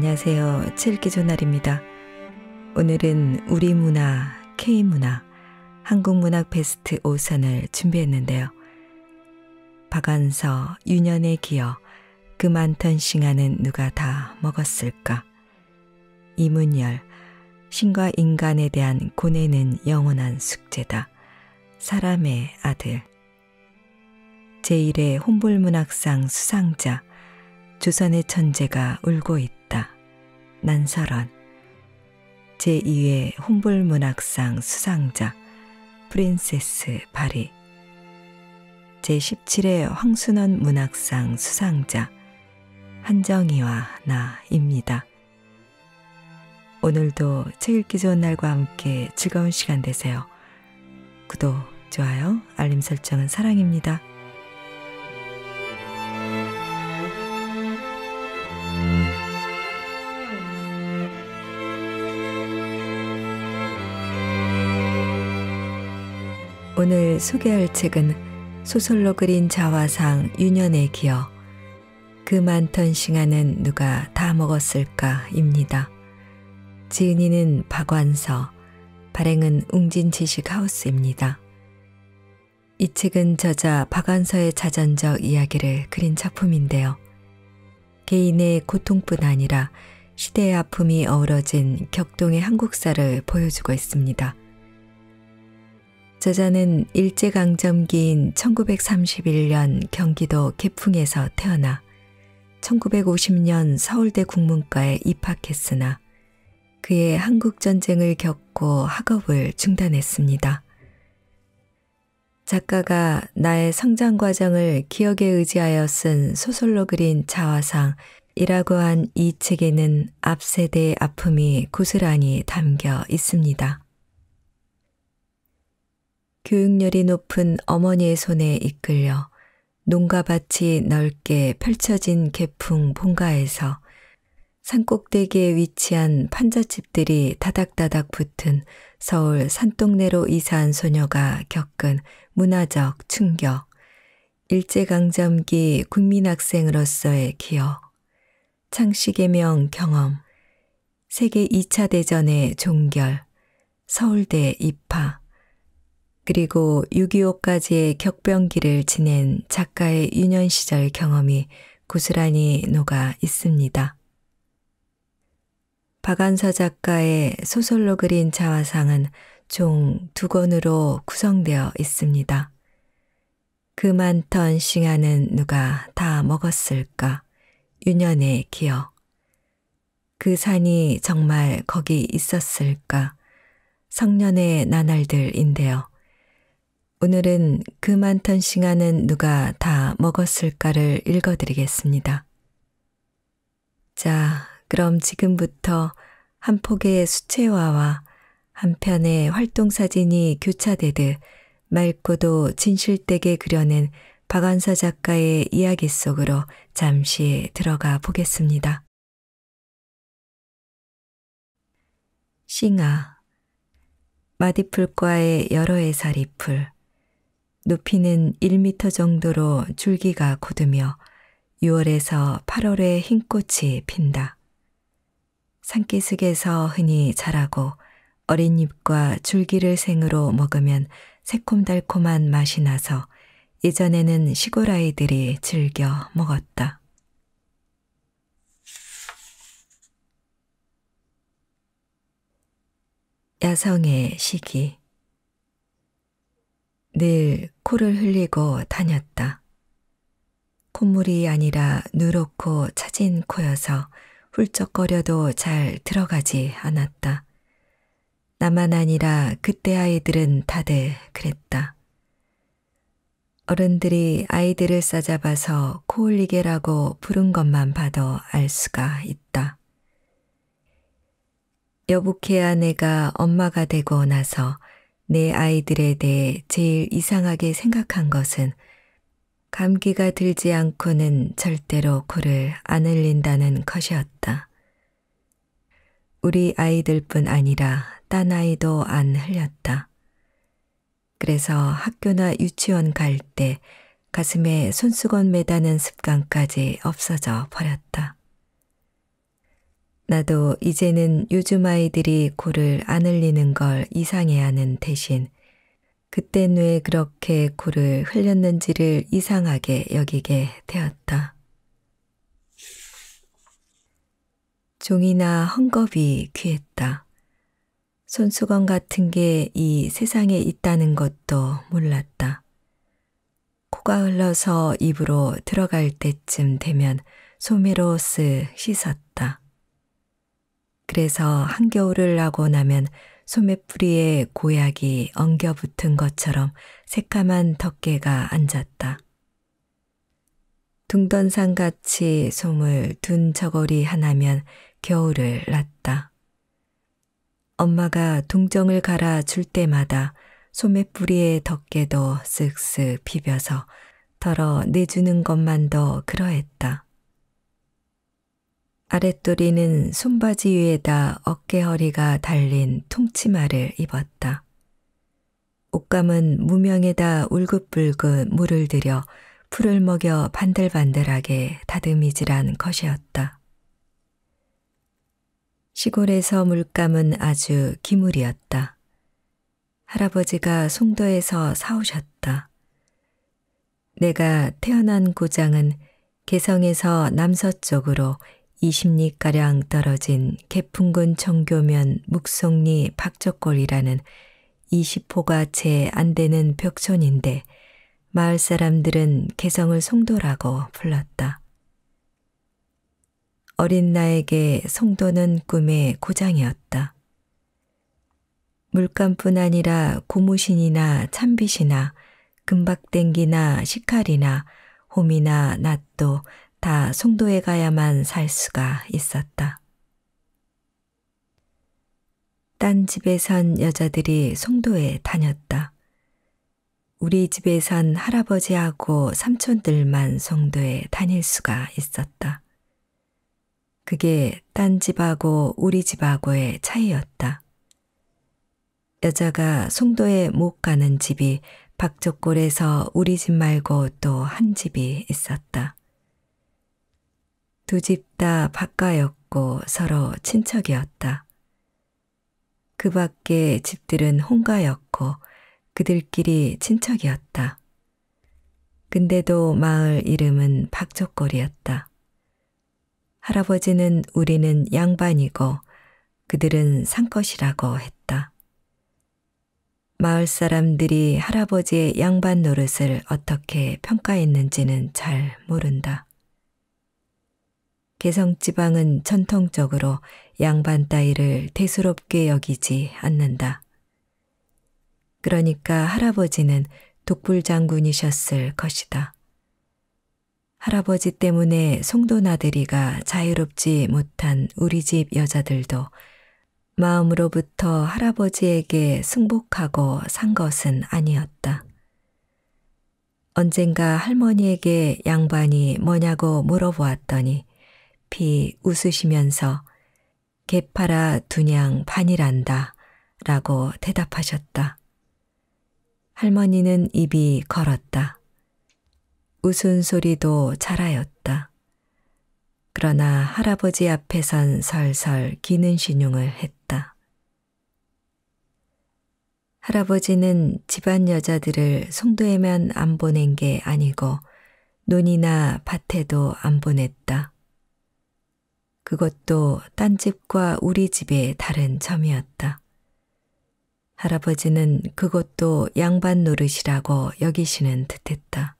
안녕하세요. 칠기조날입니다. 오늘은 우리 문화, K문화, 한국문학 베스트 5선을 준비했는데요. 박완서, 유년의 기어, 그 많던 싱아는 누가 다 먹었을까? 이문열, 신과 인간에 대한 고뇌는 영원한 숙제다. 사람의 아들. 제1의 혼불문학상 수상자, 조선의 천재가 울고 있다. 난설원 제2회 홍불문학상 수상자 프린세스 바리 제17회 황순원 문학상 수상자 한정희와 나입니다. 오늘도 책 읽기 좋은 날과 함께 즐거운 시간 되세요. 구독, 좋아요, 알림 설정은 사랑입니다. 오늘 소개할 책은 소설로 그린 자화상 유년의 기억, 그 많던 시간은 누가 다 먹었을까입니다. 지은이는 박완서, 발행은 웅진지식하우스입니다. 이 책은 저자 박완서의 자전적 이야기를 그린 작품인데요. 개인의 고통뿐 아니라 시대의 아픔이 어우러진 격동의 한국사를 보여주고 있습니다. 저자는 일제강점기인 1931년 경기도 개풍에서 태어나 1950년 서울대 국문과에 입학했으나 그의 한국전쟁을 겪고 학업을 중단했습니다. 작가가 나의 성장 과정을 기억에 의지하여 쓴 소설로 그린 자화상이라고 한 이 책에는 앞세대의 아픔이 고스란히 담겨 있습니다. 교육열이 높은 어머니의 손에 이끌려 농가밭이 넓게 펼쳐진 개풍 본가에서 산꼭대기에 위치한 판잣집들이 다닥다닥 붙은 서울 산동네로 이사한 소녀가 겪은 문화적 충격, 일제강점기 국민학생으로서의 기억, 창씨개명 경험, 세계 2차 대전의 종결, 서울대 입학, 그리고 6.25까지의 격변기를 지낸 작가의 유년 시절 경험이 고스란히 녹아 있습니다. 박안서 작가의 소설로 그린 자화상은 총 두 권으로 구성되어 있습니다. 그 많던 싱아는 누가 다 먹었을까? 유년의 기억. 그 산이 정말 거기 있었을까? 성년의 나날들인데요. 오늘은 그 많던 싱아는 누가 다 먹었을까를 읽어드리겠습니다. 자, 그럼 지금부터 한 폭의 수채화와 한 편의 활동사진이 교차되듯 맑고도 진실되게 그려낸 박완서 작가의 이야기 속으로 잠시 들어가 보겠습니다. 싱아 마디풀과의 여러 해살이 풀 높이는 1 m 정도로 줄기가 곧으며 6월에서 8월에 흰 꽃이 핀다. 산기슭에서 흔히 자라고 어린 잎과 줄기를 생으로 먹으면 새콤달콤한 맛이 나서 예전에는 시골 아이들이 즐겨 먹었다. 야성의 시기 늘 코를 흘리고 다녔다. 콧물이 아니라 누렇고 차진 코여서 훌쩍거려도 잘 들어가지 않았다. 나만 아니라 그때 아이들은 다들 그랬다. 어른들이 아이들을 싸잡아서 코흘리게라고 부른 것만 봐도 알 수가 있다. 여북해야 내가 엄마가 되고 나서 내 아이들에 대해 제일 이상하게 생각한 것은 감기가 들지 않고는 절대로 코를 안 흘린다는 것이었다. 우리 아이들뿐 아니라 딴 아이도 안 흘렸다. 그래서 학교나 유치원 갈 때 가슴에 손수건 매다는 습관까지 없어져 버렸다. 나도 이제는 요즘 아이들이 코를 안 흘리는 걸 이상해하는 대신 그땐 왜 그렇게 코를 흘렸는지를 이상하게 여기게 되었다. 종이나 헝겊이 귀했다. 손수건 같은 게 이 세상에 있다는 것도 몰랐다. 코가 흘러서 입으로 들어갈 때쯤 되면 소미로 쓱 씻었다. 그래서 한겨울을 하고 나면 소매풀리에 고약이 엉겨붙은 것처럼 새까만 덮개가 앉았다. 둥던산같이 솜을 둔 저고리 하나면 겨울을 났다. 엄마가 동정을 갈아 줄 때마다 소매뿌리에 덮개도 쓱쓱 비벼서 덜어 내주는 것만 더 그러했다. 아랫도리는 손바지 위에다 어깨허리가 달린 통치마를 입었다. 옷감은 무명에다 울긋불긋 물을 들여 풀을 먹여 반들반들하게 다듬이질한 것이었다. 시골에서 물감은 아주 기물이었다. 할아버지가 송도에서 사오셨다. 내가 태어난 고장은 개성에서 남서쪽으로 20리가량 떨어진 개풍군 청교면 묵성리 박적골이라는 20호가 채 안 되는 벽촌인데 마을 사람들은 개성을 송도라고 불렀다. 어린 나에게 송도는 꿈의 고장이었다. 물감뿐 아니라 고무신이나 참빗이나 금박땡기나 시칼이나 홈이나 낫도 다 송도에 가야만 살 수가 있었다. 딴 집에선 여자들이 송도에 다녔다. 우리 집에선 할아버지하고 삼촌들만 송도에 다닐 수가 있었다. 그게 딴 집하고 우리 집하고의 차이였다. 여자가 송도에 못 가는 집이 박족골에서 우리 집 말고 또 한 집이 있었다. 두집다 바가였고 서로 친척이었다. 그 밖에 집들은 홍가였고 그들끼리 친척이었다. 근데도 마을 이름은 박조골이었다. 할아버지는 우리는 양반이고 그들은 상것이라고 했다. 마을 사람들이 할아버지의 양반 노릇을 어떻게 평가했는지는 잘 모른다. 개성지방은 전통적으로 양반 따위를 대수롭게 여기지 않는다. 그러니까 할아버지는 독불 장군이셨을 것이다. 할아버지 때문에 송도나들이가 자유롭지 못한 우리 집 여자들도 마음으로부터 할아버지에게 승복하고 산 것은 아니었다. 언젠가 할머니에게 양반이 뭐냐고 물어보았더니 깊이 웃으시면서 개파라 두냥 반이란다 라고 대답하셨다. 할머니는 입이 걸었다. 웃음소리도 자라였다. 그러나 할아버지 앞에선 설설 기는 신용을 했다. 할아버지는 집안 여자들을 송도에만 안 보낸 게 아니고 논이나 밭에도 안 보냈다. 그것도 딴 집과 우리 집의 다른 점이었다. 할아버지는 그것도 양반 노릇이라고 여기시는 듯했다.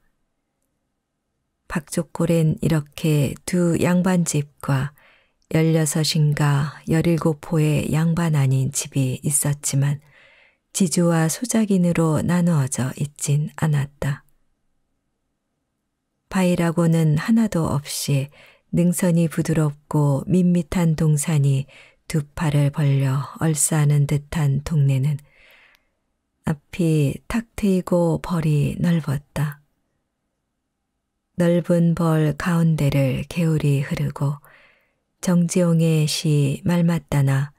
박족골엔 이렇게 두 양반집과 열여섯인가 열일곱 포의 양반 아닌 집이 있었지만 지주와 소작인으로 나누어져 있진 않았다. 바이라고는 하나도 없이 능선이 부드럽고 밋밋한 동산이 두 팔을 벌려 얼싸하는 듯한 동네는 앞이 탁 트이고 벌이 넓었다. 넓은 벌 가운데를 개울이 흐르고 정지용의 시 말맞다나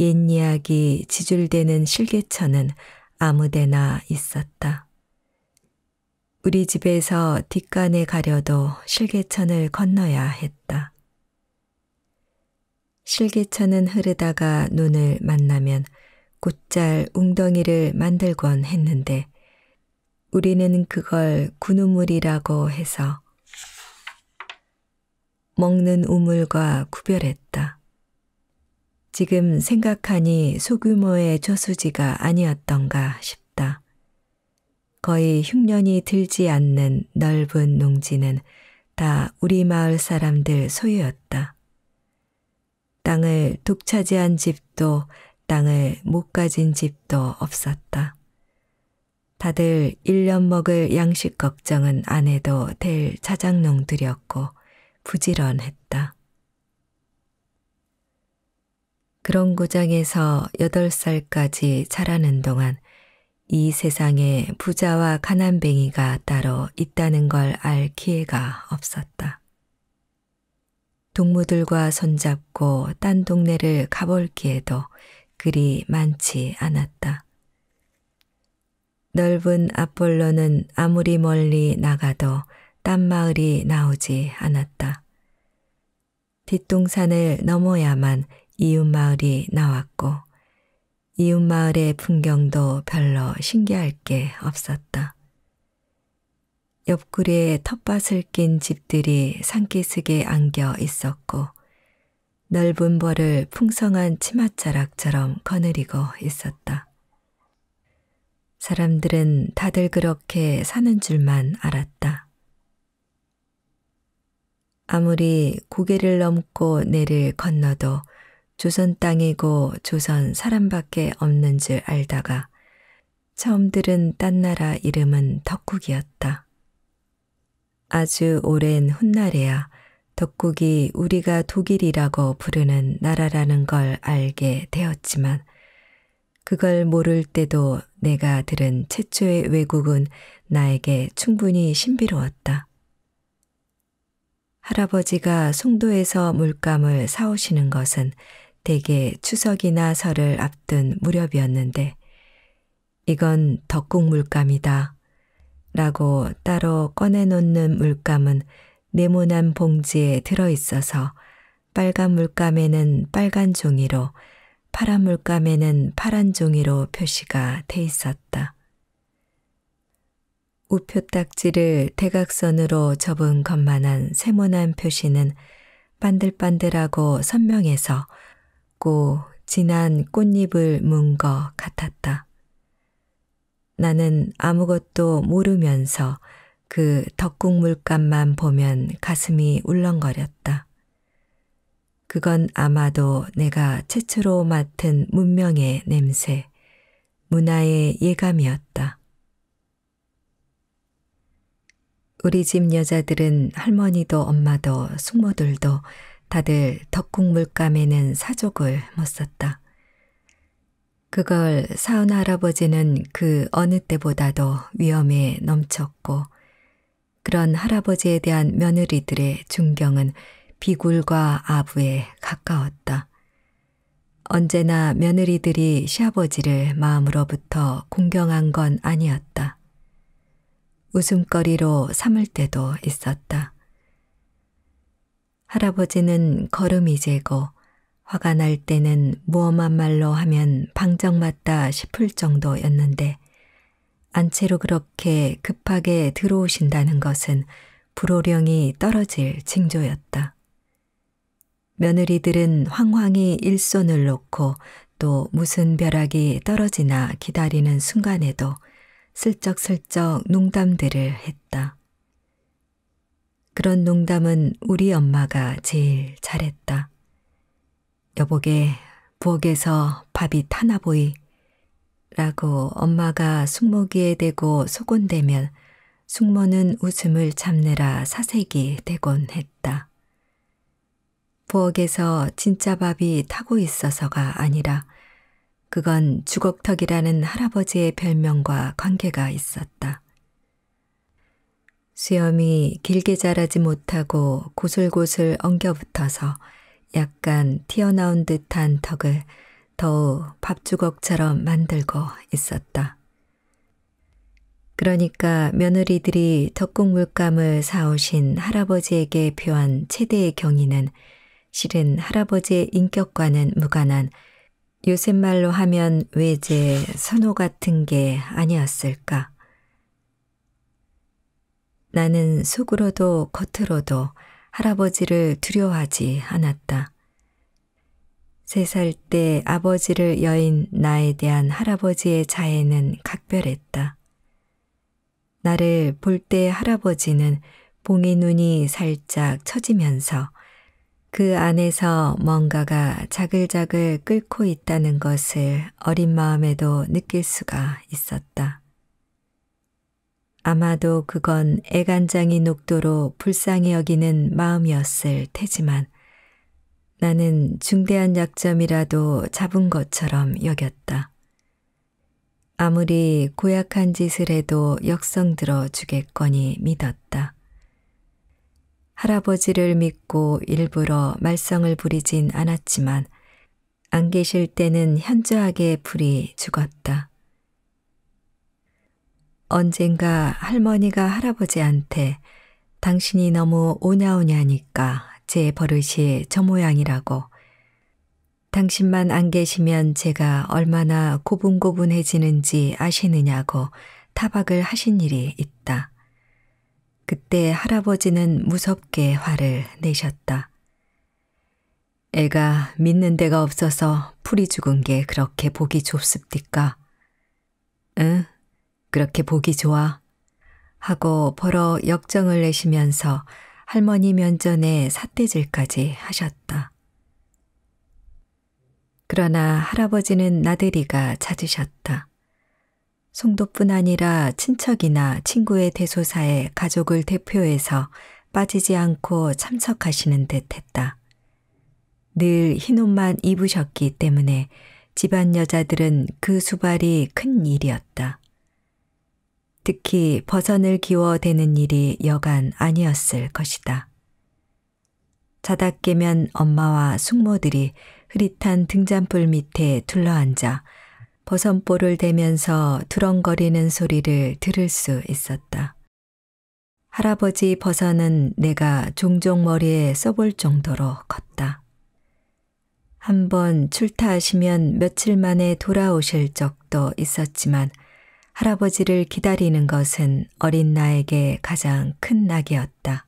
옛 이야기 지줄대는 실개천은 아무데나 있었다. 우리 집에서 뒷간에 가려도 실개천을 건너야 했다. 실개천은 흐르다가 눈을 만나면 곧잘 웅덩이를 만들곤 했는데 우리는 그걸 군우물이라고 해서 먹는 우물과 구별했다. 지금 생각하니 소규모의 저수지가 아니었던가 싶다. 거의 흉년이 들지 않는 넓은 농지는 다 우리 마을 사람들 소유였다. 땅을 독차지한 집도 땅을 못 가진 집도 없었다. 다들 1년 먹을 양식 걱정은 안 해도 될 자작농들이었고 부지런했다. 그런 고장에서 8살까지 자라는 동안 이 세상에 부자와 가난뱅이가 따로 있다는 걸 알 기회가 없었다. 동무들과 손잡고 딴 동네를 가볼 기회도 그리 많지 않았다. 넓은 앞벌로는 아무리 멀리 나가도 딴 마을이 나오지 않았다. 뒷동산을 넘어야만 이웃마을이 나왔고 이웃마을의 풍경도 별로 신기할 게 없었다. 옆구리에 텃밭을 낀 집들이 산기슭에 안겨 있었고 넓은 벌을 풍성한 치맛자락처럼 거느리고 있었다. 사람들은 다들 그렇게 사는 줄만 알았다. 아무리 고개를 넘고 내를 건너도 조선 땅이고 조선 사람밖에 없는 줄 알다가 처음 들은 딴 나라 이름은 덕국이었다. 아주 오랜 훗날에야 덕국이 우리가 독일이라고 부르는 나라라는 걸 알게 되었지만 그걸 모를 때도 내가 들은 최초의 외국은 나에게 충분히 신비로웠다. 할아버지가 송도에서 물감을 사오시는 것은 대개 추석이나 설을 앞둔 무렵이었는데 이건 덕국 물감이다 라고 따로 꺼내놓는 물감은 네모난 봉지에 들어있어서 빨간 물감에는 빨간 종이로 파란 물감에는 파란 종이로 표시가 돼 있었다. 우표 딱지를 대각선으로 접은 것만한 세모난 표시는 반들반들하고 선명해서 곱고 진한 꽃잎을 문 것 같았다. 나는 아무것도 모르면서 그 덕국물감만 보면 가슴이 울렁거렸다. 그건 아마도 내가 최초로 맡은 문명의 냄새, 문화의 예감이었다. 우리 집 여자들은 할머니도 엄마도 숙모들도 다들 덕국물감에는 사족을 못 썼다. 그걸 사은 할아버지는 그 어느 때보다도 위험에 넘쳤고 그런 할아버지에 대한 며느리들의 존경은 비굴과 아부에 가까웠다. 언제나 며느리들이 시아버지를 마음으로부터 공경한 건 아니었다. 웃음거리로 삼을 때도 있었다. 할아버지는 걸음이 재고 화가 날 때는 무엄한 말로 하면 방정맞다 싶을 정도였는데 안채로 그렇게 급하게 들어오신다는 것은 불호령이 떨어질 징조였다. 며느리들은 황황히 일손을 놓고 또 무슨 벼락이 떨어지나 기다리는 순간에도 슬쩍슬쩍 농담들을 했다. 그런 농담은 우리 엄마가 제일 잘했다. 여보게 부엌에서 밥이 타나 보이. 라고 엄마가 숙모기에 대고 소곤대면 숙모는 웃음을 참느라 사색이 되곤 했다. 부엌에서 진짜 밥이 타고 있어서가 아니라 그건 주걱턱이라는 할아버지의 별명과 관계가 있었다. 수염이 길게 자라지 못하고 고슬고슬 엉겨붙어서 약간 튀어나온 듯한 턱을 더욱 밥주걱처럼 만들고 있었다. 그러니까 며느리들이 덕국 물감을 사오신 할아버지에게 표한 최대의 경의는 실은 할아버지의 인격과는 무관한 요새 말로 하면 외제 선호 같은 게 아니었을까. 나는 속으로도 겉으로도 할아버지를 두려워하지 않았다. 세 살 때 아버지를 여인 나에 대한 할아버지의 자해는 각별했다. 나를 볼 때 할아버지는 봉의 눈이 살짝 처지면서 그 안에서 뭔가가 자글자글 끓고 있다는 것을 어린 마음에도 느낄 수가 있었다. 아마도 그건 애간장이 녹도록 불쌍히 여기는 마음이었을 테지만 나는 중대한 약점이라도 잡은 것처럼 여겼다. 아무리 고약한 짓을 해도 역성 들어 주겠거니 믿었다. 할아버지를 믿고 일부러 말썽을 부리진 않았지만 안 계실 때는 현저하게 불이 죽었다. 언젠가 할머니가 할아버지한테 당신이 너무 오냐오냐니까 제 버릇이 저 모양이라고 당신만 안 계시면 제가 얼마나 고분고분해지는지 아시느냐고 타박을 하신 일이 있다. 그때 할아버지는 무섭게 화를 내셨다. 애가 믿는 데가 없어서 풀이 죽은 게 그렇게 보기 좁습니까? 응, 그렇게 보기 좋아. 하고 벌어 역정을 내시면서 할머니 면전에 삿대질까지 하셨다. 그러나 할아버지는 나들이가 찾으셨다. 송도뿐 아니라 친척이나 친구의 대소사에 가족을 대표해서 빠지지 않고 참석하시는 듯 했다. 늘 흰옷만 입으셨기 때문에 집안 여자들은 그 수발이 큰 일이었다. 특히 버선을 기워대는 일이 여간 아니었을 것이다. 자다 깨면 엄마와 숙모들이 흐릿한 등잔불 밑에 둘러앉아 버선볼을 대면서 두렁거리는 소리를 들을 수 있었다. 할아버지 버선은 내가 종종 머리에 써볼 정도로 컸다. 한 번 출타하시면 며칠 만에 돌아오실 적도 있었지만 할아버지를 기다리는 것은 어린 나에게 가장 큰 낙이었다.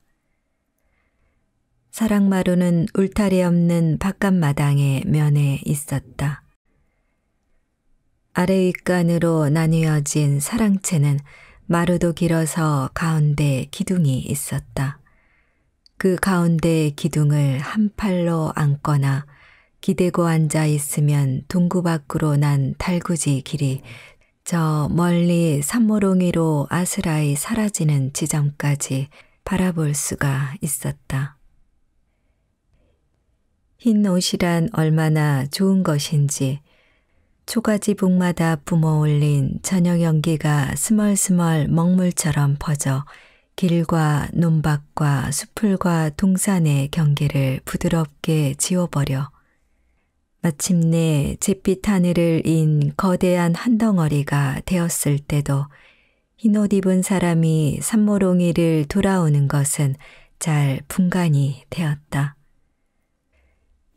사랑마루는 울타리 없는 바깥 마당의 면에 있었다. 아래 윗간으로 나뉘어진 사랑채는 마루도 길어서 가운데 기둥이 있었다. 그 가운데 기둥을 한 팔로 안거나 기대고 앉아 있으면 동구 밖으로 난 달구지 길이 저 멀리 산모롱이로 아스라이 사라지는 지점까지 바라볼 수가 있었다. 흰 옷이란 얼마나 좋은 것인지 초가지붕마다 뿜어올린 저녁 연기가 스멀스멀 먹물처럼 퍼져 길과 논밭과 수풀과 동산의 경계를 부드럽게 지워버려 마침내 잿빛 하늘을 인 거대한 한 덩어리가 되었을 때도 흰옷 입은 사람이 산모롱이를 돌아오는 것은 잘 분간이 되었다.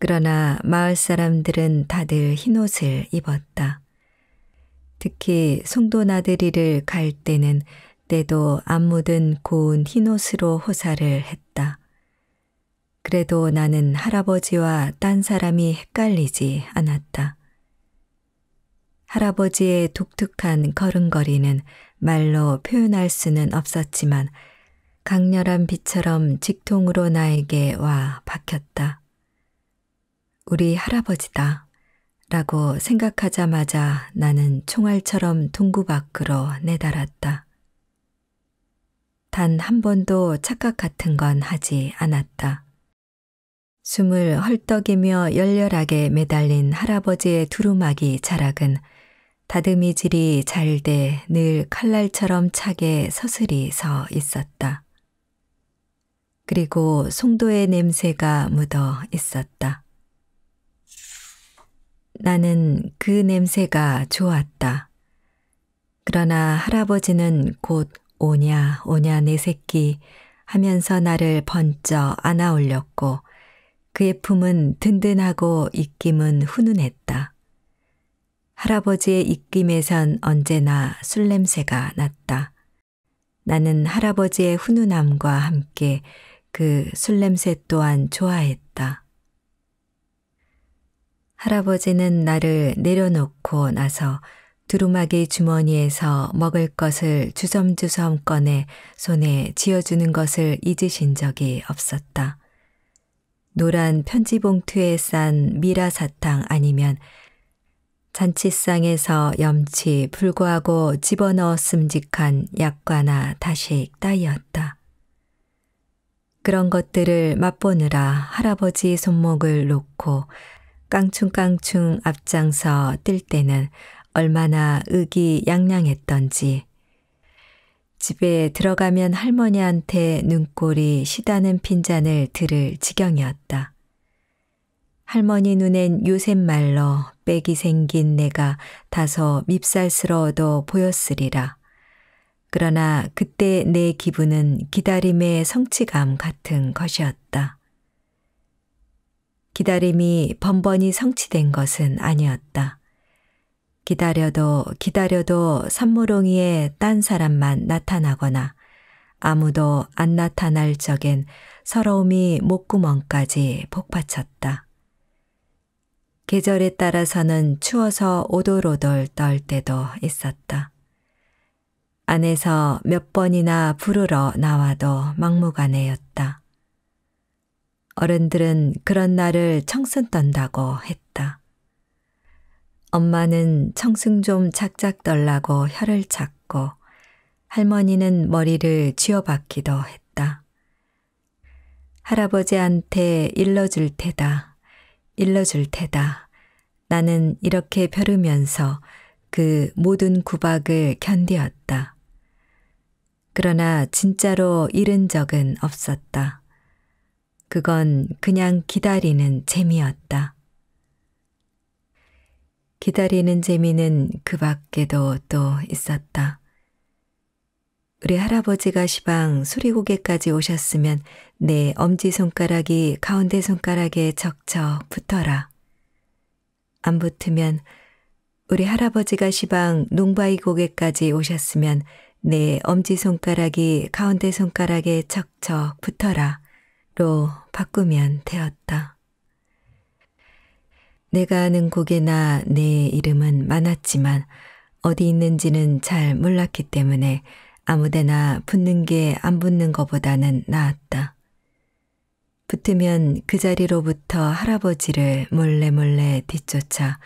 그러나 마을 사람들은 다들 흰옷을 입었다. 특히 송도나들이를 갈 때는 때도 안 묻은 고운 흰옷으로 호사를 했다. 그래도 나는 할아버지와 딴 사람이 헷갈리지 않았다. 할아버지의 독특한 걸음걸이는 말로 표현할 수는 없었지만 강렬한 빛처럼 직통으로 나에게 와 박혔다. 우리 할아버지다. 라고 생각하자마자 나는 총알처럼 동구 밖으로 내달았다. 단 한 번도 착각 같은 건 하지 않았다. 숨을 헐떡이며 열렬하게 매달린 할아버지의 두루마기 자락은 다듬이질이 잘 돼 늘 칼날처럼 차게 서슬이 서 있었다. 그리고 송도의 냄새가 묻어 있었다. 나는 그 냄새가 좋았다. 그러나 할아버지는 곧 오냐 오냐 내 새끼 하면서 나를 번쩍 안아 올렸고 그의 품은 든든하고 입김은 훈훈했다. 할아버지의 입김에선 언제나 술 냄새가 났다. 나는 할아버지의 훈훈함과 함께 그 술 냄새 또한 좋아했다. 할아버지는 나를 내려놓고 나서 두루마기 주머니에서 먹을 것을 주섬주섬 꺼내 손에 쥐어주는 것을 잊으신 적이 없었다. 노란 편지봉투에 싼 미라사탕 아니면 잔치상에서 염치 불구하고 집어넣었음직한 약과나 다식 따이었다 그런 것들을 맛보느라 할아버지 손목을 놓고 깡충깡충 앞장서 뛸 때는 얼마나 의기양양했던지 집에 들어가면 할머니한테 눈꼬리 시다는 핀잔을 들을 지경이었다. 할머니 눈엔 요새 말로 빽이 생긴 내가 다소 밉살스러워도 보였으리라. 그러나 그때 내 기분은 기다림의 성취감 같은 것이었다. 기다림이 번번이 성취된 것은 아니었다. 기다려도 기다려도 산모롱이에 딴 사람만 나타나거나 아무도 안 나타날 적엔 서러움이 목구멍까지 폭받쳤다. 계절에 따라서는 추워서 오돌오돌 떨 때도 있었다. 안에서 몇 번이나 부르러 나와도 막무가내였다. 어른들은 그런 날을 청순 떤다고 했다. 엄마는 청승 좀 작작 떨라고 혀를 찾고 할머니는 머리를 쥐어박기도 했다. 할아버지한테 일러줄 테다. 일러줄 테다. 나는 이렇게 벼르면서 그 모든 구박을 견디었다. 그러나 진짜로 잃은 적은 없었다. 그건 그냥 기다리는 재미였다. 기다리는 재미는 그 밖에도 또 있었다. 우리 할아버지가 시방 수리고개까지 오셨으면 내 엄지손가락이 가운데 손가락에 적적 붙어라. 안 붙으면 우리 할아버지가 시방 농바위 고개까지 오셨으면 내 엄지손가락이 가운데 손가락에 척척 붙어라 로 바꾸면 되었다. 내가 아는 고개나내 이름은 많았지만 어디 있는지는 잘 몰랐기 때문에 아무데나 붙는 게 안 붙는 것보다는 나았다. 붙으면 그 자리로부터 할아버지를 몰래 몰래 뒤쫓아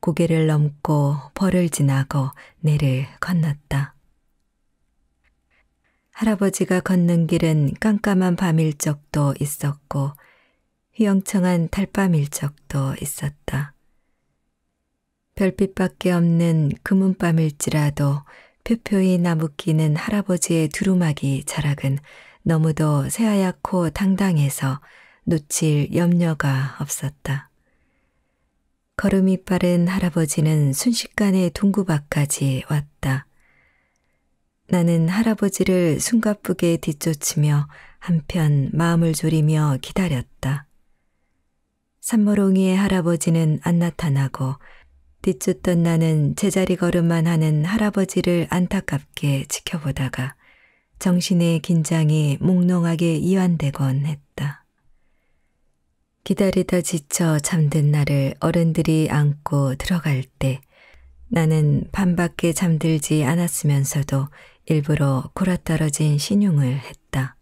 고개를 넘고 벌을 지나고 내를 건넜다. 할아버지가 걷는 길은 깜깜한 밤일 적도 있었고 휘영청한 달밤 일적도 있었다. 별빛밖에 없는 금은밤일지라도 표표히 나무끼는 할아버지의 두루마기 자락은 너무도 새하얗고 당당해서 놓칠 염려가 없었다. 걸음이 빠른 할아버지는 순식간에 동구 밖까지 왔다. 나는 할아버지를 숨가쁘게 뒤쫓으며 한편 마음을 졸이며 기다렸다. 산모롱이의 할아버지는 안 나타나고 뒤쫓던 나는 제자리 걸음만 하는 할아버지를 안타깝게 지켜보다가 정신의 긴장이 몽롱하게 이완되곤 했다. 기다리다 지쳐 잠든 나를 어른들이 안고 들어갈 때 나는 반밖에 잠들지 않았으면서도 일부러 골아떨어진 신용을 했다.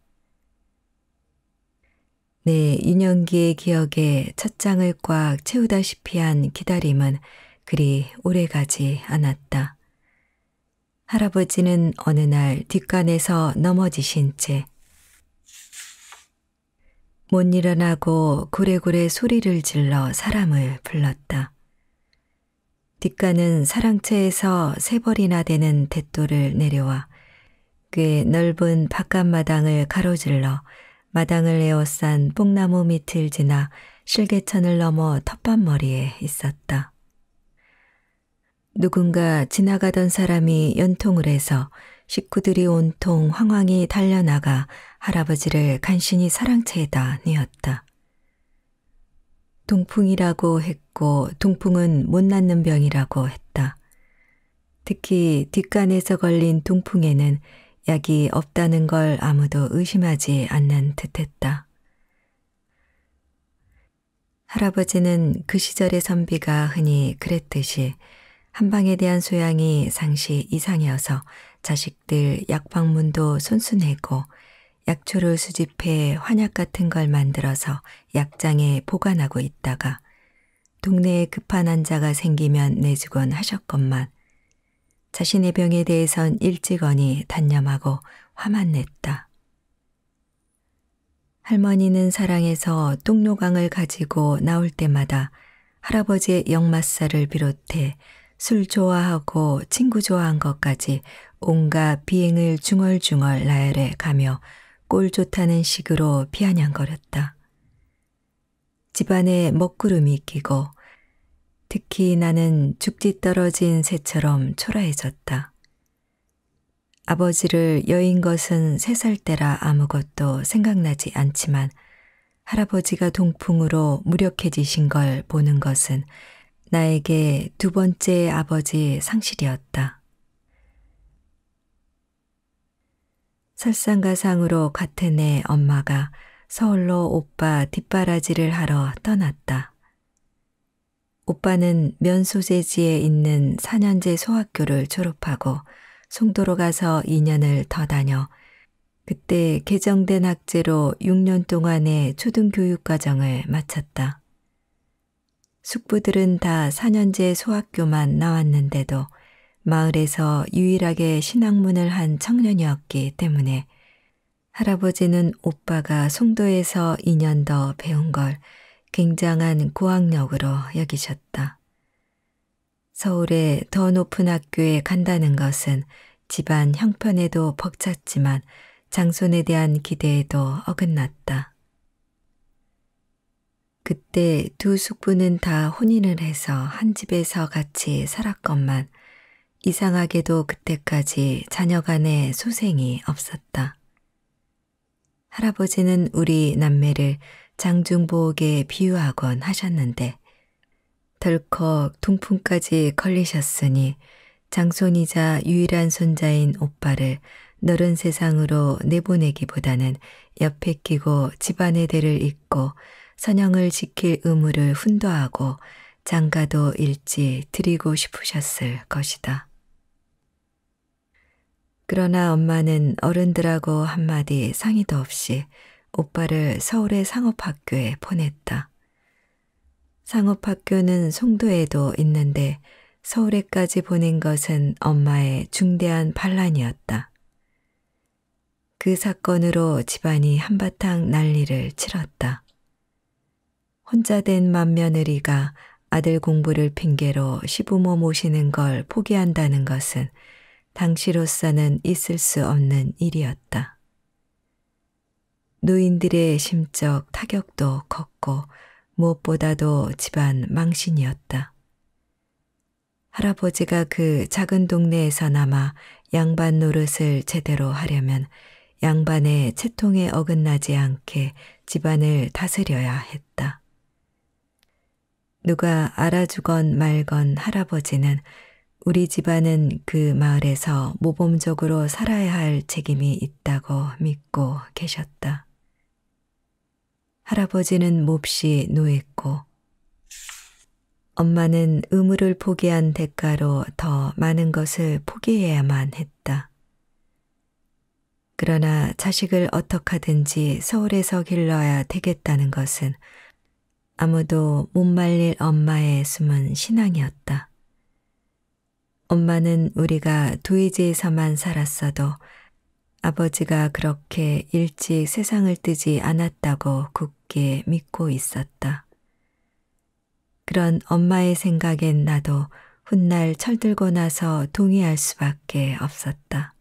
내 네, 인형기의 기억에 첫 장을 꽉 채우다시피 한 기다림은 그리 오래가지 않았다. 할아버지는 어느 날 뒷간에서 넘어지신 채 못 일어나고 고래고래 소리를 질러 사람을 불렀다. 뒷간은 사랑채에서 세 벌이나 되는 대돌을 내려와 꽤 넓은 바깥마당을 가로질러 마당을 에워싼 뽕나무 밑을 지나 실개천을 넘어 텃밭머리에 있었다. 누군가 지나가던 사람이 연통을 해서 식구들이 온통 황황히 달려나가 할아버지를 간신히 사랑채에다 뉘었다. 동풍이라고 했고 동풍은 못 낫는 병이라고 했다. 특히 뒷간에서 걸린 동풍에는 약이 없다는 걸 아무도 의심하지 않는 듯했다. 할아버지는 그 시절의 선비가 흔히 그랬듯이 한방에 대한 소양이 상시 이상이어서 자식들 약방문도 손수내고 약초를 수집해 환약 같은 걸 만들어서 약장에 보관하고 있다가 동네에 급한 환자가 생기면 내주곤 하셨건만 자신의 병에 대해선 일찍어니 단념하고 화만 냈다. 할머니는 사랑해서 똥료강을 가지고 나올 때마다 할아버지의 역마살을 비롯해 술 좋아하고 친구 좋아한 것까지 온갖 비행을 중얼중얼 나열해 가며 꼴 좋다는 식으로 비아냥거렸다. 집안에 먹구름이 끼고 특히 나는 죽지 떨어진 새처럼 초라해졌다. 아버지를 여인 것은 세 살 때라 아무것도 생각나지 않지만 할아버지가 동풍으로 무력해지신 걸 보는 것은 나에게 두 번째 아버지의 상실이었다. 설상가상으로 같은 해 엄마가 서울로 오빠 뒷바라지를 하러 떠났다. 오빠는 면소재지에 있는 4년제 소학교를 졸업하고 송도로 가서 2년을 더 다녀 그때 개정된 학제로 6년 동안의 초등교육과정을 마쳤다. 숙부들은 다 4년제 소학교만 나왔는데도 마을에서 유일하게 신학문을 한 청년이었기 때문에 할아버지는 오빠가 송도에서 2년 더 배운 걸 굉장한 고학력으로 여기셨다. 서울의 더 높은 학교에 간다는 것은 집안 형편에도 벅찼지만 장손에 대한 기대에도 어긋났다. 그때 두 숙부는 다 혼인을 해서 한 집에서 같이 살았건만 이상하게도 그때까지 자녀 간의 소생이 없었다. 할아버지는 우리 남매를 장중보옥에 비유하곤 하셨는데 덜컥 동풍까지 걸리셨으니 장손이자 유일한 손자인 오빠를 너른 세상으로 내보내기보다는 옆에 끼고 집안의 대를 잇고 선영을 지킬 의무를 훈도하고 장가도 일찍 드리고 싶으셨을 것이다. 그러나 엄마는 어른들하고 한마디 상의도 없이 오빠를 서울의 상업학교에 보냈다. 상업학교는 송도에도 있는데 서울에까지 보낸 것은 엄마의 중대한 반란이었다. 그 사건으로 집안이 한바탕 난리를 치렀다. 혼자 된 맏며느리가 아들 공부를 핑계로 시부모 모시는 걸 포기한다는 것은 당시로서는 있을 수 없는 일이었다. 노인들의 심적 타격도 컸고 무엇보다도 집안 망신이었다. 할아버지가 그 작은 동네에서 남아 양반 노릇을 제대로 하려면 양반의 채통에 어긋나지 않게 집안을 다스려야 했다. 누가 알아주건 말건 할아버지는 우리 집안은 그 마을에서 모범적으로 살아야 할 책임이 있다고 믿고 계셨다. 할아버지는 몹시 노했고 엄마는 의무를 포기한 대가로 더 많은 것을 포기해야만 했다. 그러나 자식을 어떡하든지 서울에서 길러야 되겠다는 것은 아무도 못 말릴 엄마의 숨은 신앙이었다. 엄마는 우리가 도이지에서만 살았어도 아버지가 그렇게 일찍 세상을 뜨지 않았다고 굳게 믿고 있었다. 그런 엄마의 생각엔 나도 훗날 철들고 나서 동의할 수밖에 없었다.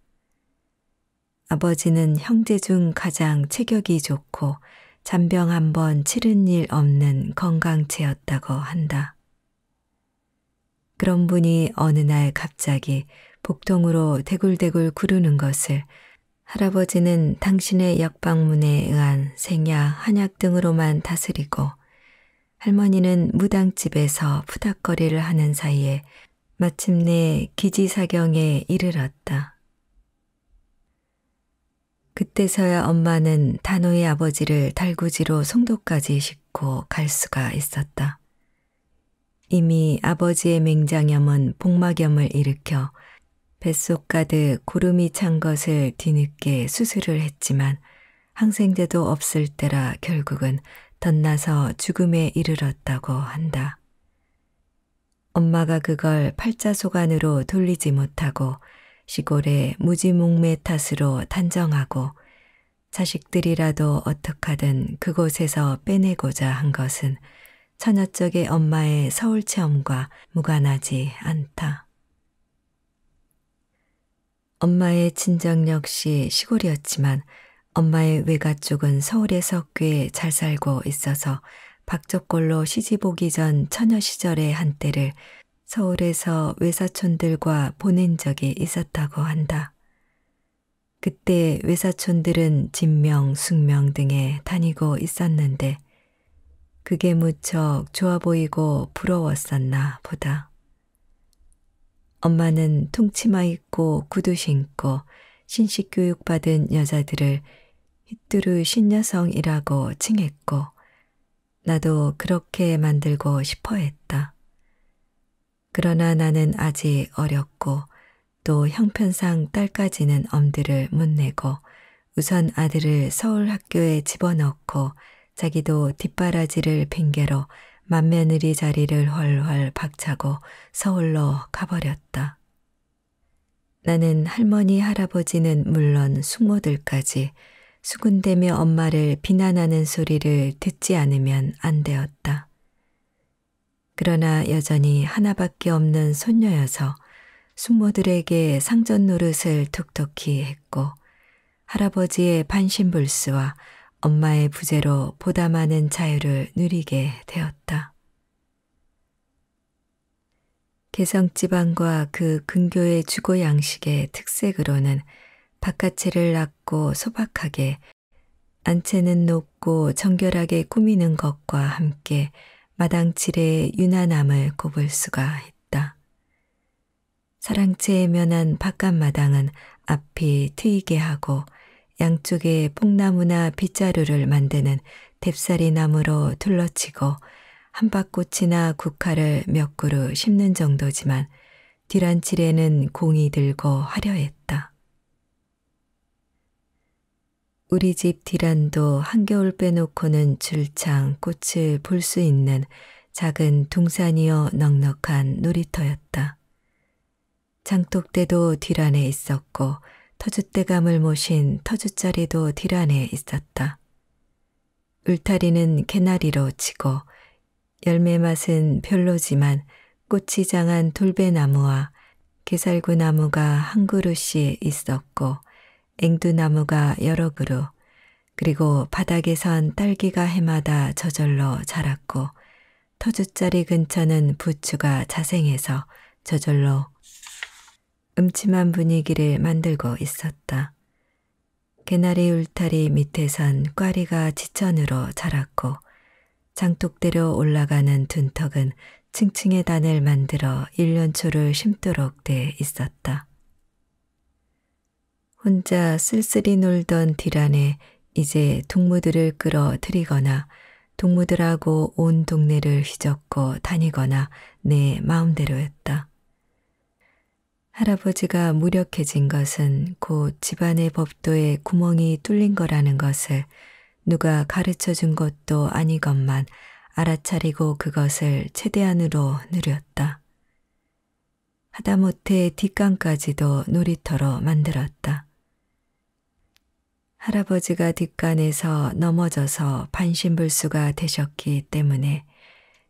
아버지는 형제 중 가장 체격이 좋고 잔병 한번 치른 일 없는 건강체였다고 한다. 그런 분이 어느 날 갑자기 복통으로 대굴대굴 구르는 것을 할아버지는 당신의 역방문에 의한 생야, 한약 등으로만 다스리고 할머니는 무당집에서 푸닥거리를 하는 사이에 마침내 기지사경에 이르렀다. 그때서야 엄마는 단호의 아버지를 달구지로 송도까지 싣고 갈 수가 있었다. 이미 아버지의 맹장염은 복막염을 일으켜 뱃속 가득 고름이 찬 것을 뒤늦게 수술을 했지만 항생제도 없을 때라 결국은 덧나서 죽음에 이르렀다고 한다. 엄마가 그걸 팔자속 안으로 돌리지 못하고 시골의 무지몽매 탓으로 단정하고 자식들이라도 어떡하든 그곳에서 빼내고자 한 것은 처녀 쪽의 엄마의 서울 체험과 무관하지 않다. 엄마의 친정 역시 시골이었지만 엄마의 외가 쪽은 서울에서 꽤 잘 살고 있어서 박적골로 시집 오기 전 처녀 시절의 한때를 서울에서 외사촌들과 보낸 적이 있었다고 한다. 그때 외사촌들은 진명, 숙명 등에 다니고 있었는데 그게 무척 좋아 보이고 부러웠었나 보다. 엄마는 통치마 입고 구두 신고 신식 교육받은 여자들을 히뚜루 신여성이라고 칭했고 나도 그렇게 만들고 싶어 했다. 그러나 나는 아직 어렸고 또 형편상 딸까지는 엄두를 못 내고 우선 아들을 서울 학교에 집어넣고 자기도 뒷바라지를 핑계로 만매느리 자리를 훨훨 박차고 서울로 가버렸다. 나는 할머니 할아버지는 물론 숙모들까지 수군대며 엄마를 비난하는 소리를 듣지 않으면 안 되었다. 그러나 여전히 하나밖에 없는 손녀여서 숙모들에게 상전 노릇을 톡톡히 했고 할아버지의 반신불수와 엄마의 부재로 보다 많은 자유를 누리게 되었다. 개성지방과 그 근교의 주거 양식의 특색으로는 바깥채를 낮고 소박하게 안채는 높고 정결하게 꾸미는 것과 함께 마당칠의 유난함을 꼽을 수가 있다. 사랑채에 면한 바깥마당은 앞이 트이게 하고 양쪽에 뽕나무나 빗자루를 만드는 뎁사리 나무로 둘러치고 한밭꽃이나 국화를 몇 그루 심는 정도지만 뒤란칠에는 공이 들고 화려했다. 우리 집 뒤란도 한겨울 빼놓고는 줄창 꽃을 볼 수 있는 작은 동산이어 넉넉한 놀이터였다. 장독대도 뒤란에 있었고 터줏대감을 모신 터줏자리도 딜 안에 있었다. 울타리는 개나리로 치고 열매 맛은 별로지만 꽃이 장한 돌배나무와 개살구나무가 한 그루씩 있었고 앵두나무가 여러 그루 그리고 바닥에선 딸기가 해마다 저절로 자랐고 터줏자리 근처는 부추가 자생해서 저절로 음침한 분위기를 만들고 있었다. 개나리 울타리 밑에선 꽈리가 지천으로 자랐고 장독대로 올라가는 둔턱은 층층의 단을 만들어 일년초를 심도록 돼 있었다. 혼자 쓸쓸히 놀던 디란에 이제 동무들을 끌어들이거나 동무들하고 온 동네를 휘젓고 다니거나 내 마음대로였다. 할아버지가 무력해진 것은 곧 집안의 법도에 구멍이 뚫린 거라는 것을 누가 가르쳐 준 것도 아니건만 알아차리고 그것을 최대한으로 누렸다. 하다못해 뒷간까지도 놀이터로 만들었다. 할아버지가 뒷간에서 넘어져서 반신불수가 되셨기 때문에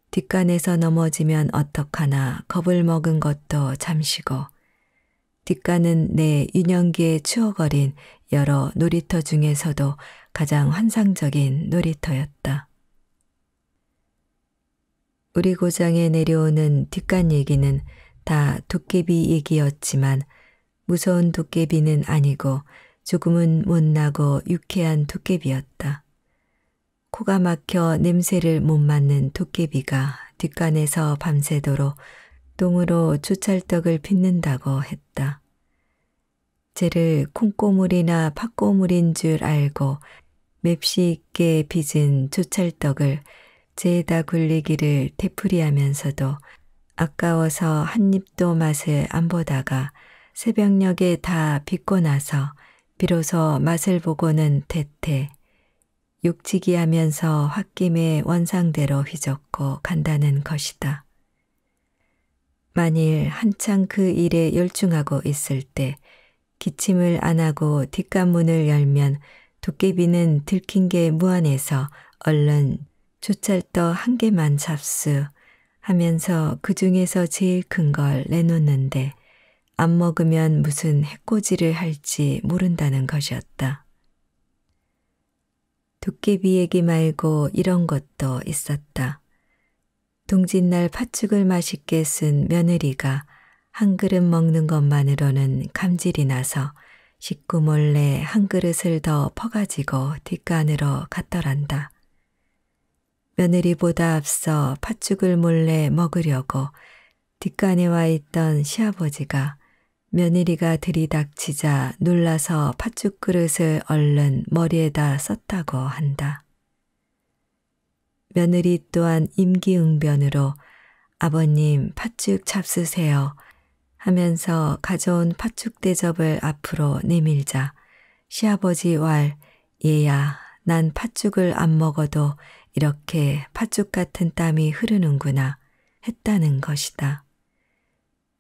뒷간에서 넘어지면 어떡하나 겁을 먹은 것도 잠시고 뒷가는 내 유년기에 추억어린 여러 놀이터 중에서도 가장 환상적인 놀이터였다. 우리 고장에 내려오는 뒷간 얘기는 다 도깨비 얘기였지만 무서운 도깨비는 아니고 조금은 못나고 유쾌한 도깨비였다. 코가 막혀 냄새를 못 맡는 도깨비가 뒷간에서 밤새도록 똥으로 주찰떡을 빚는다고 했다. 쟤를 콩고물이나 팥고물인 줄 알고 맵시 있게 빚은 주찰떡을 쟤에다 굴리기를 되풀이하면서도 아까워서 한 입도 맛을 안 보다가 새벽녘에 다 빚고 나서 비로소 맛을 보고는 대퇴 육지기하면서 홧김에 원상대로 휘젓고 간다는 것이다. 만일 한창 그 일에 열중하고 있을 때 기침을 안 하고 뒷간문을 열면 도깨비는 들킨 게 무안해서 얼른 조찰떠한 개만 잡수 하면서 그 중에서 제일 큰 걸 내놓는데 안 먹으면 무슨 해코지를 할지 모른다는 것이었다. 도깨비에게 말고 이런 것도 있었다. 동짓날 팥죽을 맛있게 쓴 며느리가 한 그릇 먹는 것만으로는 감질이 나서 식구 몰래 한 그릇을 더 퍼가지고 뒷간으로 갔더란다. 며느리보다 앞서 팥죽을 몰래 먹으려고 뒷간에 와 있던 시아버지가 며느리가 들이닥치자 놀라서 팥죽 그릇을 얼른 머리에다 썼다고 한다. 며느리 또한 임기응변으로 아버님 팥죽 잡수세요 하면서 가져온 팥죽 대접을 앞으로 내밀자 시아버지 왈 얘야 난 팥죽을 안 먹어도 이렇게 팥죽 같은 땀이 흐르는구나 했다는 것이다.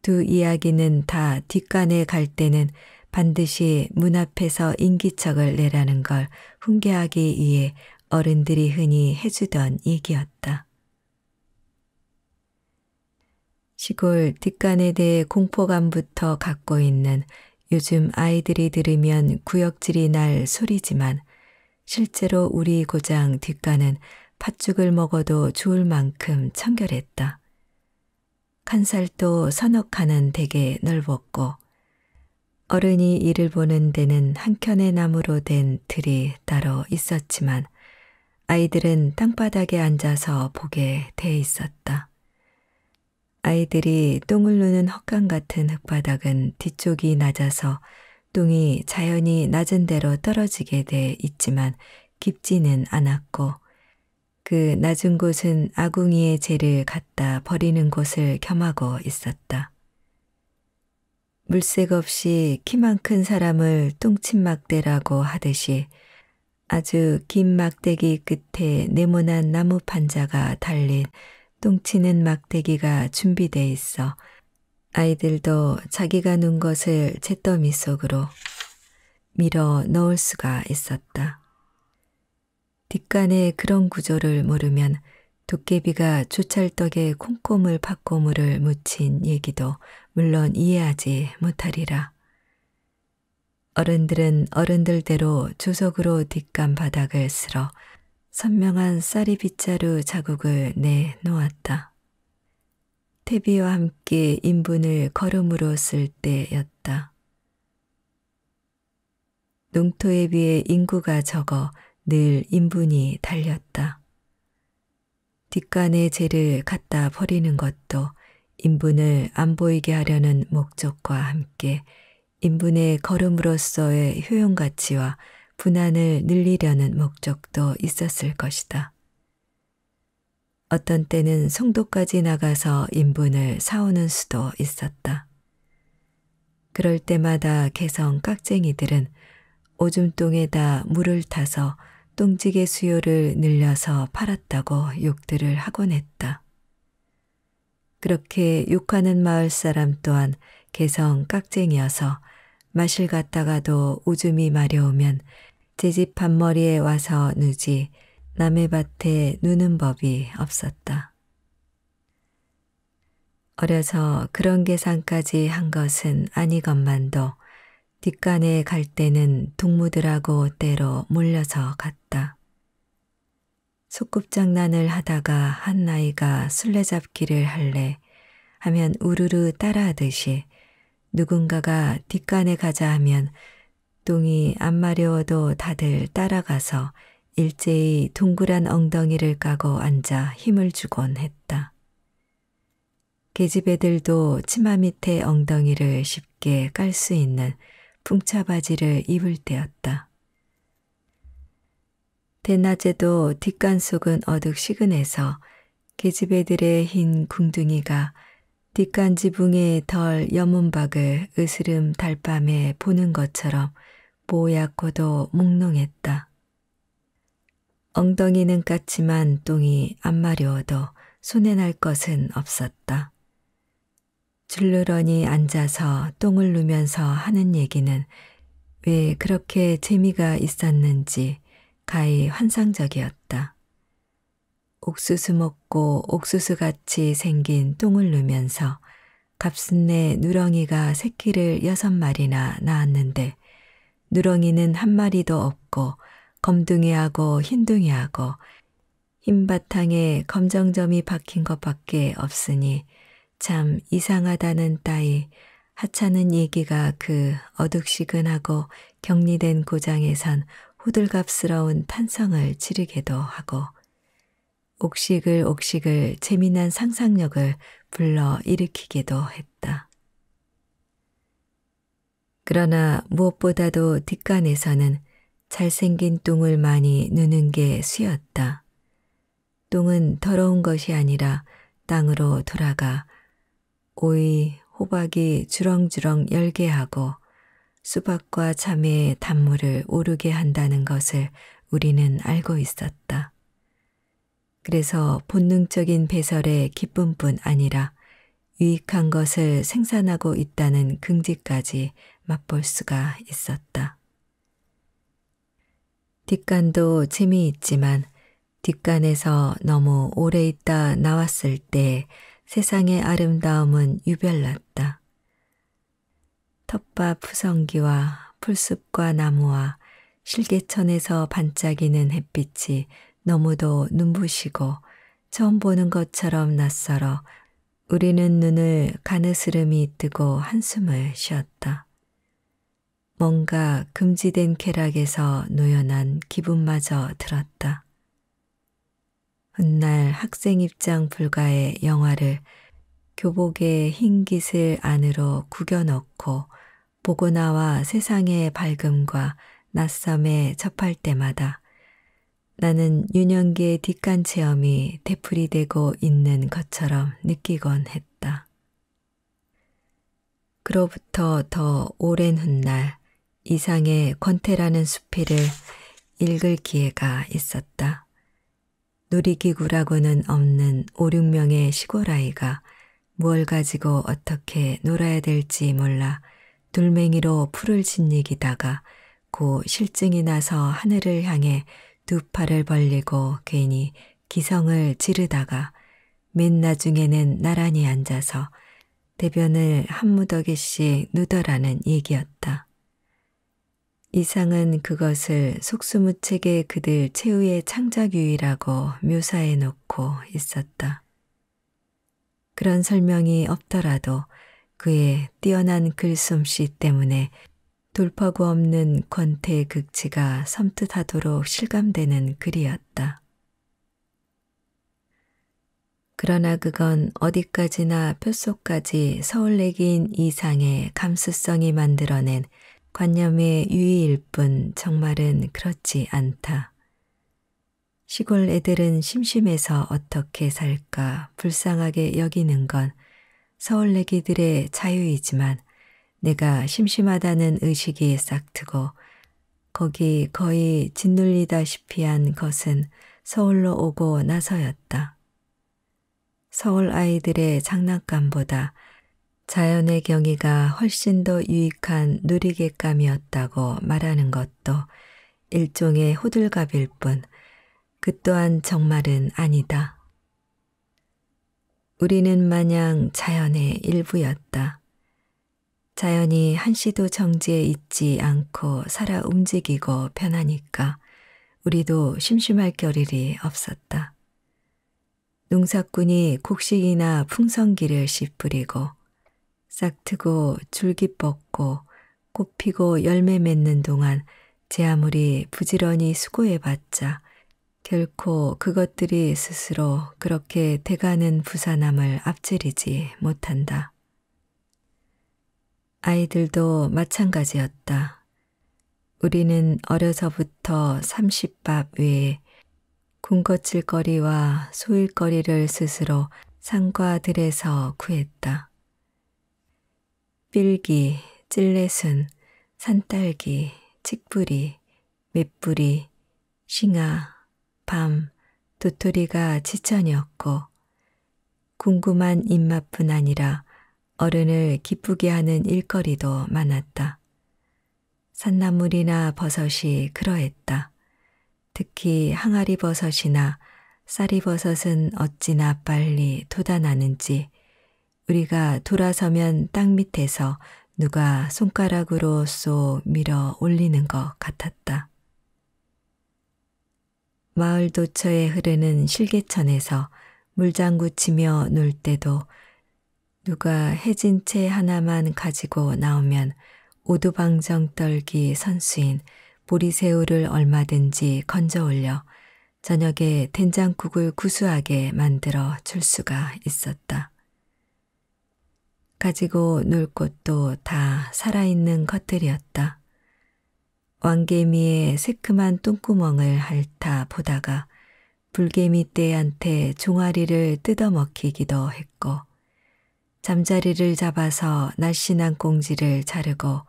두 이야기는 다 뒷간에 갈 때는 반드시 문 앞에서 인기척을 내라는 걸 훈계하기 위해 어른들이 흔히 해주던 얘기였다. 시골 뒷간에 대해 공포감부터 갖고 있는 요즘 아이들이 들으면 구역질이 날 소리지만 실제로 우리 고장 뒷간은 팥죽을 먹어도 좋을 만큼 청결했다. 칸살도 서너 칸은 되게 넓었고 어른이 일을 보는 데는 한켠의 나무로 된 들이 따로 있었지만 아이들은 땅바닥에 앉아서 보게 돼 있었다. 아이들이 똥을 누는 헛간 같은 흙바닥은 뒤쪽이 낮아서 똥이 자연히 낮은 대로 떨어지게 돼 있지만 깊지는 않았고 그 낮은 곳은 아궁이의 재를 갖다 버리는 곳을 겸하고 있었다. 물색 없이 키만 큰 사람을 똥침막대라고 하듯이 아주 긴 막대기 끝에 네모난 나무 판자가 달린 똥치는 막대기가 준비돼 있어 아이들도 자기가 눈 것을 채더미 속으로 밀어 넣을 수가 있었다. 뒷간의 그런 구조를 모르면 도깨비가 조찰떡에 콩고물 팥고물을 묻힌 얘기도 물론 이해하지 못하리라. 어른들은 어른들대로 조석으로 뒷감 바닥을 쓸어 선명한 쌀이 빗자루 자국을 내놓았다. 태비와 함께 인분을 걸음으로 쓸 때였다. 농토에 비해 인구가 적어 늘 인분이 달렸다. 뒷간의 재를 갖다 버리는 것도 인분을 안 보이게 하려는 목적과 함께 인분의 걸음으로서의 효용 가치와 분한을 늘리려는 목적도 있었을 것이다. 어떤 때는 송도까지 나가서 인분을 사오는 수도 있었다. 그럴 때마다 개성 깍쟁이들은 오줌똥에다 물을 타서 똥찌개 수요를 늘려서 팔았다고 욕들을 하곤 했다. 그렇게 욕하는 마을 사람 또한 개성 깍쟁이어서 마실 갔다가도 오줌이 마려우면 제집 밤머리에 와서 누지 남의 밭에 누는 법이 없었다. 어려서 그런 계산까지 한 것은 아니건만도 뒷간에 갈 때는 동무들하고 때로 몰려서 갔다. 소꿉장난을 하다가 한 나이가 술래잡기를 할래 하면 우르르 따라하듯이 누군가가 뒷간에 가자 하면 똥이 안 마려워도 다들 따라가서 일제히 동그란 엉덩이를 까고 앉아 힘을 주곤 했다. 계집 애들도 치마 밑에 엉덩이를 쉽게 깔 수 있는 풍차바지를 입을 때였다. 대낮에도 뒷간 속은 어둑 시근해서 계집 애들의 흰 궁둥이가 뒷간 지붕에 덜 여문 박을 으스름 달밤에 보는 것처럼 모약고도 몽롱했다. 엉덩이는 깠지만 똥이 안 마려워도 손에 날 것은 없었다. 줄르러니 앉아서 똥을 누면서 하는 얘기는 왜 그렇게 재미가 있었는지 가히 환상적이었다. 옥수수 먹고 옥수수 같이 생긴 똥을 누면서 값은내 누렁이가 새끼를 여섯 마리나 낳았는데 누렁이는 한 마리도 없고 검둥이하고 흰둥이하고 흰 바탕에 검정점이 박힌 것밖에 없으니 참 이상하다는 따위 하찮은 얘기가 그 어둑시근하고 격리된 고장에선 호들갑스러운 탄성을 지르기도 하고 옥식을 옥식을 재미난 상상력을 불러 일으키기도 했다. 그러나 무엇보다도 뒷간에서는 잘생긴 똥을 많이 누는 게 수였다. 똥은 더러운 것이 아니라 땅으로 돌아가 오이, 호박이 주렁주렁 열게 하고 수박과 참외의 단물을 오르게 한다는 것을 우리는 알고 있었다. 그래서 본능적인 배설의 기쁨뿐 아니라 유익한 것을 생산하고 있다는 긍지까지 맛볼 수가 있었다. 뒷간도 재미있지만 뒷간에서 너무 오래 있다 나왔을 때 세상의 아름다움은 유별났다. 텃밭 푸성기와 풀숲과 나무와 실개천에서 반짝이는 햇빛이 너무도 눈부시고 처음 보는 것처럼 낯설어 우리는 눈을 가느스름이 뜨고 한숨을 쉬었다. 뭔가 금지된 쾌락에서 노연한 기분마저 들었다. 훗날 학생 입장 불가의 영화를 교복의 흰 깃을 안으로 구겨넣고 보고 나와 세상의 밝음과 낯섦에 접할 때마다 나는 유년기의 뒷간 체험이 되풀이되고 있는 것처럼 느끼곤 했다. 그로부터 더 오랜 훗날 이상의 권태라는 수필을 읽을 기회가 있었다. 놀이기구라고는 없는 5, 6명의 시골아이가 뭘 가지고 어떻게 놀아야 될지 몰라 돌멩이로 풀을 짓니기다가 고 실증이 나서 하늘을 향해 두 팔을 벌리고 괜히 기성을 지르다가 맨 나중에는 나란히 앉아서 대변을 한 무더기씩 누더라는 얘기였다. 이상은 그것을 속수무책의 그들 최후의 창작유이라고 묘사해 놓고 있었다. 그런 설명이 없더라도 그의 뛰어난 글솜씨 때문에 돌파구 없는 권태의 극치가 섬뜩하도록 실감되는 글이었다. 그러나 그건 어디까지나 뼛속까지 서울내기인 이상의 감수성이 만들어낸 관념의 유의일 뿐 정말은 그렇지 않다. 시골 애들은 심심해서 어떻게 살까 불쌍하게 여기는 건 서울내기들의 자유이지만 내가 심심하다는 의식이 싹트고 거기 거의 짓눌리다시피 한 것은 서울로 오고 나서였다. 서울 아이들의 장난감보다 자연의 경이가 훨씬 더 유익한 누리개감이었다고 말하는 것도 일종의 호들갑일 뿐, 그 또한 정말은 아니다. 우리는 마냥 자연의 일부였다. 자연이 한시도 정지에 있지 않고 살아 움직이고 편하니까 우리도 심심할 겨를이 없었다. 농사꾼이 곡식이나 풍성기를 씨 뿌리고 싹트고 줄기 뻗고 꽃 피고 열매 맺는 동안 제 아무리 부지런히 수고해봤자 결코 그것들이 스스로 그렇게 대가는 부산함을 앞지르지 못한다. 아이들도 마찬가지였다. 우리는 어려서부터 삼십밥 외에 군것질거리와 소일거리를 스스로 상과들에서 구했다. 삘기, 찔레순, 산딸기, 칡뿌리, 맷뿌리, 싱아, 밤, 도토리가 지천이었고 궁금한 입맛뿐 아니라 어른을 기쁘게 하는 일거리도 많았다. 산나물이나 버섯이 그러했다. 특히 항아리 버섯이나 쌀이 버섯은 어찌나 빨리 돋아나는지 우리가 돌아서면 땅 밑에서 누가 손가락으로 쏙 밀어 올리는 것 같았다. 마을 도처에 흐르는 실개천에서 물장구 치며 놀 때도 누가 해진 채 하나만 가지고 나오면 오두방정 떨기 선수인 보리새우를 얼마든지 건져 올려 저녁에 된장국을 구수하게 만들어 줄 수가 있었다. 가지고 놀곳도다 살아있는 것들이었다. 왕개미의 새큼한 똥구멍을 핥아 보다가 불개미 떼한테 종아리를 뜯어먹히기도 했고 잠자리를 잡아서 날씬한 꽁지를 자르고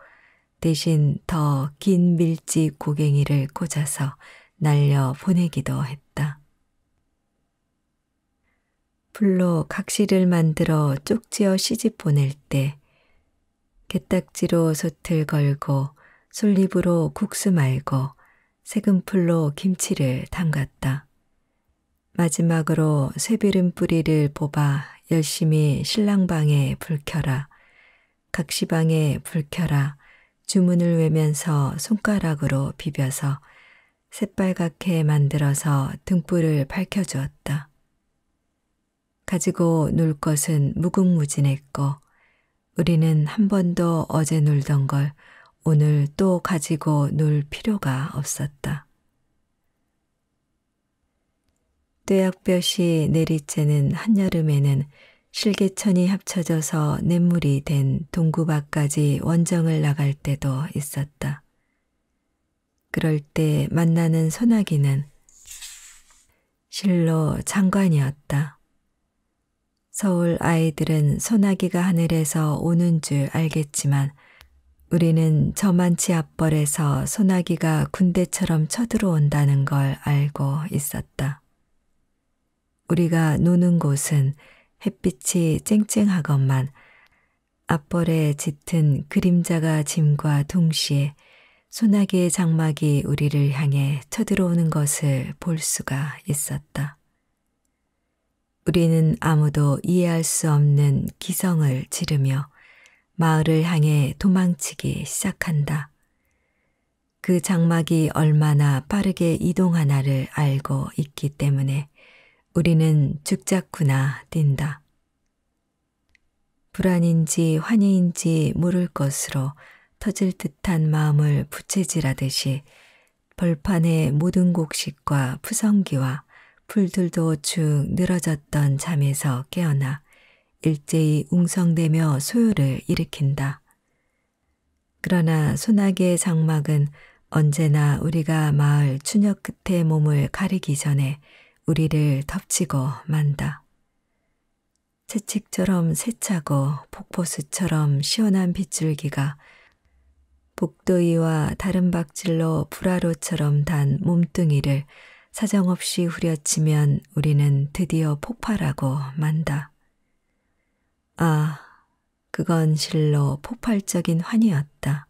대신 더 긴 밀짚 고갱이를 꽂아서 날려 보내기도 했다. 풀로 각시를 만들어 쪽지어 시집 보낼 때 게딱지로 솥을 걸고 솔잎으로 국수 말고 세금풀로 김치를 담갔다. 마지막으로 쇠비름 뿌리를 뽑아 열심히 신랑방에 불 켜라. 각시방에 불 켜라. 주문을 외면서 손가락으로 비벼서 새빨갛게 만들어서 등불을 밝혀주었다. 가지고 놀 것은 무궁무진했고 우리는 한 번도 어제 놀던 걸 오늘 또 가지고 놀 필요가 없었다. 뙤약볕이 내리쬐는 한여름에는 실개천이 합쳐져서 냇물이 된 동구 밭까지 원정을 나갈 때도 있었다. 그럴 때 만나는 소나기는 실로 장관이었다. 서울 아이들은 소나기가 하늘에서 오는 줄 알겠지만 우리는 저만치 앞벌에서 소나기가 군대처럼 쳐들어온다는 걸 알고 있었다. 우리가 노는 곳은 햇빛이 쨍쨍하건만 앞벌에 짙은 그림자가 짐과 동시에 소나기의 장막이 우리를 향해 쳐들어오는 것을 볼 수가 있었다. 우리는 아무도 이해할 수 없는 기성을 지르며 마을을 향해 도망치기 시작한다. 그 장막이 얼마나 빠르게 이동하나를 알고 있기 때문에 우리는 죽자꾸나 뛴다. 불안인지 환희인지 모를 것으로 터질 듯한 마음을 부채질하듯이 벌판의 모든 곡식과 푸성기와 풀들도 쭉 늘어졌던 잠에서 깨어나 일제히 웅성대며 소요를 일으킨다. 그러나 소나기의 장막은 언제나 우리가 마을 추녁 끝에 몸을 가리기 전에 우리를 덮치고 만다. 채찍처럼 세차고 폭포수처럼 시원한 빗줄기가 복도이와 다른 박질로 불화로처럼 단 몸뚱이를 사정없이 후려치면 우리는 드디어 폭발하고 만다. 아, 그건 실로 폭발적인 환희였다.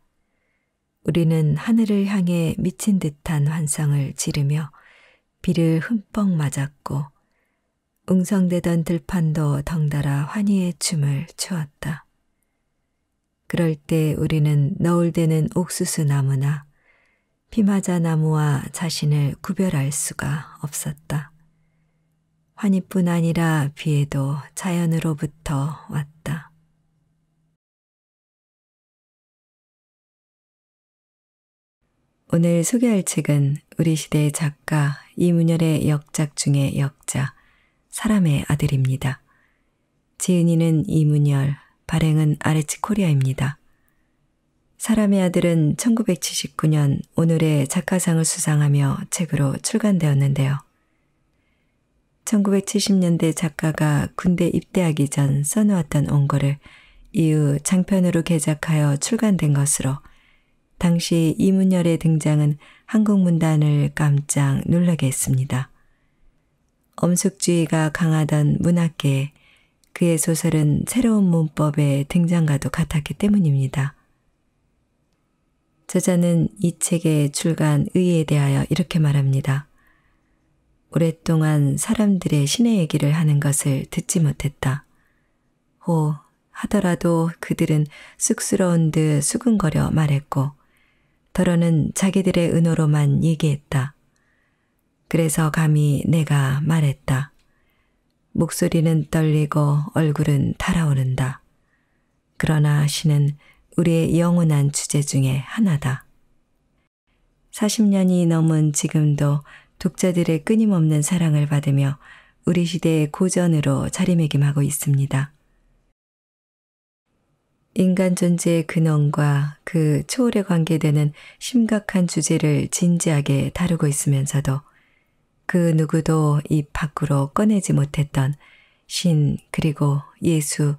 우리는 하늘을 향해 미친 듯한 환상을 지르며 비를 흠뻑 맞았고 웅성대던 들판도 덩달아 환희의 춤을 추었다. 그럴 때 우리는 너울대는 옥수수 나무나 피마자 나무와 자신을 구별할 수가 없었다. 환희뿐 아니라 비에도 자연으로부터 왔다. 오늘 소개할 책은 우리 시대의 작가 이문열의 역작 중의 역자, 사람의 아들입니다. 지은이는 이문열, 발행은 아레치 코리아입니다. 사람의 아들은 1979년 오늘의 작가상을 수상하며 책으로 출간되었는데요. 1970년대 작가가 군대 입대하기 전 써놓았던 원고를 이후 장편으로 개작하여 출간된 것으로 당시 이문열의 등장은 한국문단을 깜짝 놀라게 했습니다. 엄숙주의가 강하던 문학계에 그의 소설은 새로운 문법의 등장과도 같았기 때문입니다. 저자는 이 책에 출간 의의에 대하여 이렇게 말합니다. 오랫동안 사람들의 신의 얘기를 하는 것을 듣지 못했다. 호 하더라도 그들은 쑥스러운 듯 수근거려 말했고 더러는 자기들의 은어로만 얘기했다. 그래서 감히 내가 말했다. 목소리는 떨리고 얼굴은 달아오른다. 그러나 시는 우리의 영원한 주제 중에 하나다. 40년이 넘은 지금도 독자들의 끊임없는 사랑을 받으며 우리 시대의 고전으로 자리매김하고 있습니다. 인간 존재의 근원과 그 초월에 관계되는 심각한 주제를 진지하게 다루고 있으면서도 그 누구도 입 밖으로 꺼내지 못했던 신 그리고 예수,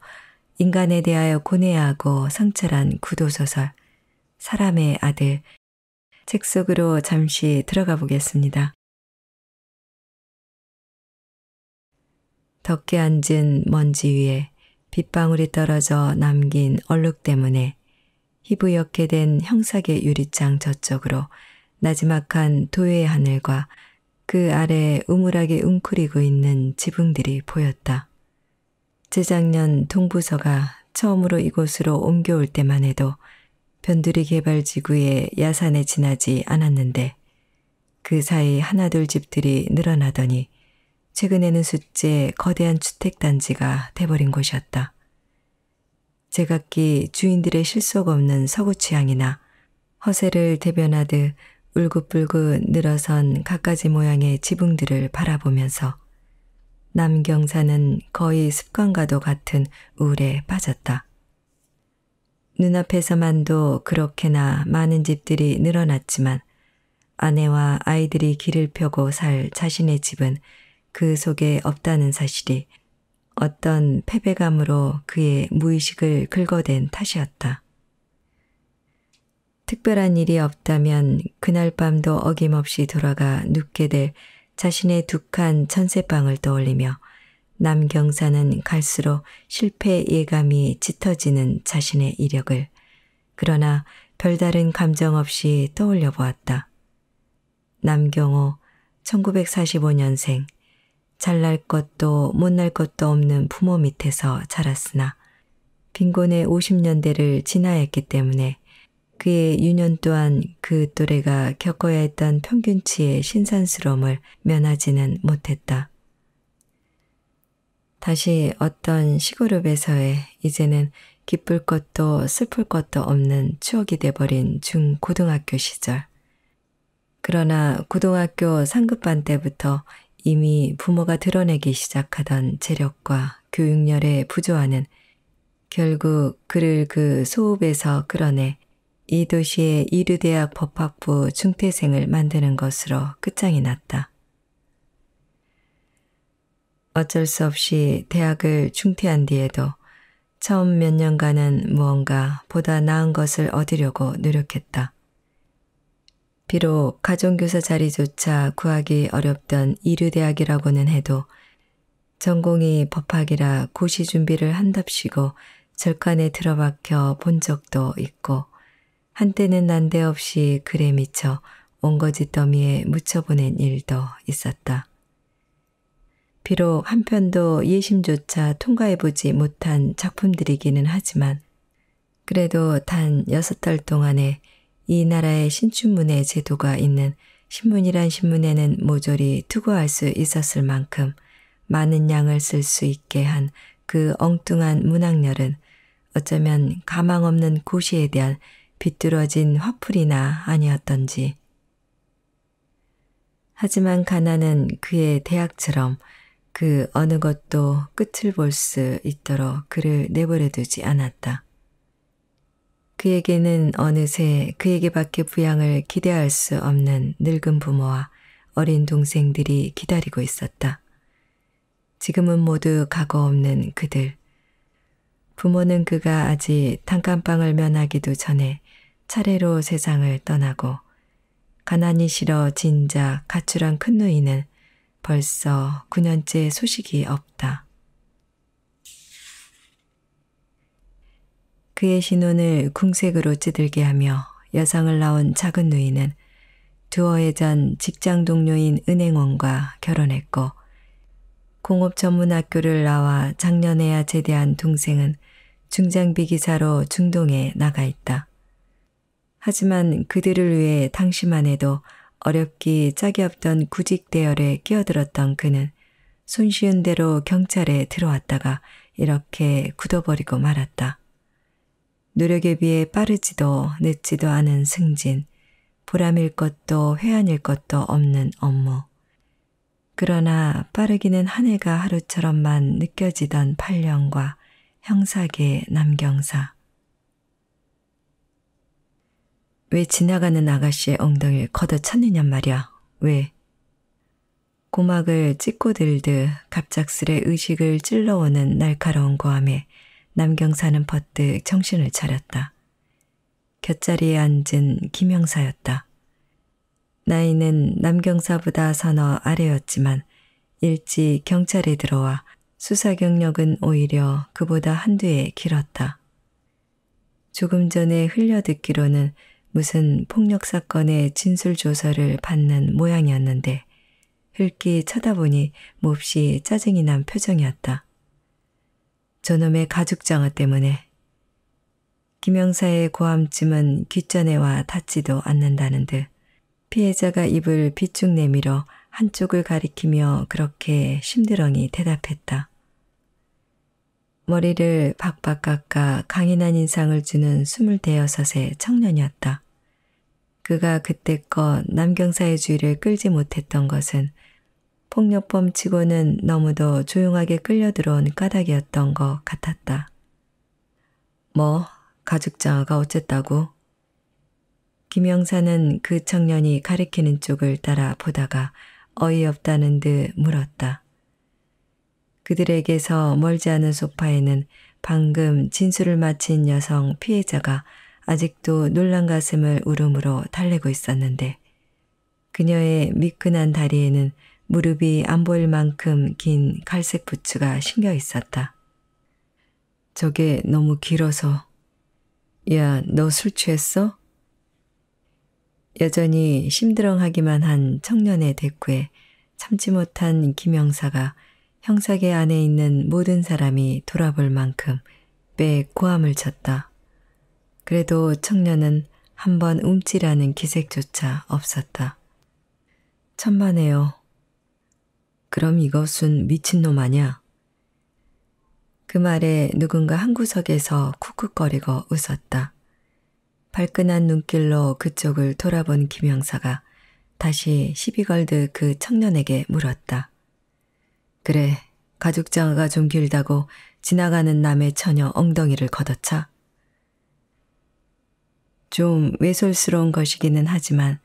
인간에 대하여 고뇌하고 성찰한 구도소설, 사람의 아들, 책 속으로 잠시 들어가 보겠습니다. 덮개 앉은 먼지 위에 빗방울이 떨어져 남긴 얼룩 때문에 희부역게된 형사계 유리창 저쪽으로 나지막한 도의 하늘과 그 아래 우물하게 웅크리고 있는 지붕들이 보였다. 재작년 동부서가 처음으로 이곳으로 옮겨올 때만 해도 변두리 개발 지구의 야산에 지나지 않았는데 그 사이 하나둘 집들이 늘어나더니 최근에는 숫제 거대한 주택단지가 돼버린 곳이었다. 제각기 주인들의 실속 없는 서구 취향이나 허세를 대변하듯 울긋불긋 늘어선 갖가지 모양의 지붕들을 바라보면서 남경사는 거의 습관과도 같은 우울에 빠졌다. 눈앞에서만도 그렇게나 많은 집들이 늘어났지만 아내와 아이들이 길을 펴고 살 자신의 집은 그 속에 없다는 사실이 어떤 패배감으로 그의 무의식을 긁어댄 탓이었다. 특별한 일이 없다면 그날 밤도 어김없이 돌아가 눕게 될 자신의 두 칸 천세방을 떠올리며 남경사는 갈수록 실패 예감이 짙어지는 자신의 이력을 그러나 별다른 감정 없이 떠올려 보았다. 남경호 1945년생 잘날 것도 못 날 것도 없는 부모 밑에서 자랐으나 빈곤의 50년대를 지나했기 때문에 그의 유년 또한 그 또래가 겪어야 했던 평균치의 신산스러움을 면하지는 못했다. 다시 어떤 시골읍에서의 이제는 기쁠 것도 슬플 것도 없는 추억이 돼버린 중고등학교 시절. 그러나 고등학교 상급반 때부터 이미 부모가 드러내기 시작하던 재력과 교육열의부조화는 결국 그를 그 소읍에서 끌어내 이 도시의 이르대학 법학부 중퇴생을 만드는 것으로 끝장이 났다. 어쩔 수 없이 대학을 중퇴한 뒤에도 처음 몇 년간은 무언가 보다 나은 것을 얻으려고 노력했다. 비록 가정교사 자리조차 구하기 어렵던 이류대학이라고는 해도 전공이 법학이라 고시 준비를 한답시고 절간에 들어박혀 본 적도 있고 한때는 난데없이 글에 미쳐 온거지 더미에 묻혀보낸 일도 있었다. 비록 한편도 예심조차 통과해보지 못한 작품들이기는 하지만 그래도 단 여섯 달 동안에 이 나라의 신춘문예 제도가 있는 신문이란 신문에는 모조리 투구할 수 있었을 만큼 많은 양을 쓸 수 있게 한 그 엉뚱한 문학열은 어쩌면 가망 없는 고시에 대한 비뚤어진 화풀이나 아니었던지. 하지만 가나는 그의 대학처럼 그 어느 것도 끝을 볼 수 있도록 그를 내버려두지 않았다. 그에게는 어느새 그에게밖에 부양을 기대할 수 없는 늙은 부모와 어린 동생들이 기다리고 있었다. 지금은 모두 가고 없는 그들. 부모는 그가 아직 단칸방을 면하기도 전에 차례로 세상을 떠나고 가난이 싫어 진작 가출한 큰 누이는 벌써 9년째 소식이 없다. 그의 신혼을 궁색으로 찌들게 하며 여성을 낳은 작은 누이는 두어 해전 직장 동료인 은행원과 결혼했고 공업 전문학교를 나와 작년에야 제대한 동생은 중장비 기사로 중동에 나가 있다. 하지만 그들을 위해 당시만 해도 어렵기 짝이 없던 구직 대열에 끼어들었던 그는 손쉬운 대로 경찰에 들어왔다가 이렇게 굳어버리고 말았다. 노력에 비해 빠르지도 늦지도 않은 승진, 보람일 것도 회한일 것도 없는 업무. 그러나 빠르기는 한 해가 하루처럼만 느껴지던 8년과 형사계 남경사. 왜 지나가는 아가씨의 엉덩이를 걷어찼느냐 말이야. 왜? 고막을 찢고 들듯 갑작스레 의식을 찔러오는 날카로운 고함에 남경사는 버뜩 정신을 차렸다. 곁자리에 앉은 김영사였다. 나이는 남경사보다 서너 아래였지만 일찍 경찰에 들어와 수사 경력은 오히려 그보다 한두 에 길었다. 조금 전에 흘려듣기로는 무슨 폭력 사건의 진술 조서를 받는 모양이었는데 흘기 쳐다보니 몹시 짜증이 난 표정이었다. 저놈의 가죽장어 때문에. 김영사의 고함쯤은 귀전에와 닿지도 않는다는 듯 피해자가 입을 비축 내밀어 한쪽을 가리키며 그렇게 심드렁이 대답했다. 머리를 박박 깎아 강인한 인상을 주는 스물대여섯의 청년이었다. 그가 그때껏 남경사의 주의를 끌지 못했던 것은 폭력범 치고는 너무도 조용하게 끌려 들어온 까닭이었던 것 같았다. 뭐, 가죽장화가 어쨌다고? 김영사는 그 청년이 가리키는 쪽을 따라 보다가 어이없다는 듯 물었다. 그들에게서 멀지 않은 소파에는 방금 진술을 마친 여성 피해자가 아직도 놀란 가슴을 울음으로 달래고 있었는데 그녀의 미끈한 다리에는 무릎이 안 보일 만큼 긴 갈색 부츠가 신겨 있었다. 저게 너무 길어서. 야, 너 술 취했어? 여전히 심드렁하기만 한 청년의 대꾸에 참지 못한 김영사가 형사계 안에 있는 모든 사람이 돌아볼 만큼 빼 고함을 쳤다. 그래도 청년은 한번 움찔하는 기색조차 없었다. 천만에요. 그럼 이것은 미친놈 아냐? 그 말에 누군가 한 구석에서 쿡쿡거리고 웃었다. 발끈한 눈길로 그쪽을 돌아본 김영사가 다시 시비걸드 그 청년에게 물었다. 그래, 가죽장화가 좀 길다고 지나가는 남의 처녀 엉덩이를 걷어차. 좀 외솔스러운 것이기는 하지만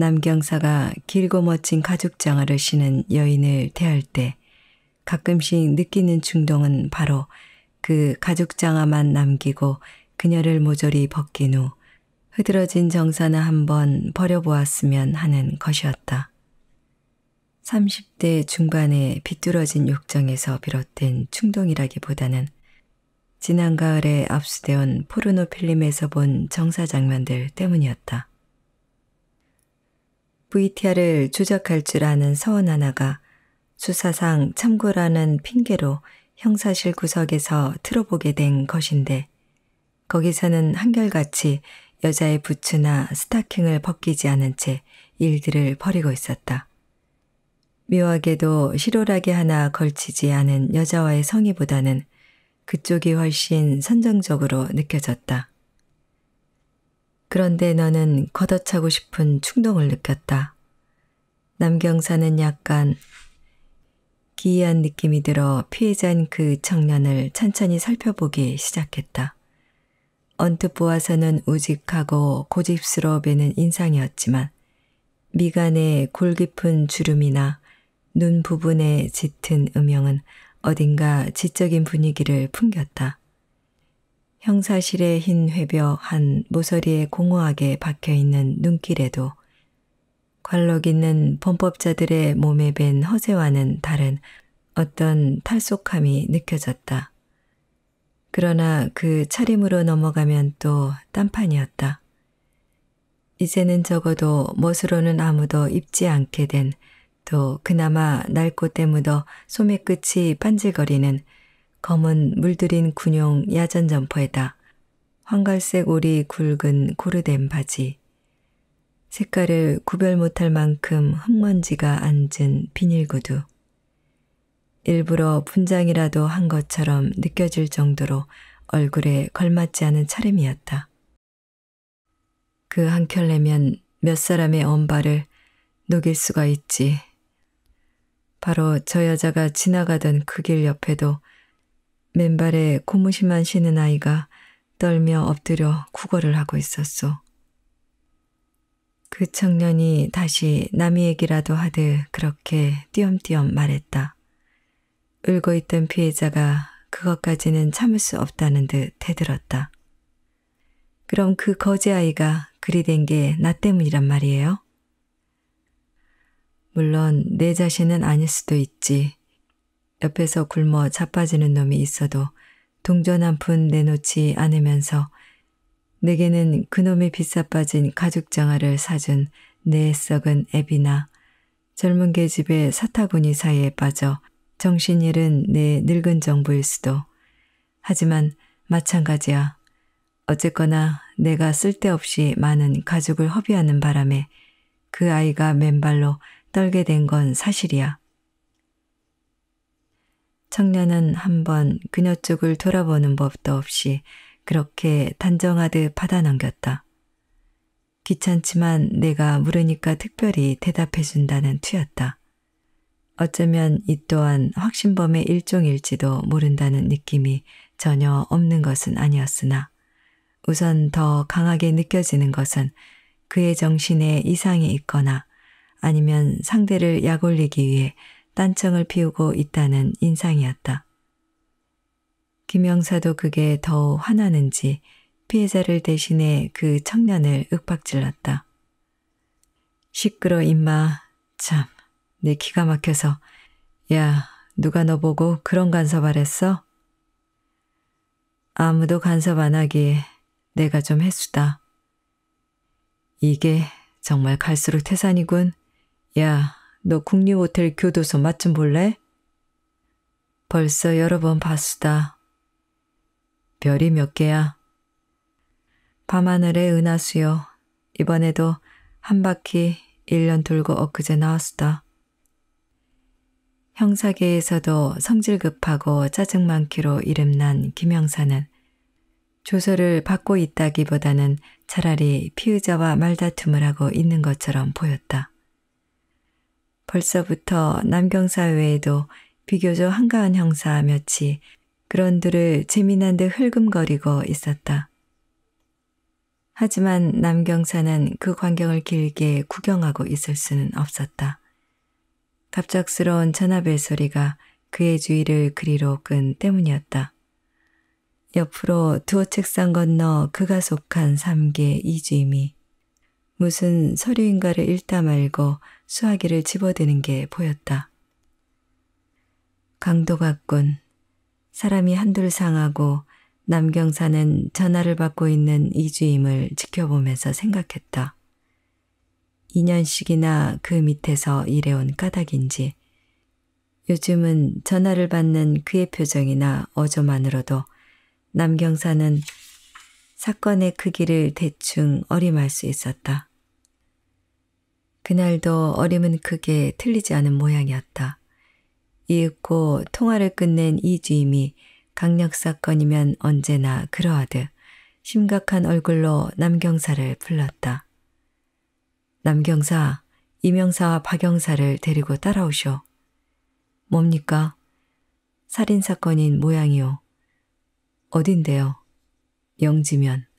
남경사가 길고 멋진 가죽장화를 신은 여인을 대할 때 가끔씩 느끼는 충동은 바로 그 가죽장화만 남기고 그녀를 모조리 벗긴 후 흐드러진 정사나 한번 버려보았으면 하는 것이었다. 30대 중반의 비뚤어진 욕정에서 비롯된 충동이라기보다는 지난 가을에 압수되온 포르노 필름에서 본 정사 장면들 때문이었다. VTR을 조작할 줄 아는 서원 하나가 수사상 참고라는 핑계로 형사실 구석에서 틀어보게 된 것인데 거기서는 한결같이 여자의 부츠나 스타킹을 벗기지 않은 채 일들을 벌이고 있었다. 묘하게도 실오라기 하나 걸치지 않은 여자와의 성의보다는 그쪽이 훨씬 선정적으로 느껴졌다. 그런데 너는 걷어차고 싶은 충동을 느꼈다. 남경사는 약간 기이한 느낌이 들어 피해자인 그 청년을 천천히 살펴보기 시작했다. 언뜻 보아서는 우직하고 고집스러워 보는 인상이었지만 미간의 골깊은 주름이나 눈 부분의 짙은 음영은 어딘가 지적인 분위기를 풍겼다. 형사실의 흰회벽한 모서리에 공허하게 박혀있는 눈길에도 관록 있는 범법자들의 몸에 밴 허세와는 다른 어떤 탈속함이 느껴졌다. 그러나 그 차림으로 넘어가면 또 딴판이었다. 이제는 적어도 멋으로는 아무도 입지 않게 된 또 그나마 낡고 때묻어 소매 끝이 반질거리는 검은 물들인 군용 야전 점퍼에다 황갈색 오리 굵은 고르덴 바지, 색깔을 구별 못할 만큼 흙먼지가 앉은 비닐구두, 일부러 분장이라도 한 것처럼 느껴질 정도로 얼굴에 걸맞지 않은 차림이었다. 그 한 켤레면 몇 사람의 엄발을 녹일 수가 있지. 바로 저 여자가 지나가던 그 길 옆에도 맨발에 고무신만 신은 아이가 떨며 엎드려 구걸을 하고 있었소. 그 청년이 다시 남의 얘기라도 하듯 그렇게 띄엄띄엄 말했다. 울고 있던 피해자가 그것까지는 참을 수 없다는 듯 대들었다. 그럼 그거제 아이가 그리 된 게 나 때문이란 말이에요? 물론 내 자신은 아닐 수도 있지. 옆에서 굶어 자빠지는 놈이 있어도 동전 한 푼 내놓지 않으면서 내게는 그놈이 비싸 빠진 가죽장아를 사준 내 썩은 애비나 젊은 계집의 사타구니 사이에 빠져 정신 일은내 늙은 정부일 수도 하지만 마찬가지야. 어쨌거나 내가 쓸데없이 많은 가죽을 허비하는 바람에 그 아이가 맨발로 떨게 된 건 사실이야. 청년은 한 번 그녀 쪽을 돌아보는 법도 없이 그렇게 단정하듯 받아넘겼다. 귀찮지만 내가 물으니까 특별히 대답해준다는 투였다. 어쩌면 이 또한 확신범의 일종일지도 모른다는 느낌이 전혀 없는 것은 아니었으나 우선 더 강하게 느껴지는 것은 그의 정신에 이상이 있거나 아니면 상대를 약올리기 위해 딴청을 피우고 있다는 인상이었다. 김영사도 그게 더 화나는지 피해자를 대신해 그 청년을 윽박질렀다. 시끄러 임마. 참, 내 기가 막혀서. 야, 누가 너 보고 그런 간섭하했어 아무도 간섭 안 하기에 내가 좀 해수다. 이게 정말 갈수록 태산이군. 야, 너 국립호텔 교도소 맛 좀 볼래? 벌써 여러 번 봤수다. 별이 몇 개야? 밤하늘의 은하수요. 이번에도 한 바퀴 1년 돌고 엊그제 나왔수다. 형사계에서도 성질 급하고 짜증 많기로 이름난 김형사는 조서를 받고 있다기보다는 차라리 피의자와 말다툼을 하고 있는 것처럼 보였다. 벌써부터 남경사회에도 비교적 한가한 형사 몇이 그런 둘을 재미난 듯 흘금거리고 있었다. 하지만 남경사는 그 광경을 길게 구경하고 있을 수는 없었다. 갑작스러운 전화벨 소리가 그의 주의를 그리로 끈 때문이었다. 옆으로 두어 책상 건너 그가 속한 3개 이주임이 무슨 서류인가를 읽다 말고 수화기를 집어드는 게 보였다. 강도 같군. 사람이 한둘 상하고 남경사는 전화를 받고 있는 이주임을 지켜보면서 생각했다. 2년씩이나 그 밑에서 일해온 까닭인지 요즘은 전화를 받는 그의 표정이나 어조만으로도 남경사는 사건의 크기를 대충 어림할 수 있었다. 그날도 어림은 크게 틀리지 않은 모양이었다. 이윽고 통화를 끝낸 이주임이 강력 사건이면 언제나 그러하듯 심각한 얼굴로 남경사를 불렀다. 남경사, 이명사와 박영사를 데리고 따라오쇼. 뭡니까? 살인사건인 모양이요. 어딘데요? 영지면.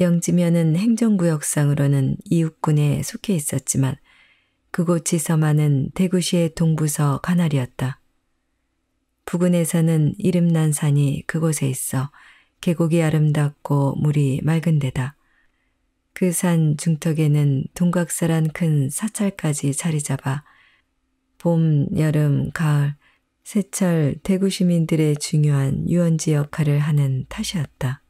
영지면은 행정구역상으로는 이웃군에 속해 있었지만 그곳 지서만은 대구시의 동부서 가나이었다 부근에서는 이름난 산이 그곳에 있어 계곡이 아름답고 물이 맑은 데다. 그 산 중턱에는 동각사란 큰 사찰까지 자리 잡아 봄, 여름, 가을, 새철 대구 시민들의 중요한 유원지 역할을 하는 탓이었다.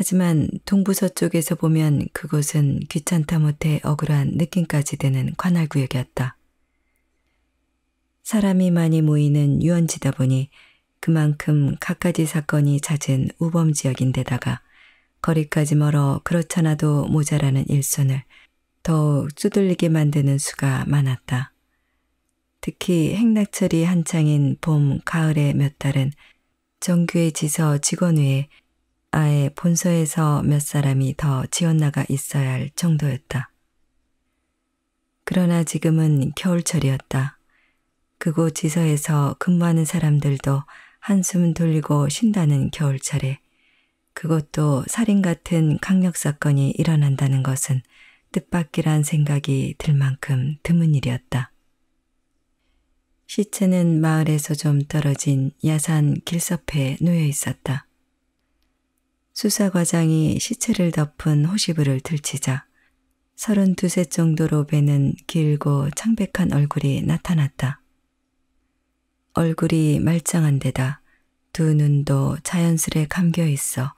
하지만 동부서쪽에서 보면 그곳은 귀찮다 못해 억울한 느낌까지 드는 관할구역이었다. 사람이 많이 모이는 유원지다 보니 그만큼 갖가지 사건이 잦은 우범지역인데다가 거리까지 멀어 그렇잖아도 모자라는 일손을 더욱 두들리게 만드는 수가 많았다. 특히 행락철이 한창인 봄, 가을의 몇 달은 정규의 지서 직원 외에 아예 본서에서 몇 사람이 더 지원나가 있어야 할 정도였다. 그러나 지금은 겨울철이었다. 그곳 지서에서 근무하는 사람들도 한숨 돌리고 쉰다는 겨울철에 그것도 살인 같은 강력사건이 일어난다는 것은 뜻밖이란 생각이 들 만큼 드문 일이었다. 시체는 마을에서 좀 떨어진 야산 길섭에 놓여 있었다. 수사과장이 시체를 덮은 호시부를 들치자 32세 정도로 베는 길고 창백한 얼굴이 나타났다. 얼굴이 말짱한 데다 두 눈도 자연스레 감겨 있어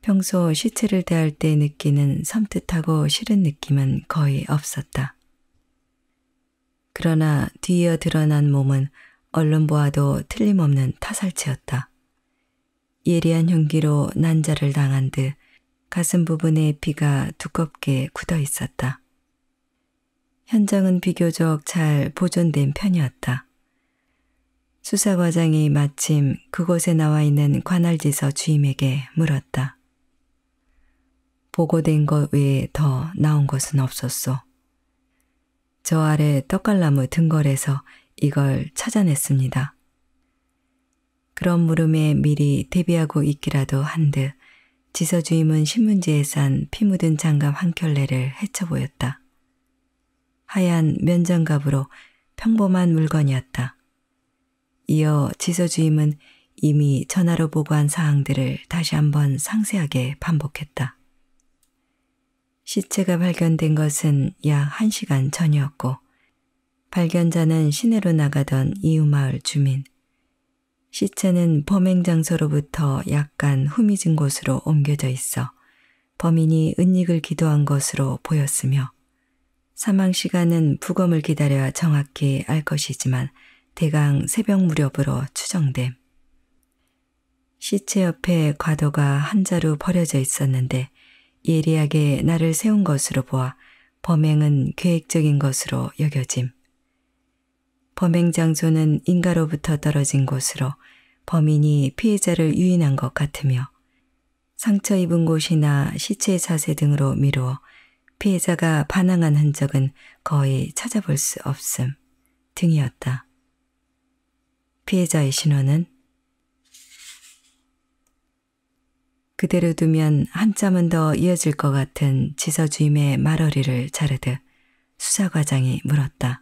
평소 시체를 대할 때 느끼는 섬뜩하고 싫은 느낌은 거의 없었다. 그러나 뒤이어 드러난 몸은 얼른 보아도 틀림없는 타살체였다. 예리한 흉기로 난자를 당한 듯 가슴 부분에 피가 두껍게 굳어 있었다. 현장은 비교적 잘 보존된 편이었다. 수사과장이 마침 그곳에 나와 있는 관할지서 주임에게 물었다. 보고된 것 외에 더 나온 것은 없었소. 저 아래 떡갈나무 등걸에서 이걸 찾아냈습니다. 그런 물음에 미리 대비하고 있기라도 한 듯 지서 주임은 신문지에 싼피 묻은 장갑 한 켤레를 헤쳐 보였다. 하얀 면장갑으로 평범한 물건이었다. 이어 지서 주임은 이미 전화로 보고한 사항들을 다시 한번 상세하게 반복했다. 시체가 발견된 것은 약 1시간 전이었고 발견자는 시내로 나가던 이웃마을 주민 시체는 범행 장소로부터 약간 후미진 곳으로 옮겨져 있어 범인이 은닉을 기도한 것으로 보였으며 사망 시간은 부검을 기다려야 정확히 알 것이지만 대강 새벽 무렵으로 추정됨. 시체 옆에 과도가 한 자루 버려져 있었는데 예리하게 나를 세운 것으로 보아 범행은 계획적인 것으로 여겨짐. 범행장소는 인가로부터 떨어진 곳으로 범인이 피해자를 유인한 것 같으며 상처 입은 곳이나 시체의 자세 등으로 미루어 피해자가 반항한 흔적은 거의 찾아볼 수 없음 등이었다. 피해자의 신원은 그대로 두면 한참은 더 이어질 것 같은 지서주임의 말어리를 자르듯 수사과장이 물었다.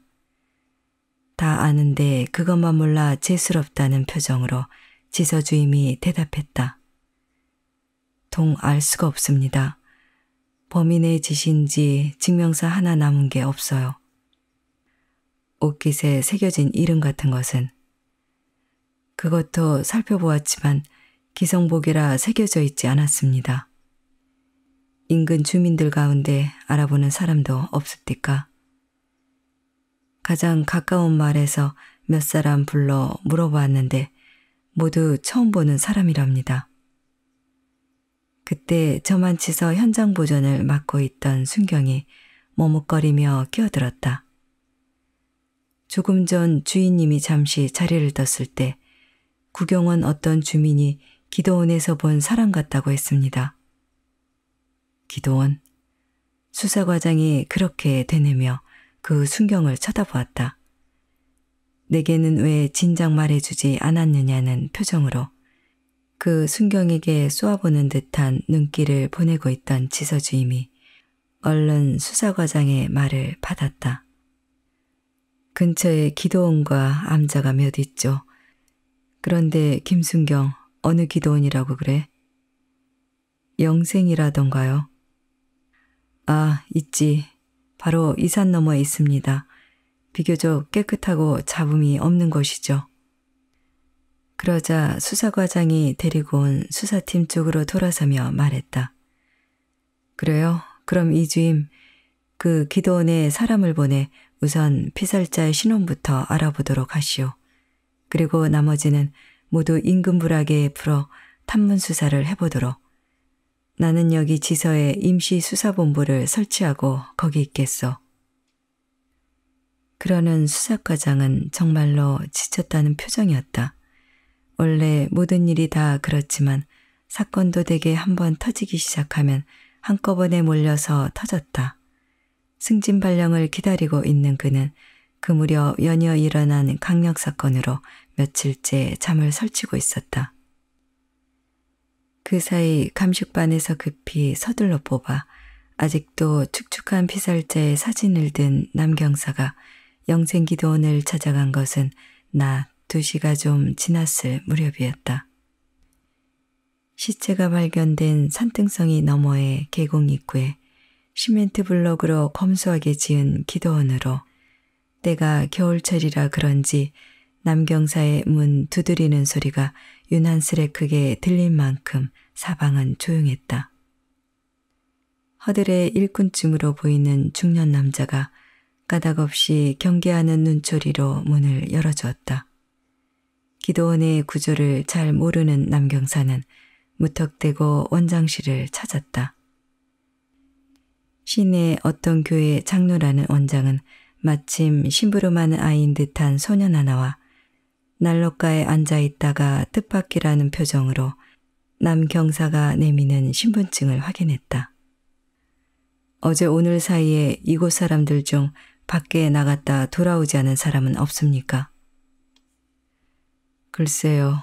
다 아는데 그것만 몰라 죄스럽다는 표정으로 지서 주임이 대답했다. 동 알 수가 없습니다. 범인의 짓인지 증명서 하나 남은 게 없어요. 옷깃에 새겨진 이름 같은 것은 그것도 살펴보았지만 기성복이라 새겨져 있지 않았습니다. 인근 주민들 가운데 알아보는 사람도 없습니까? 가장 가까운 말에서 몇 사람 불러 물어봤는데 모두 처음 보는 사람이랍니다. 그때 저만 치서 현장 보전을 맡고 있던 순경이 머뭇거리며 끼어들었다. 조금 전 주인님이 잠시 자리를 떴을 때 구경원 어떤 주민이 기도원에서 본 사람 같다고 했습니다. 기도원? 수사과장이 그렇게 되뇌며 그 순경을 쳐다보았다. 내게는 왜 진작 말해주지 않았느냐는 표정으로 그 순경에게 쏘아보는 듯한 눈길을 보내고 있던 지서주임이 얼른 수사과장의 말을 받았다. 근처에 기도원과 암자가 몇 있죠. 그런데 김순경 어느 기도원이라고 그래? 영생이라던가요? 아, 있지. 바로 이산 너머에 있습니다. 비교적 깨끗하고 잡음이 없는 것이죠. 그러자 수사과장이 데리고 온 수사팀 쪽으로 돌아서며 말했다. 그래요? 그럼 이주임, 그 기도원에 사람을 보내 우선 피살자의 신원부터 알아보도록 하시오. 그리고 나머지는 모두 임금불하게 풀어 탐문수사를 해보도록. 나는 여기 지서에 임시 수사본부를 설치하고 거기 있겠소. 그러는 수사과장은 정말로 지쳤다는 표정이었다. 원래 모든 일이 다 그렇지만 사건도 되게 한 번 터지기 시작하면 한꺼번에 몰려서 터졌다. 승진 발령을 기다리고 있는 그는 그 무렵 연이어 일어난 강력 사건으로 며칠째 잠을 설치고 있었다. 그 사이 감식반에서 급히 서둘러 뽑아 아직도 축축한 피살자의 사진을 든 남경사가 영생기도원을 찾아간 것은 낮 2시가 좀 지났을 무렵이었다. 시체가 발견된 산등성이 너머의 계곡 입구에 시멘트 블럭으로 검소하게 지은 기도원으로 때가 겨울철이라 그런지 남경사의 문 두드리는 소리가 유난스레 크게 들린 만큼 사방은 조용했다. 허들의 일꾼쯤으로 보이는 중년 남자가 까닭없이 경계하는 눈초리로 문을 열어주었다. 기도원의 구조를 잘 모르는 남경사는 무턱대고 원장실을 찾았다. 시내 어떤 교회 장로라는 원장은 마침 심부름하는 아이인 듯한 소년 하나와 난로가에 앉아 있다가 뜻밖이라는 표정으로 남 경사가 내미는 신분증을 확인했다. 어제 오늘 사이에 이곳 사람들 중 밖에 나갔다 돌아오지 않은 사람은 없습니까? 글쎄요.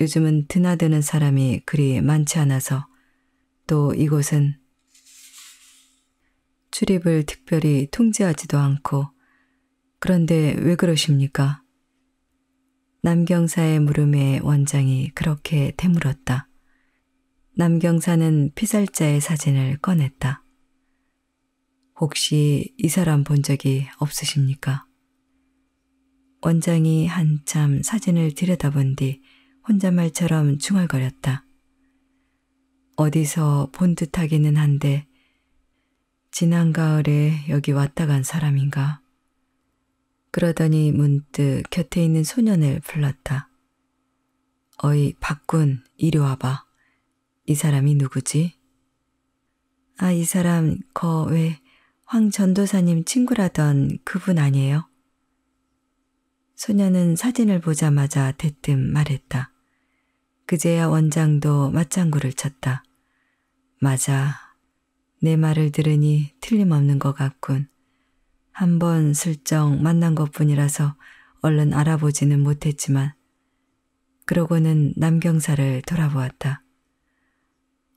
요즘은 드나드는 사람이 그리 많지 않아서 또 이곳은 출입을 특별히 통제하지도 않고 그런데 왜 그러십니까? 남경사의 물음에 원장이 그렇게 되물었다. 남경사는 피살자의 사진을 꺼냈다. 혹시 이 사람 본 적이 없으십니까? 원장이 한참 사진을 들여다본 뒤 혼잣말처럼 중얼거렸다. 어디서 본 듯하기는 한데 지난 가을에 여기 왔다 간 사람인가? 그러더니 문득 곁에 있는 소년을 불렀다. 어이 박군 이리 와봐. 이 사람이 누구지? 아, 이 사람 거 왜 황 전도사님 친구라던 그분 아니에요? 소녀는 사진을 보자마자 대뜸 말했다. 그제야 원장도 맞장구를 쳤다. 맞아. 내 말을 들으니 틀림없는 것 같군. 한번 슬쩍 만난 것 뿐이라서 얼른 알아보지는 못했지만 그러고는 남경사를 돌아보았다.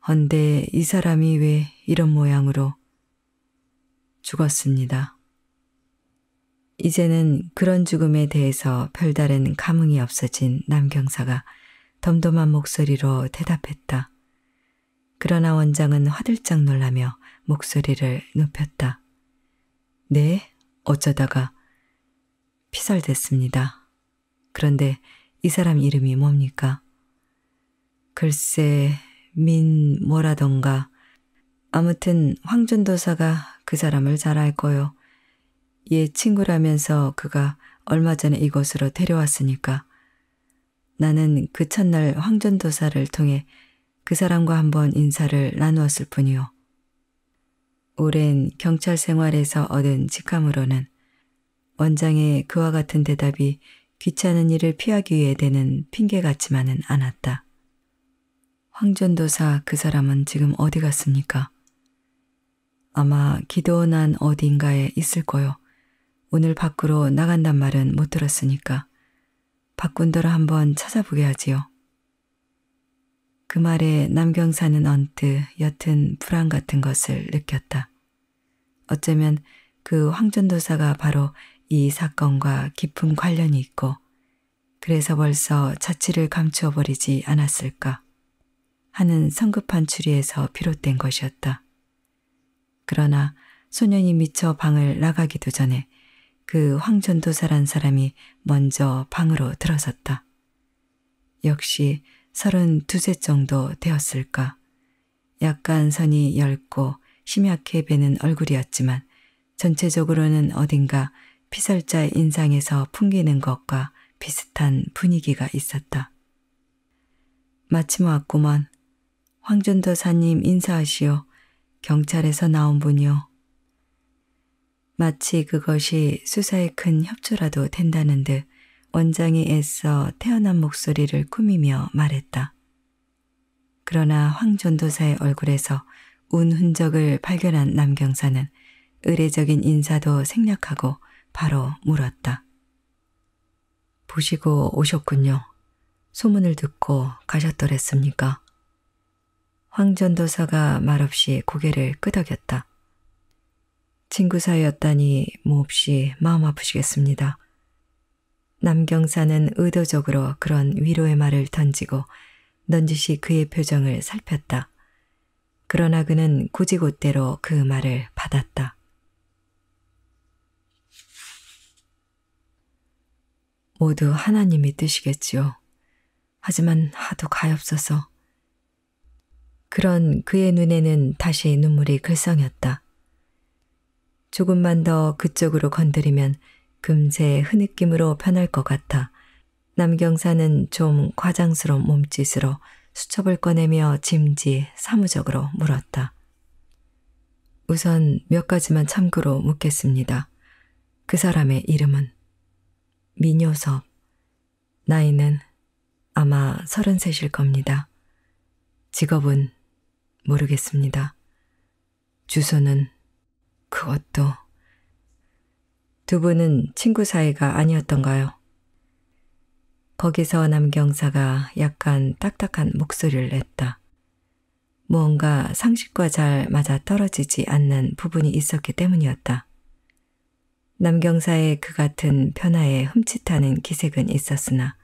헌데 이 사람이 왜 이런 모양으로 죽었습니다. 이제는 그런 죽음에 대해서 별다른 감흥이 없어진 남경사가 덤덤한 목소리로 대답했다. 그러나 원장은 화들짝 놀라며 목소리를 높였다. 네? 어쩌다가 피살됐습니다. 그런데 이 사람 이름이 뭡니까? 글쎄, 민 뭐라던가. 아무튼 황준도사가 그 사람을 잘 알 거요. 얘 친구라면서 그가 얼마 전에 이곳으로 데려왔으니까. 나는 그 첫날 황전도사를 통해 그 사람과 한번 인사를 나누었을 뿐이요. 오랜 경찰 생활에서 얻은 직함으로는 원장의 그와 같은 대답이 귀찮은 일을 피하기 위해 되는 핑계 같지만은 않았다. 황전도사 그 사람은 지금 어디 갔습니까? 아마 기도난 어딘가에 있을 거요. 오늘 밖으로 나간단 말은 못 들었으니까 바꾼더라 한번 찾아보게 하지요. 그 말에 남경사는 언뜻 옅은 불안 같은 것을 느꼈다. 어쩌면 그 황전도사가 바로 이 사건과 깊은 관련이 있고 그래서 벌써 자취를 감추어버리지 않았을까 하는 성급한 추리에서 비롯된 것이었다. 그러나 소년이 미처 방을 나가기도 전에 그 황전도사란 사람이 먼저 방으로 들어섰다. 역시 서른 두세 정도 되었을까. 약간 선이 얇고 심약해 배는 얼굴이었지만 전체적으로는 어딘가 피설자의 인상에서 풍기는 것과 비슷한 분위기가 있었다. 마침 왔구먼. 황준도사님 인사하시오. 경찰에서 나온 분이요. 마치 그것이 수사에 큰 협조라도 된다는 듯 원장이 애써 태어난 목소리를 꾸미며 말했다. 그러나 황전도사의 얼굴에서 운 흔적을 발견한 남경사는 의례적인 인사도 생략하고 바로 물었다. 보시고 오셨군요. 소문을 듣고 가셨더랬습니까? 황전도사가 말없이 고개를 끄덕였다. 친구 사이였다니 몹시 마음 아프시겠습니다. 남경사는 의도적으로 그런 위로의 말을 던지고 넌지시 그의 표정을 살폈다. 그러나 그는 고이곧대로그 말을 받았다. 모두 하나님의 뜻이겠지요. 하지만 하도 가엾어서 그런 그의 눈에는 다시 눈물이 글썽였다. 조금만 더 그쪽으로 건드리면 금세 흐느낌으로 편할 것 같아 남경사는 좀 과장스러운 몸짓으로 수첩을 꺼내며 짐지 사무적으로 물었다. 우선 몇 가지만 참고로 묻겠습니다. 그 사람의 이름은? 민효섭. 나이는 아마 서른셋일 겁니다. 직업은 모르겠습니다. 주소는 그것도. 두 분은 친구 사이가 아니었던가요? 거기서 남경사가 약간 딱딱한 목소리를 냈다. 무언가 상식과 잘 맞아떨어지지 않는 부분이 있었기 때문이었다. 남경사의 그 같은 변화에 흠칫하는 기색은 있었으나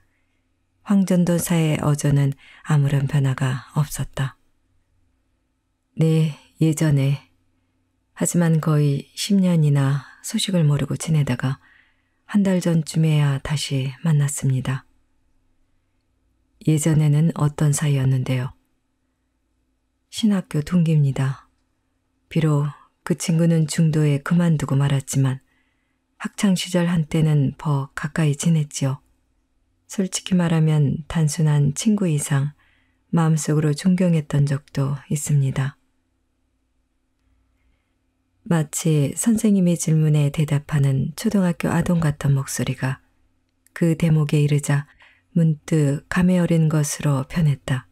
황전도사의 어조는 아무런 변화가 없었다. 네, 예전에 하지만 거의 10년이나 소식을 모르고 지내다가 한 달 전쯤에야 다시 만났습니다. 예전에는 어떤 사이였는데요. 신학교 동기입니다. 비록 그 친구는 중도에 그만두고 말았지만 학창시절 한때는 더 가까이 지냈지요. 솔직히 말하면 단순한 친구 이상 마음속으로 존경했던 적도 있습니다. 마치 선생님의 질문에 대답하는 초등학교 아동 같던 목소리가 그 대목에 이르자 문득 감에 어린 것으로 변했다.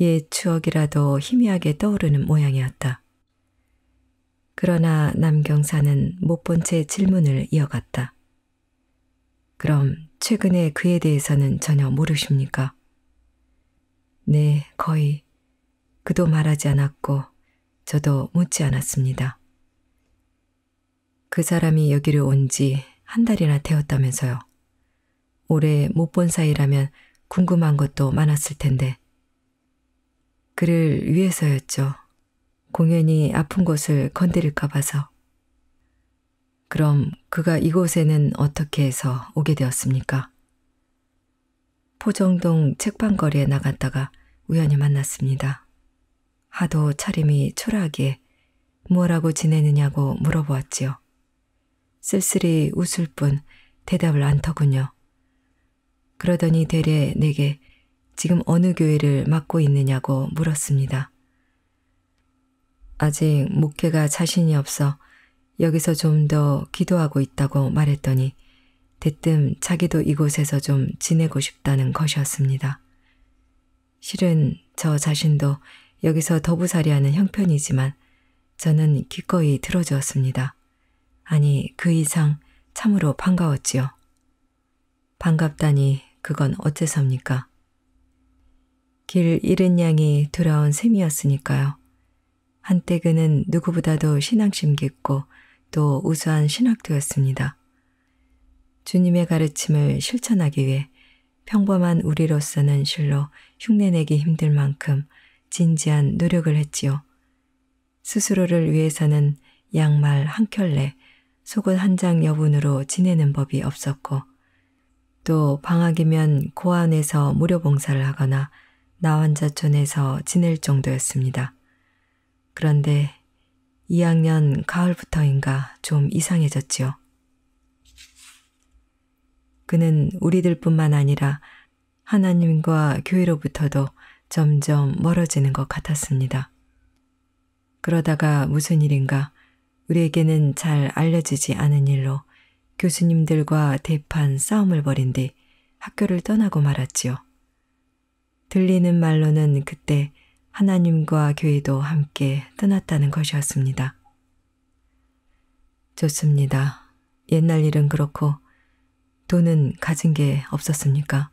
옛 추억이라도 희미하게 떠오르는 모양이었다. 그러나 남경사는 못 본 채 질문을 이어갔다. 그럼 최근에 그에 대해서는 전혀 모르십니까? 네, 거의. 그도 말하지 않았고 저도 묻지 않았습니다. 그 사람이 여기를 온 지 한 달이나 되었다면서요. 오래 못 본 사이라면 궁금한 것도 많았을 텐데. 그를 위해서였죠. 공연히 아픈 곳을 건드릴까 봐서. 그럼 그가 이곳에는 어떻게 해서 오게 되었습니까? 포정동 책방거리에 나갔다가 우연히 만났습니다. 하도 차림이 초라하게 뭐라고 지내느냐고 물어보았지요. 쓸쓸히 웃을 뿐 대답을 않더군요. 그러더니 대래 내게 지금 어느 교회를 맡고 있느냐고 물었습니다. 아직 목회가 자신이 없어 여기서 좀 더 기도하고 있다고 말했더니 대뜸 자기도 이곳에서 좀 지내고 싶다는 것이었습니다. 실은 저 자신도 여기서 더부살이하는 형편이지만 저는 기꺼이 들어주었습니다. 아니 그 이상 참으로 반가웠지요. 반갑다니 그건 어째서입니까? 길 잃은 양이 돌아온 셈이었으니까요. 한때 그는 누구보다도 신앙심 깊고 또 우수한 신학도였습니다. 주님의 가르침을 실천하기 위해 평범한 우리로서는 실로 흉내내기 힘들 만큼 진지한 노력을 했지요. 스스로를 위해서는 양말 한 켤레, 속옷 한 장 여분으로 지내는 법이 없었고 또 방학이면 고안에서 무료 봉사를 하거나 나환자촌에서 지낼 정도였습니다. 그런데 2학년 가을부터인가 좀 이상해졌지요. 그는 우리들뿐만 아니라 하나님과 교회로부터도 점점 멀어지는 것 같았습니다. 그러다가 무슨 일인가 우리에게는 잘 알려지지 않은 일로 교수님들과 대판 싸움을 벌인 뒤 학교를 떠나고 말았지요. 들리는 말로는 그때 하나님과 교회도 함께 떠났다는 것이었습니다. 좋습니다. 옛날 일은 그렇고 돈은 가진 게 없었습니까?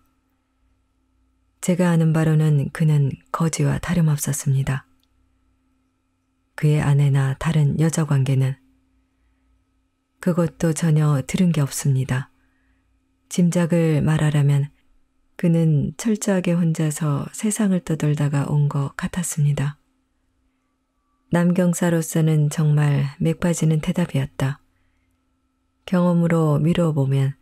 제가 아는 바로는 그는 거지와 다름없었습니다. 그의 아내나 다른 여자 관계는 그것도 전혀 들은 게 없습니다. 짐작을 말하라면 그는 철저하게 혼자서 세상을 떠돌다가 온 것 같았습니다. 남경사로서는 정말 맥빠지는 대답이었다. 경험으로 미뤄 보면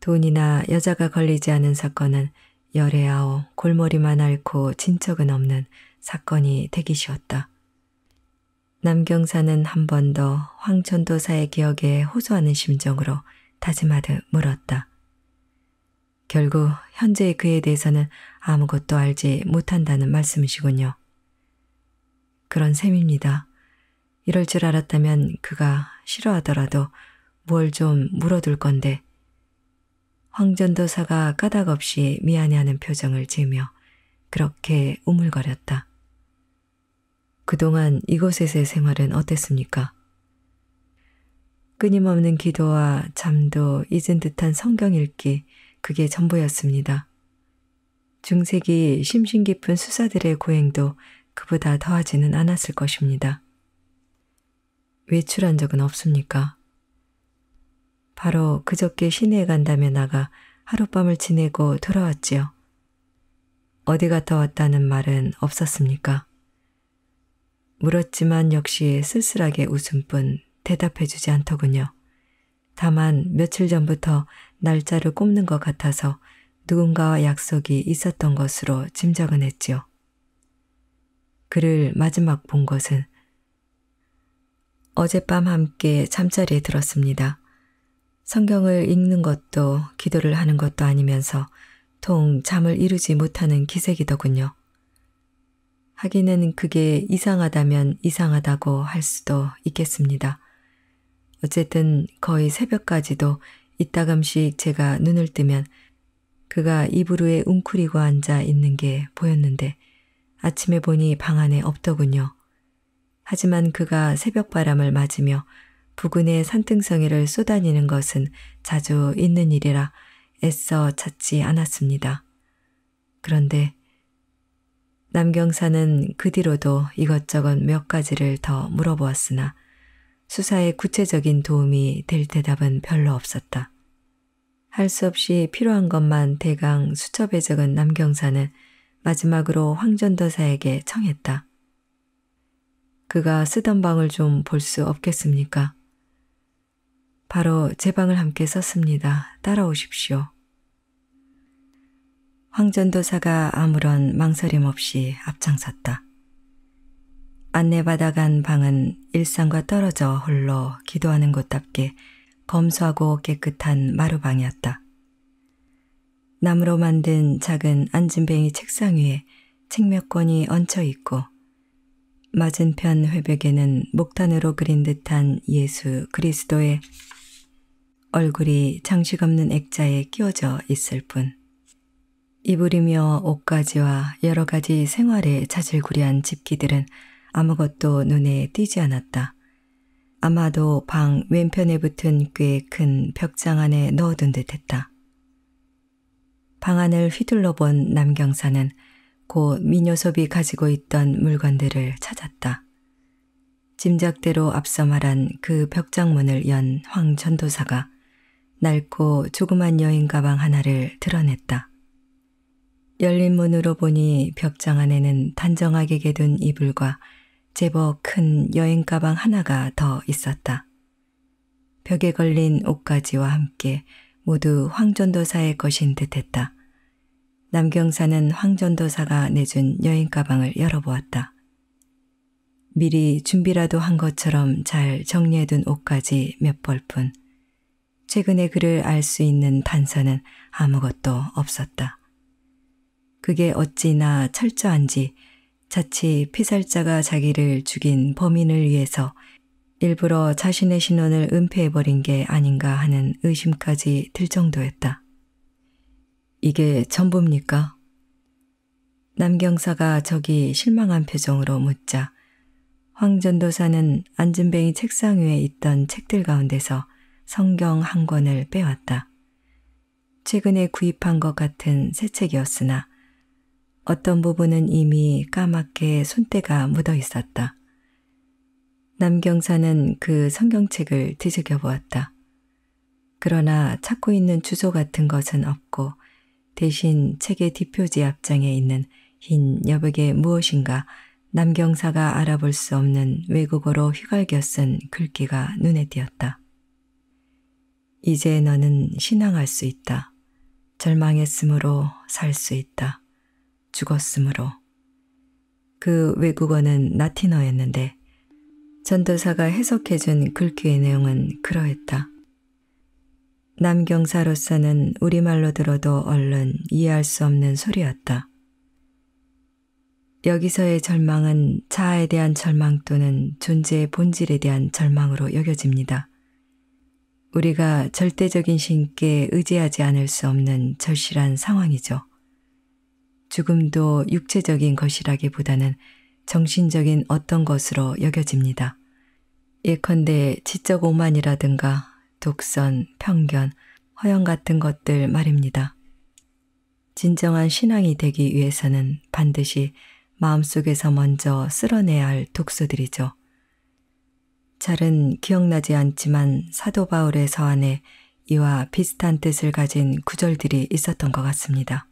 돈이나 여자가 걸리지 않은 사건은 열에 아오 골머리만 앓고 진척은 없는 사건이 되기 쉬웠다. 남경사는 한 번 더 황천도사의 기억에 호소하는 심정으로 다짐하듯 물었다. 결국 현재의 그에 대해서는 아무것도 알지 못한다는 말씀이시군요. 그런 셈입니다. 이럴 줄 알았다면 그가 싫어하더라도 뭘 좀 물어둘 건데 황전도사가 까닭없이 미안해하는 표정을 지으며 그렇게 우물거렸다. 그동안 이곳에서의 생활은 어땠습니까? 끊임없는 기도와 잠도 잊은 듯한 성경 읽기, 그게 전부였습니다. 중세기 심신 깊은 수사들의 고행도 그보다 더하지는 않았을 것입니다. 외출한 적은 없습니까? 바로 그저께 시내에 간다며 나가 하룻밤을 지내고 돌아왔지요. 어디 갔다 왔다는 말은 없었습니까? 물었지만 역시 쓸쓸하게 웃음뿐 대답해주지 않더군요. 다만 며칠 전부터 날짜를 꼽는 것 같아서 누군가와 약속이 있었던 것으로 짐작은 했지요. 그를 마지막 본 것은 어젯밤 함께 잠자리에 들었습니다. 성경을 읽는 것도 기도를 하는 것도 아니면서 통 잠을 이루지 못하는 기색이더군요. 하기는 그게 이상하다면 이상하다고 할 수도 있겠습니다. 어쨌든 거의 새벽까지도 이따금씩 제가 눈을 뜨면 그가 이불 위에 웅크리고 앉아 있는 게 보였는데 아침에 보니 방 안에 없더군요. 하지만 그가 새벽 바람을 맞으며 부근의 산등성이를 쏘다니는 것은 자주 있는 일이라 애써 찾지 않았습니다. 그런데 남경사는 그 뒤로도 이것저것 몇 가지를 더 물어보았으나 수사에 구체적인 도움이 될 대답은 별로 없었다. 할 수 없이 필요한 것만 대강 수첩에 적은 남경사는 마지막으로 황전도사에게 청했다. 그가 쓰던 방을 좀 볼 수 없겠습니까? 바로 제 방을 함께 썼습니다. 따라오십시오. 황전도사가 아무런 망설임 없이 앞장섰다. 안내받아 간 방은 일상과 떨어져 홀로 기도하는 곳답게 검소하고 깨끗한 마루방이었다. 나무로 만든 작은 앉은뱅이 책상 위에 책 몇권이 얹혀있고 맞은편 회벽에는 목탄으로 그린 듯한 예수 그리스도의 얼굴이 장식 없는 액자에 끼워져 있을 뿐 이불이며 옷가지와 여러 가지 생활에 자질구리한 집기들은 아무것도 눈에 띄지 않았다. 아마도 방 왼편에 붙은 꽤 큰 벽장 안에 넣어둔 듯했다. 방 안을 휘둘러본 남경사는 곧 미녀섭이 가지고 있던 물건들을 찾았다. 짐작대로 앞서 말한 그 벽장문을 연 황 전도사가 낡고 조그만 여행 가방 하나를 드러냈다. 열린 문으로 보니 벽장 안에는 단정하게 개둔 이불과 제법 큰 여행 가방 하나가 더 있었다. 벽에 걸린 옷가지와 함께 모두 황전도사의 것인 듯했다. 남경사는 황전도사가 내준 여행 가방을 열어보았다. 미리 준비라도 한 것처럼 잘 정리해둔 옷까지 몇 벌뿐. 최근에 그를 알 수 있는 단서는 아무것도 없었다. 그게 어찌나 철저한지 자칫 피살자가 자기를 죽인 범인을 위해서 일부러 자신의 신원을 은폐해버린 게 아닌가 하는 의심까지 들 정도였다. 이게 전부입니까? 남경사가 저기 실망한 표정으로 묻자 황전도사는 안진뱅이 책상 위에 있던 책들 가운데서 성경 한 권을 빼왔다. 최근에 구입한 것 같은 새 책이었으나 어떤 부분은 이미 까맣게 손때가 묻어 있었다. 남경사는 그 성경책을 뒤적여 보았다. 그러나 찾고 있는 주소 같은 것은 없고 대신 책의 뒷표지 앞장에 있는 흰여백의 무엇인가 남경사가 알아볼 수 없는 외국어로 휘갈겨 쓴 글귀가 눈에 띄었다. 이제 너는 신앙할 수 있다. 절망했으므로 살 수 있다. 죽었으므로 그 외국어는 라틴어였는데 전도사가 해석해준 글귀의 내용은 그러했다. 남경사로서는 우리말로 들어도 얼른 이해할 수 없는 소리였다. 여기서의 절망은 자아에 대한 절망 또는 존재의 본질에 대한 절망으로 여겨집니다. 우리가 절대적인 신께 의지하지 않을 수 없는 절실한 상황이죠. 죽음도 육체적인 것이라기보다는 정신적인 어떤 것으로 여겨집니다. 예컨대 지적 오만이라든가 독선, 편견, 허영 같은 것들 말입니다. 진정한 신앙이 되기 위해서는 반드시 마음속에서 먼저 쓸어내야 할 독소들이죠. 잘은 기억나지 않지만 사도 바울의 서안에 이와 비슷한 뜻을 가진 구절들이 있었던 것 같습니다.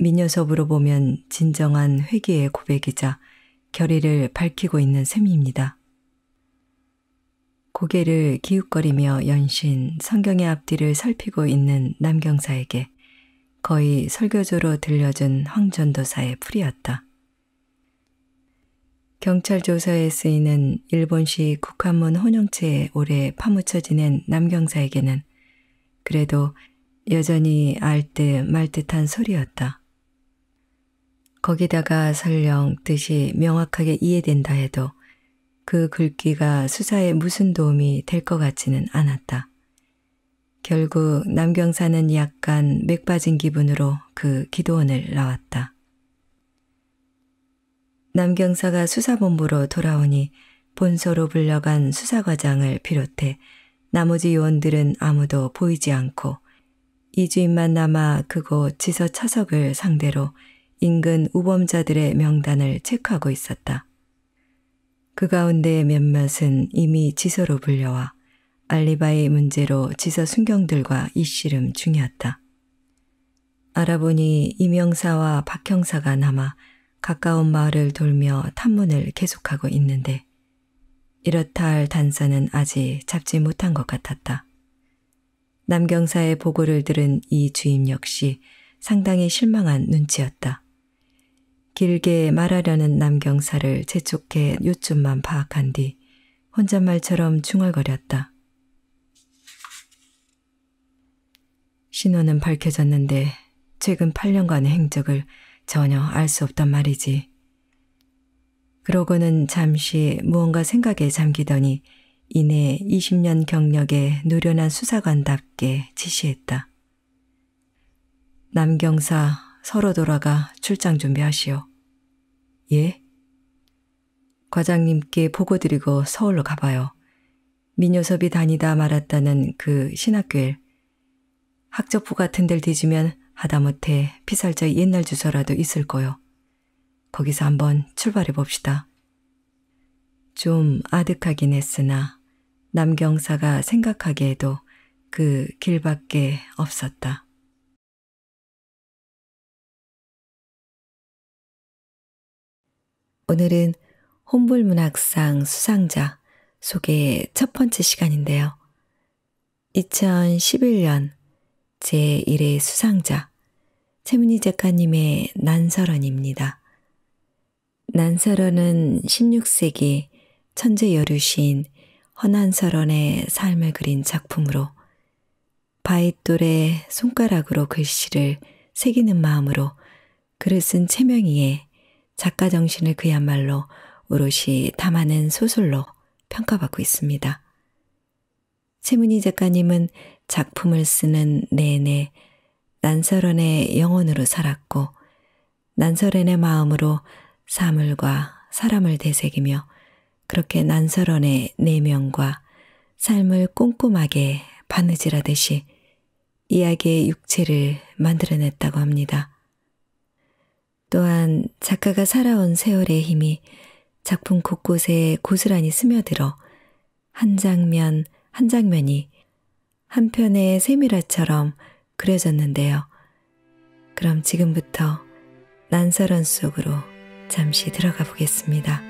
민여섭으로 보면 진정한 회기의 고백이자 결의를 밝히고 있는 셈입니다. 고개를 기웃거리며 연신 성경의 앞뒤를 살피고 있는 남경사에게 거의 설교조로 들려준 황전도사의 풀이었다. 경찰 조사에 쓰이는 일본식 국한문 혼용체에 오래 파묻혀 지낸 남경사에게는 그래도 여전히 알듯말 듯한 소리였다. 거기다가 설령 뜻이 명확하게 이해된다 해도 그 글귀가 수사에 무슨 도움이 될 것 같지는 않았다. 결국 남경사는 약간 맥빠진 기분으로 그 기도원을 나왔다. 남경사가 수사본부로 돌아오니 본서로 불려간 수사과장을 비롯해 나머지 요원들은 아무도 보이지 않고 이주인만 남아 그곳 지서 차석을 상대로 인근 우범자들의 명단을 체크하고 있었다. 그 가운데 몇몇은 이미 지서로 불려와 알리바이 문제로 지서 순경들과 이씨름 중이었다. 알아보니 이명사와 박형사가 남아 가까운 마을을 돌며 탐문을 계속하고 있는데 이렇다 할 단서는 아직 잡지 못한 것 같았다. 남경사의 보고를 들은 이 주임 역시 상당히 실망한 눈치였다. 길게 말하려는 남경사를 재촉해 요쯤만 파악한 뒤 혼잣말처럼 중얼거렸다. 신호는 밝혀졌는데 최근 8년간의 행적을 전혀 알 수 없단 말이지. 그러고는 잠시 무언가 생각에 잠기더니 이내 20년 경력의 노련한 수사관답게 지시했다. 남경사 서로 돌아가 출장 준비하시오. 예? 과장님께 보고드리고 서울로 가봐요. 민효섭이 다니다 말았다는 그신학교에 학적부 같은 데를 뒤지면 하다못해 피살자 옛날 주소라도 있을 거요. 거기서 한번 출발해 봅시다. 좀 아득하긴 했으나 남경사가 생각하기에도 그 길밖에 없었다. 오늘은 홍불문학상 수상자 소개 첫 번째 시간인데요. 2011년 제1회 수상자 최문희 작가님의 난설언입니다. 난설언은 16세기 천재 여류시인 허난설언의 삶을 그린 작품으로 바윗돌에 손가락으로 글씨를 새기는 마음으로 글을 쓴 최명희의 작가 정신을 그야말로 오롯이 담아낸 소설로 평가받고 있습니다. 최문희 작가님은 작품을 쓰는 내내 난설언의 영혼으로 살았고 난설언의 마음으로 사물과 사람을 되새기며 그렇게 난설언의 내면과 삶을 꼼꼼하게 바느질하듯이 이야기의 육체를 만들어냈다고 합니다. 또한 작가가 살아온 세월의 힘이 작품 곳곳에 고스란히 스며들어 한 장면 한 장면이 한 편의 세밀화처럼 그려졌는데요. 그럼 지금부터 난설원 속으로 잠시 들어가 보겠습니다.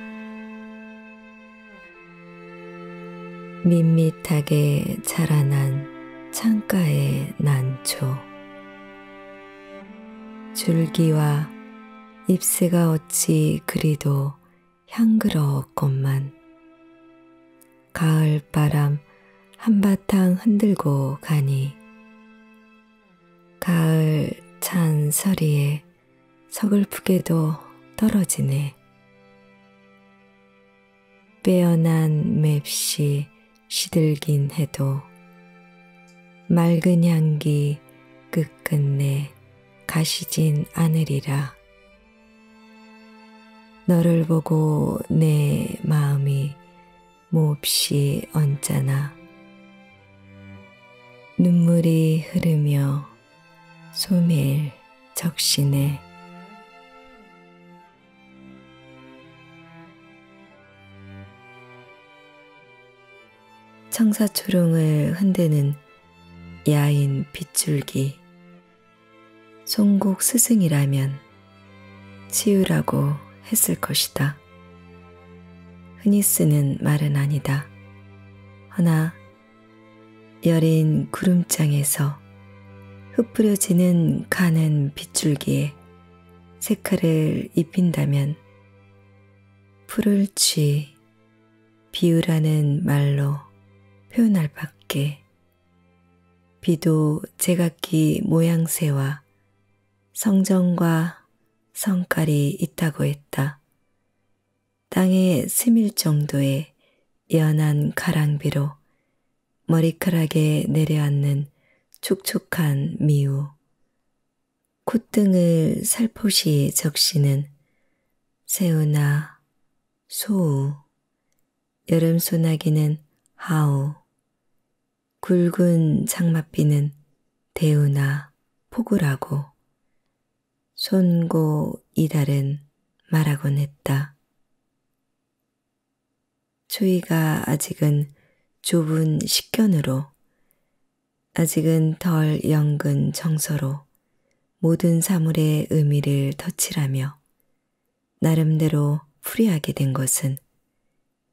밋밋하게 자라난 창가의 난초 줄기와 입스가 어찌 그리도 향그러웠건만 가을 바람 한바탕 흔들고 가니 가을 찬 서리에 서글프게도 떨어지네 빼어난 맵시 시들긴 해도 맑은 향기 끝끝내 가시진 않으리라. 너를 보고 내 마음이 몹시 언짢아 눈물이 흐르며 소매일 적시네 청사초롱을 흔드는 야인 빗줄기 송곡 스승이라면 치유라고 했을 것이다. 흔히 쓰는 말은 아니다. 허나 여린 구름장에서 흩뿌려지는 가는 빗줄기에 색깔을 입힌다면 풀을 취 비우라는 말로 표현할 밖에 비도 제각기 모양새와 성정과 성깔이 있다고 했다. 땅에 스밀 정도의 연한 가랑비로 머리카락에 내려앉는 촉촉한 미우. 콧등을 살포시 적시는 새우나 소우, 여름 소나기는 하우, 굵은 장맛비는 대우나 포구라고 손고 이달은 말하곤 했다. 초이가 아직은 좁은 식견으로 아직은 덜 연근 정서로 모든 사물의 의미를 덧칠하며 나름대로 풀이하게 된 것은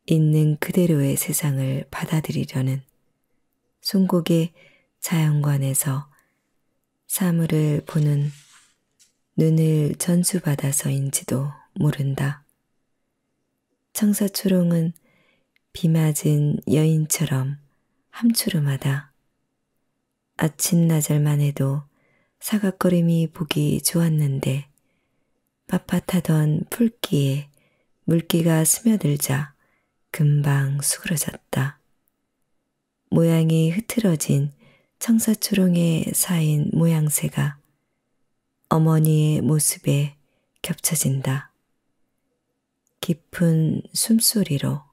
있는 그대로의 세상을 받아들이려는 송곡의 자연관에서 사물을 보는 눈을 전수받아서인지도 모른다. 청사초롱은 비 맞은 여인처럼 함추름하다. 아침나절만 해도 사각거림이 보기 좋았는데 빳빳하던 풀기에 물기가 스며들자 금방 수그러졌다. 모양이 흐트러진 청사초롱에 쌓인 모양새가 어머니의 모습에 겹쳐진다. 깊은 숨소리로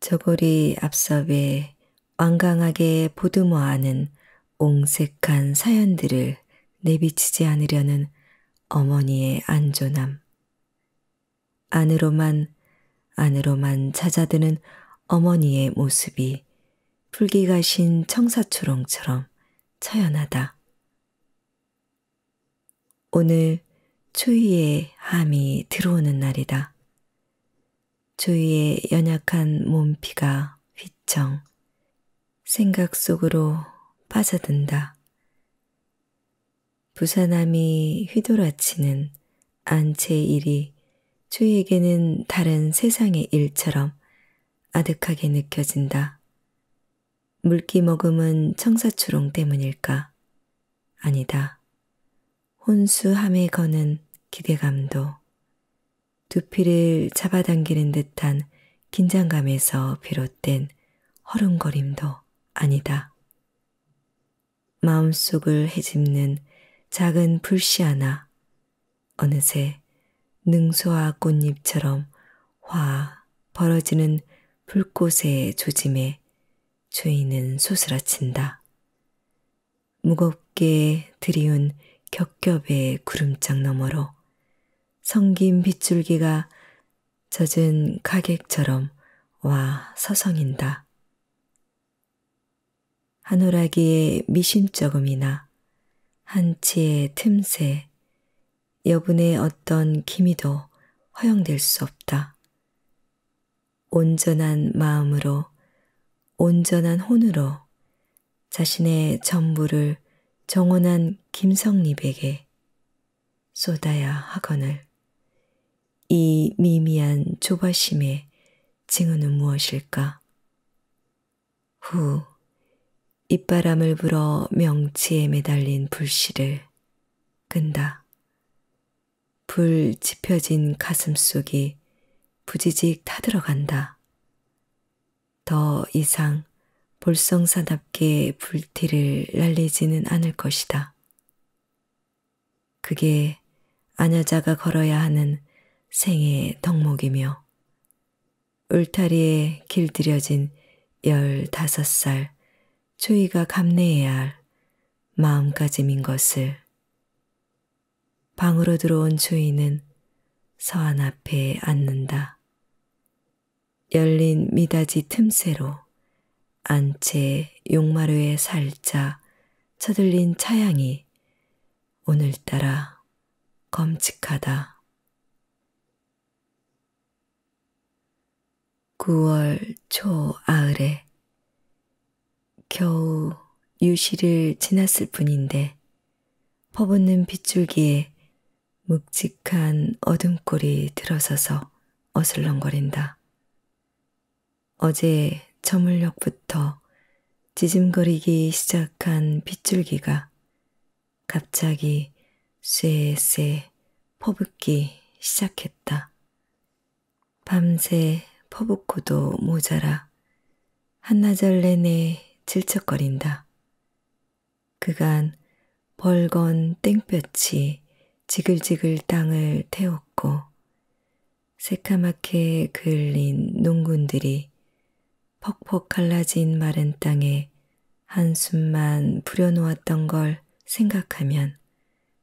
저고리 앞섭에 완강하게 보듬어하는 옹색한 사연들을 내비치지 않으려는 어머니의 안존함. 안으로만 안으로만 찾아드는 어머니의 모습이 풀기가신 청사초롱처럼 처연하다. 오늘 추위의 함이 들어오는 날이다. 주위의 연약한 몸피가 휘청 생각 속으로 빠져든다. 부산함이 휘돌아치는 안채 일이 주위에게는 다른 세상의 일처럼 아득하게 느껴진다. 물기 머금은 청사추롱 때문일까? 아니다. 혼수함에 거는 기대감도 두피를 잡아당기는 듯한 긴장감에서 비롯된 허름거림도 아니다. 마음속을 헤집는 작은 불씨 하나 어느새 능소와 꽃잎처럼 화 벌어지는 불꽃의 조짐에 주인은 소스라친다. 무겁게 드리운 겹겹의 구름장 너머로 성긴 빗줄기가 젖은 가객처럼 와 서성인다. 한오라기의 미심쩍음이나 한치의 틈새, 여분의 어떤 기미도 허용될 수 없다. 온전한 마음으로, 온전한 혼으로 자신의 전부를 정혼한 김성립에게 쏟아야 하거늘 이 미미한 조바심의 징후는 무엇일까? 후이바람을 불어 명치에 매달린 불씨를 끈다. 불 지펴진 가슴속이 부지직 타들어간다. 더 이상 볼성사답게 불티를 날리지는 않을 것이다. 그게 아냐자가 걸어야 하는 생의 덕목이며 울타리에 길들여진 열다섯 살 초이가 감내해야 할 마음가짐인 것을 방으로 들어온 초이는 서안 앞에 앉는다. 열린 미닫이 틈새로 안채 용마루에 살짝 쳐들린 차양이 오늘따라 검칙하다. 9월 초아흘에 겨우 유실을 지났을 뿐인데 퍼붓는 빗줄기에 묵직한 어둠골이 들어서서 어슬렁거린다. 어제 저물녘부터 지짐거리기 시작한 빗줄기가 갑자기 쇠쇠 퍼붓기 시작했다. 밤새 퍼붓고도 모자라 한나절 내내 질척거린다. 그간 벌건 땡볕이 지글지글 땅을 태웠고 새카맣게 그을린 농군들이 퍽퍽 갈라진 마른 땅에 한숨만 부려놓았던 걸 생각하면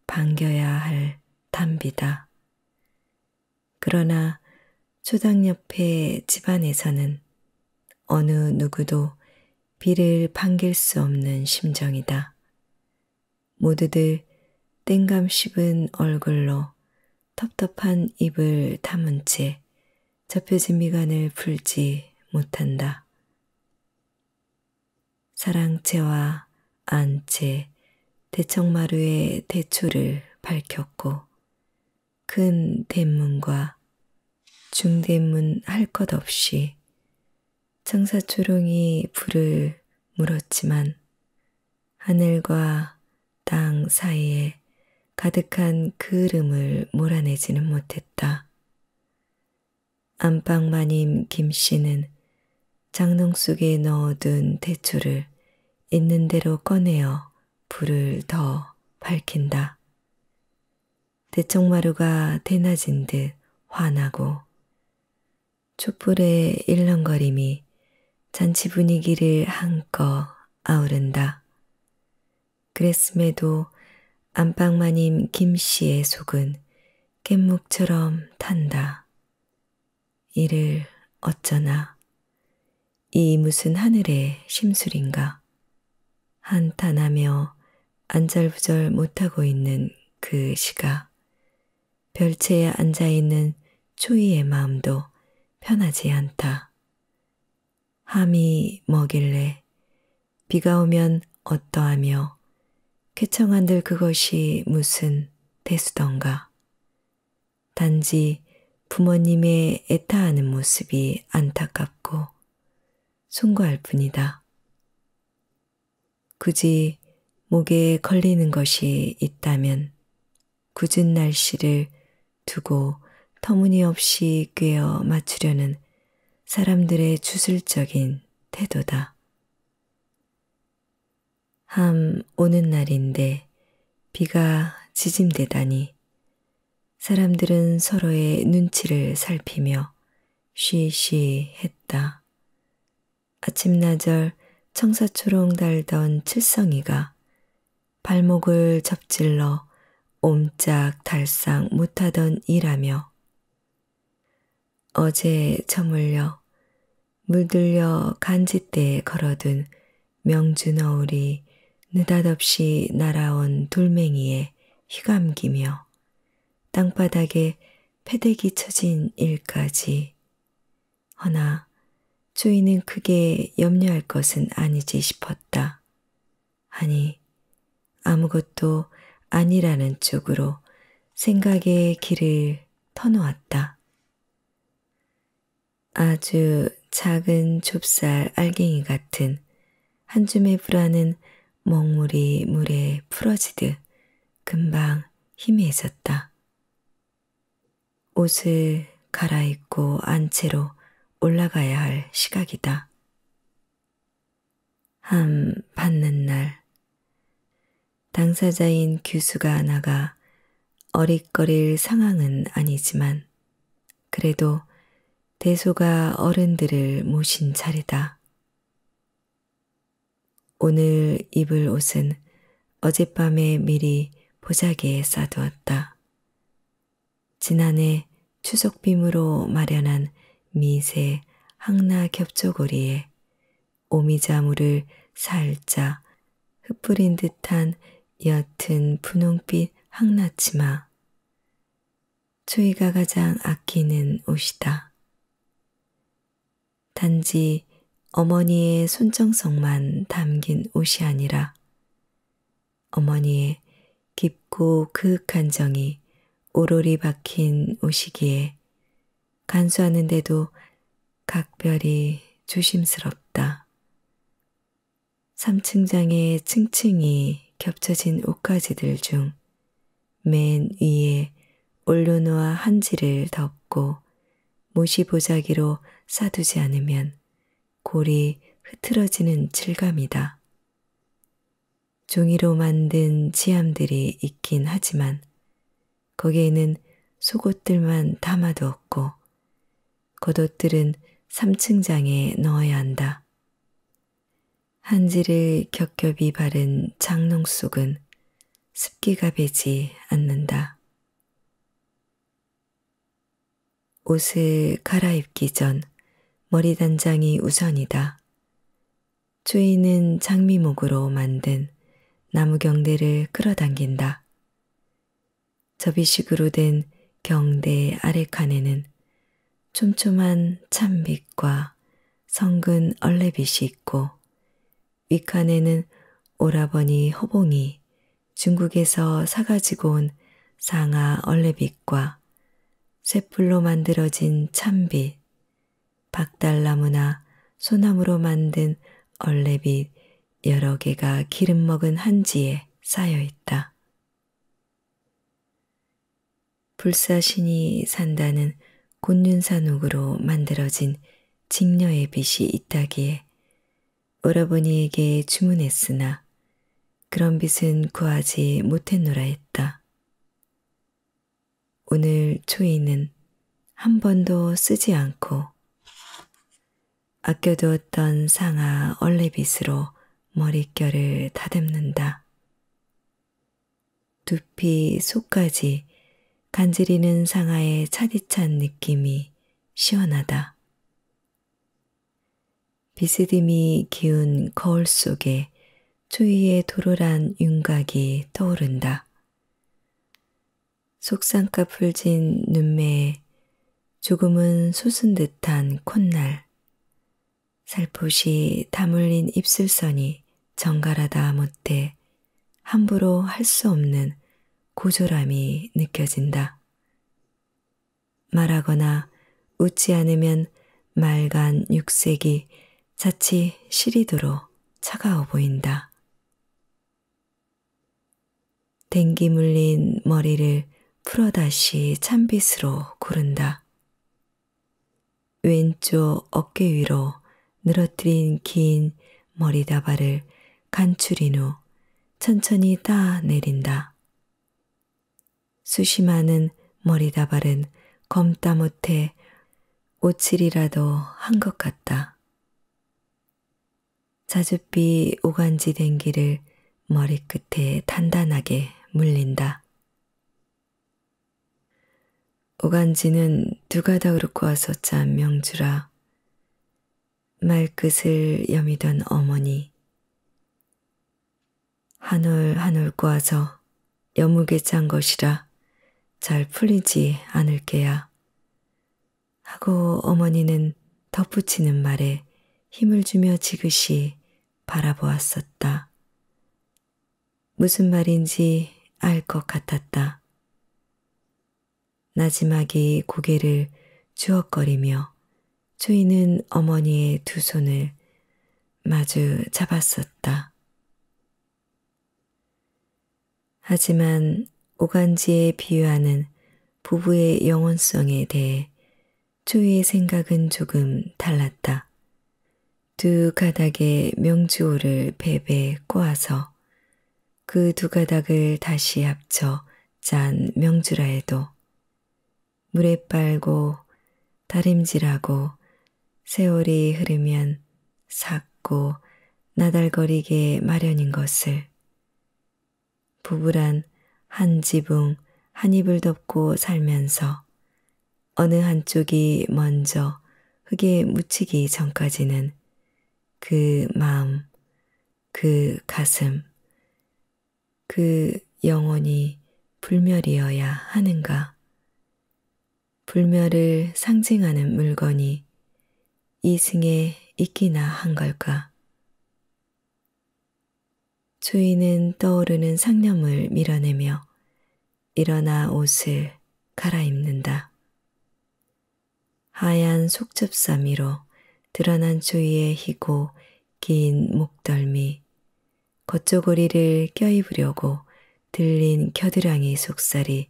반겨야 할 담비다. 그러나 초당 옆에 집안에서는 어느 누구도 비를 반길 수 없는 심정이다. 모두들 땡감 씹은 얼굴로 텁텁한 입을 담은 채 접혀진 미간을 풀지 못한다. 사랑채와 안채, 대청마루의 대초를 밝혔고 큰 대문과 중대문 할 것 없이 청사초롱이 불을 물었지만 하늘과 땅 사이에 가득한 그름을 몰아내지는 못했다. 안방 마님 김씨는 장롱 속에 넣어둔 대추를 있는 대로 꺼내어 불을 더 밝힌다. 대청마루가 대낮인 듯 환하고 촛불의 일렁거림이 잔치 분위기를 한껏 아우른다. 그랬음에도 안방 마님 김씨의 속은 깻묵처럼 탄다. 이를 어쩌나 이 무슨 하늘의 심술인가. 한탄하며 안절부절 못하고 있는 그 시각, 별채에 앉아있는 초이의 마음도 편하지 않다. 함이 먹일래, 비가 오면 어떠하며, 쾌청한들 그것이 무슨 대수던가. 단지 부모님의 애타하는 모습이 안타깝고 송구할 뿐이다. 굳이 목에 걸리는 것이 있다면 굳은 날씨를 두고 터무니없이 꿰어 맞추려는 사람들의 주술적인 태도다. 함 오는 날인데 비가 지짐대다니 사람들은 서로의 눈치를 살피며 쉬쉬 했다. 아침나절 청사초롱 달던 칠성이가 발목을 접질러 옴짝 달싹 못하던 이라며 어제 저물려 물들려 간지대에 걸어둔 명주너울이 느닷없이 날아온 돌멩이에 휘감기며 땅바닥에 패대기 쳐진 일까지 허나 조이는 크게 염려할 것은 아니지 싶었다. 아니, 아무것도 아니라는 쪽으로 생각의 길을 터놓았다. 아주 작은 좁쌀 알갱이 같은 한 줌의 불안은 먹물이 물에 풀어지듯 금방 희미해졌다. 옷을 갈아입고 안 채로 올라가야 할 시각이다. 함 받는 날 당사자인 규수가 나가 어릿거릴 상황은 아니지만 그래도 대소가 어른들을 모신 자리다 오늘 입을 옷은 어젯밤에 미리 보자기에 싸두었다. 지난해 추석빔으로 마련한 미세 항나 겹조고리에 오미자물을 살짝 흩뿌린 듯한 옅은 분홍빛 항나치마. 초이가 가장 아끼는 옷이다. 단지 어머니의 손정성만 담긴 옷이 아니라 어머니의 깊고 그윽한 정이 오로리 박힌 옷이기에 간수하는데도 각별히 조심스럽다. 3층장에 층층이 겹쳐진 옷가지들 중 맨 위에 올로노와 한지를 덮고 모시보자기로 싸두지 않으면 골이 흐트러지는 질감이다. 종이로 만든 지암들이 있긴 하지만 거기에는 속옷들만 담아두었고 겉옷들은 3층장에 넣어야 한다. 한지를 겹겹이 바른 장롱 속은 습기가 배지 않는다. 옷을 갈아입기 전 머리 단장이 우선이다. 주인은 장미목으로 만든 나무 경대를 끌어당긴다. 접이식으로 된 경대 아래 칸에는 촘촘한 참빛과 성근 얼레빗이 있고 윗칸에는 오라버니 허봉이 중국에서 사가지고 온상하 얼레빗과 쇠풀로 만들어진 참빛, 박달나무나 소나무로 만든 얼레빗 여러 개가 기름 먹은 한지에 쌓여 있다. 불사신이 산다는 곤륜산옥으로 만들어진 직녀의 빛이 있다기에 오라버니에게 주문했으나 그런 빛은 구하지 못했노라 했다. 오늘 초인은 한 번도 쓰지 않고 아껴두었던 상아 얼레빗으로 머릿결을 다듬는다. 두피 속까지 간지리는 상하의 차디찬 느낌이 시원하다. 비스듬히 기운 거울 속에 추위의 도로란 윤곽이 떠오른다. 속상가풀 진 눈매에 조금은 솟은 듯한 콧날, 살포시 다물린 입술선이 정갈하다 못해 함부로 할 수 없는 고졸함이 느껴진다. 말하거나 웃지 않으면 말간 육색이 자칫 시리도로 차가워 보인다. 댕기 물린 머리를 풀어다시 찬빛으로 고른다. 왼쪽 어깨 위로 늘어뜨린 긴 머리다발을 간추린 후 천천히 따 내린다. 수시 많은 머리다발은 검다 못해 오칠이라도 한 것 같다. 자줏빛 오간지 댕기를 머리끝에 단단하게 물린다. 오간지는 누가 다 그렇고 와서 짠 명주라. 말끝을 여미던 어머니. 한 올 한 올 꼬아서 여무게 짠 것이라. 잘 풀리지 않을게야. 하고 어머니는 덧붙이는 말에 힘을 주며 지그시 바라보았었다. 무슨 말인지 알 것 같았다. 나지막이 고개를 주걱거리며 초이는 어머니의 두 손을 마주 잡았었다. 하지만 오간지에 비유하는 부부의 영원성에 대해 초이의 생각은 조금 달랐다. 두 가닥의 명주호를 베베 꼬아서 그 두 가닥을 다시 합쳐 짠 명주라 해도 물에 빨고 다림질하고 세월이 흐르면 삭고 나달거리게 마련인 것을 부부란 한 지붕, 한 이불 덮고 살면서 어느 한쪽이 먼저 흙에 묻히기 전까지는 그 마음, 그 가슴, 그 영혼이 불멸이어야 하는가. 불멸을 상징하는 물건이 이승에 있기나 한 걸까? 주인는 떠오르는 상념을 밀어내며 일어나 옷을 갈아입는다. 하얀 속접사미로 드러난 주위에 희고 긴 목덜미, 겉조고리를 껴입으려고 들린 겨드랑이 속살이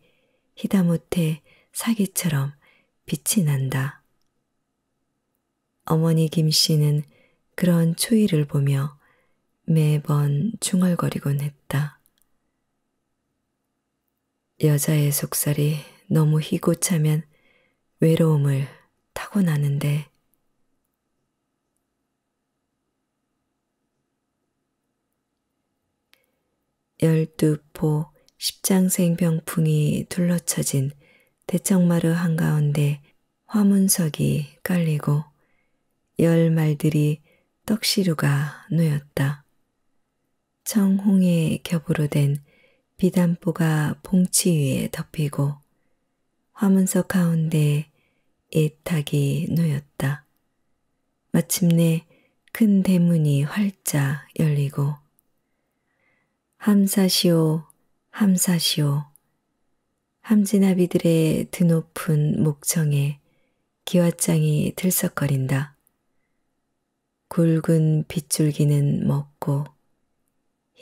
히다못해 사기처럼 빛이 난다. 어머니 김 씨는 그런 추위를 보며 매번 중얼거리곤 했다. 여자의 속살이 너무 희고 차면 외로움을 타고나는데 열두포 십장생 병풍이 둘러쳐진 대청마루 한가운데 화문석이 깔리고 열 말들이 떡시루가 놓였다. 청홍의 겹으로 된 비단보가 봉치 위에 덮이고 화문석 가운데 애탁이 놓였다. 마침내 큰 대문이 활짝 열리고 함사시오 함사시오 함진아비들의 드높은 목청에 기와장이 들썩거린다. 굵은 빗줄기는 먹고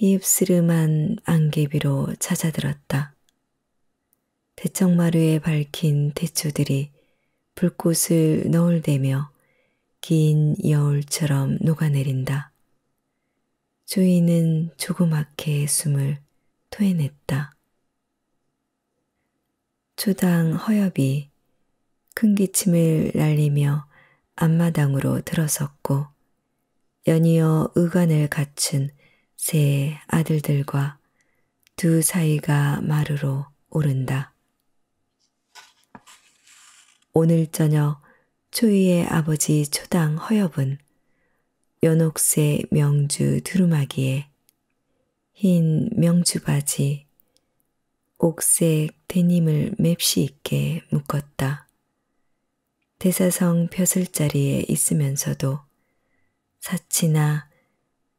이입스름한 안개비로 찾아들었다. 대청마루에 밝힌 대초들이 불꽃을 너울대며 긴 여울처럼 녹아내린다. 주인은 조그맣게 숨을 토해냈다. 초당 허엽이 큰 기침을 날리며 앞마당으로 들어섰고 연이어 의관을 갖춘 세 아들들과 두 사이가 마루로 오른다. 오늘 저녁 초이의 아버지 초당 허엽은 연옥새 명주 두루마기에 흰 명주바지 옥색 데님을 맵시 있게 묶었다. 대사성 벼슬자리에 있으면서도 사치나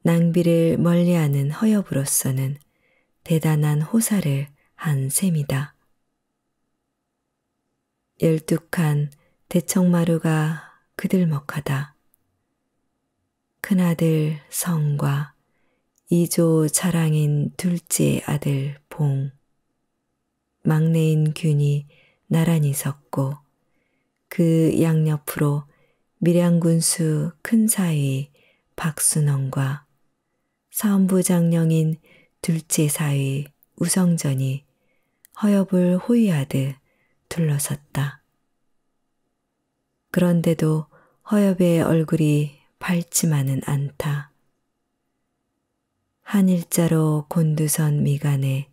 낭비를 멀리하는 허엽으로서는 대단한 호사를 한 셈이다. 열뚝한 대청마루가 그들먹하다. 큰아들 성과 이조 자랑인 둘째 아들 봉, 막내인 균이 나란히 섰고 그 양옆으로 밀양군수 큰사위 박순원과 사헌부 장령인 둘째 사위 우성전이 허엽을 호위하듯 둘러섰다. 그런데도 허엽의 얼굴이 밝지만은 않다. 한 일자로 곤두선 미간에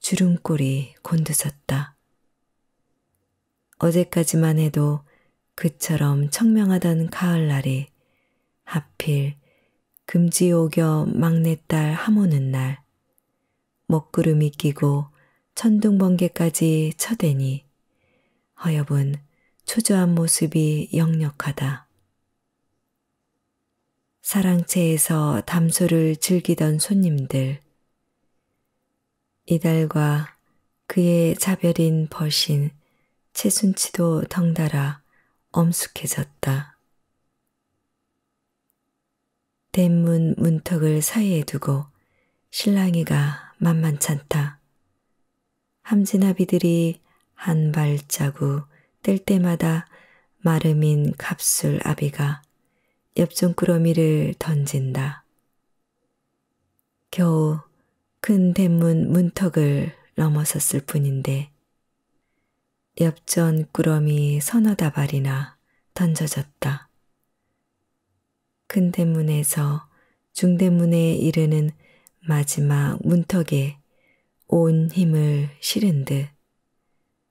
주름골이 곤두섰다. 어제까지만 해도 그처럼 청명하던 가을날이 하필 금지오 겸 막내딸 하모는 날 먹구름이 끼고 천둥번개까지 쳐대니 허엽은 초조한 모습이 역력하다. 사랑채에서 담소를 즐기던 손님들 이달과 그의 자별인 벌신 채순치도 덩달아 엄숙해졌다. 대문 문턱을 사이에 두고 신랑이가 만만찮다. 함진아비들이 한 발자국 뜰 때마다 마름인 갑술 아비가 엽종꾸러미를 던진다. 겨우 큰 대문 문턱을 넘어섰을 뿐인데 엽전꾸러미 서너 다발이나 던져졌다. 큰 대문에서 중대문에 이르는 마지막 문턱에 온 힘을 실은 듯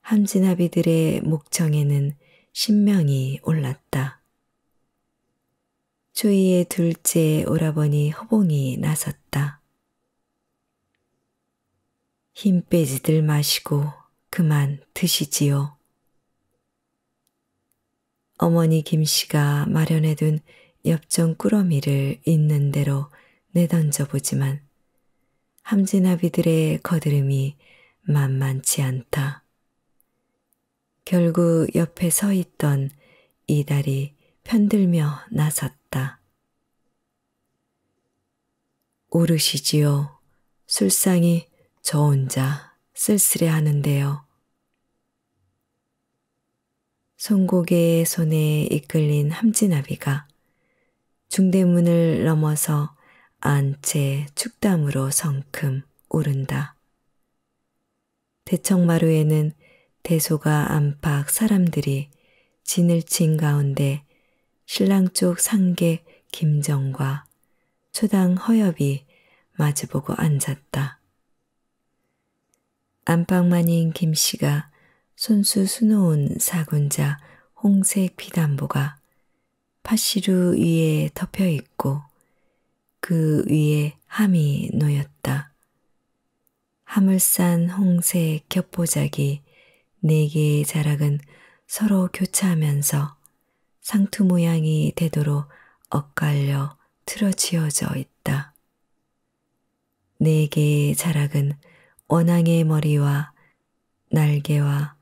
함진아비들의 목청에는 신명이 올랐다. 초이의 둘째 오라버니 허봉이 나섰다. 힘 빼지들 마시고 그만 드시지요. 어머니 김씨가 마련해둔 엽전 꾸러미를 있는 대로 내던져 보지만 함진아비들의 거드름이 만만치 않다. 결국 옆에 서 있던 이달이 편들며 나섰다. 오르시지요. 술상이 저 혼자 쓸쓸해 하는데요. 송고개의 손에 이끌린 함진아비가 중대문을 넘어서 안채 축담으로 성큼 오른다. 대청마루에는 대소가 안팎 사람들이 진을 친 가운데 신랑 쪽 상객 김정과 초당 허엽이 마주보고 앉았다. 안방만인 김씨가 손수 수놓은 사군자 홍색 귀담보가 파시루 위에 덮여 있고 그 위에 함이 놓였다. 함을 싼 홍색 겹보자기 네 개의 자락은 서로 교차하면서 상투 모양이 되도록 엇갈려 틀어지어져 있다. 네 개의 자락은 원앙의 머리와 날개와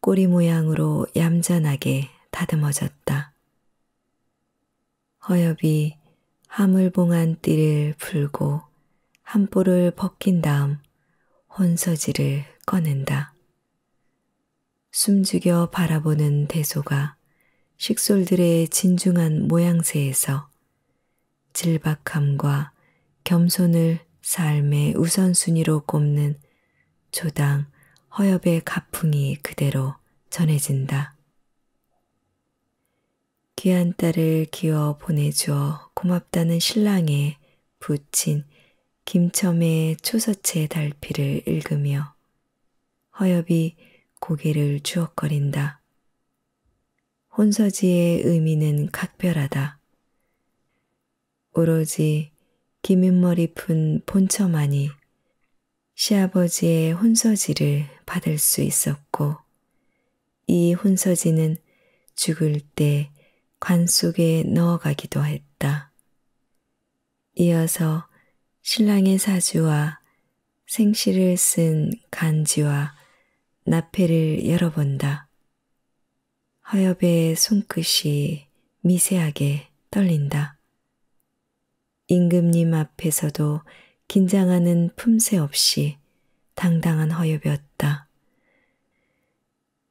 꼬리 모양으로 얌전하게 다듬어졌다. 허엽이 하물봉한 띠를 풀고 한볼를 벗긴 다음 혼서지를 꺼낸다. 숨죽여 바라보는 대소가 식솔들의 진중한 모양새에서 질박함과 겸손을 삶의 우선순위로 꼽는 조당 허엽의 가풍이 그대로 전해진다. 귀한 딸을 기어 보내주어 고맙다는 신랑의 부친 김첨의 초서체 달피를 읽으며 허엽이 고개를 주억거린다. 혼서지의 의미는 각별하다. 오로지 기민머리 푼 본처만이 시아버지의 혼서지를 받을 수 있었고 이 혼서지는 죽을 때관 속에 넣어가기도 했다. 이어서 신랑의 사주와 생시를 쓴 간지와 나패를 열어본다. 허엽의 손끝이 미세하게 떨린다. 임금님 앞에서도 긴장하는 품새 없이 당당한 허엽이었다.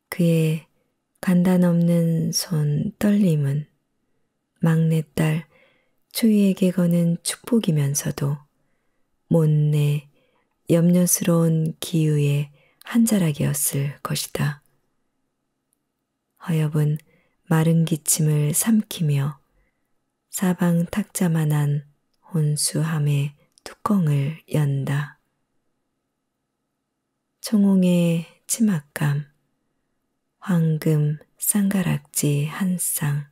그의 간단 없는 손 떨림은 막내딸 초희에게 거는 축복이면서도 못내 염려스러운 기후의한 자락이었을 것이다. 허엽은 마른 기침을 삼키며 사방 탁자만한 혼수함의 뚜껑을 연다. 청홍의 치맛감, 황금 쌍가락지 한 쌍,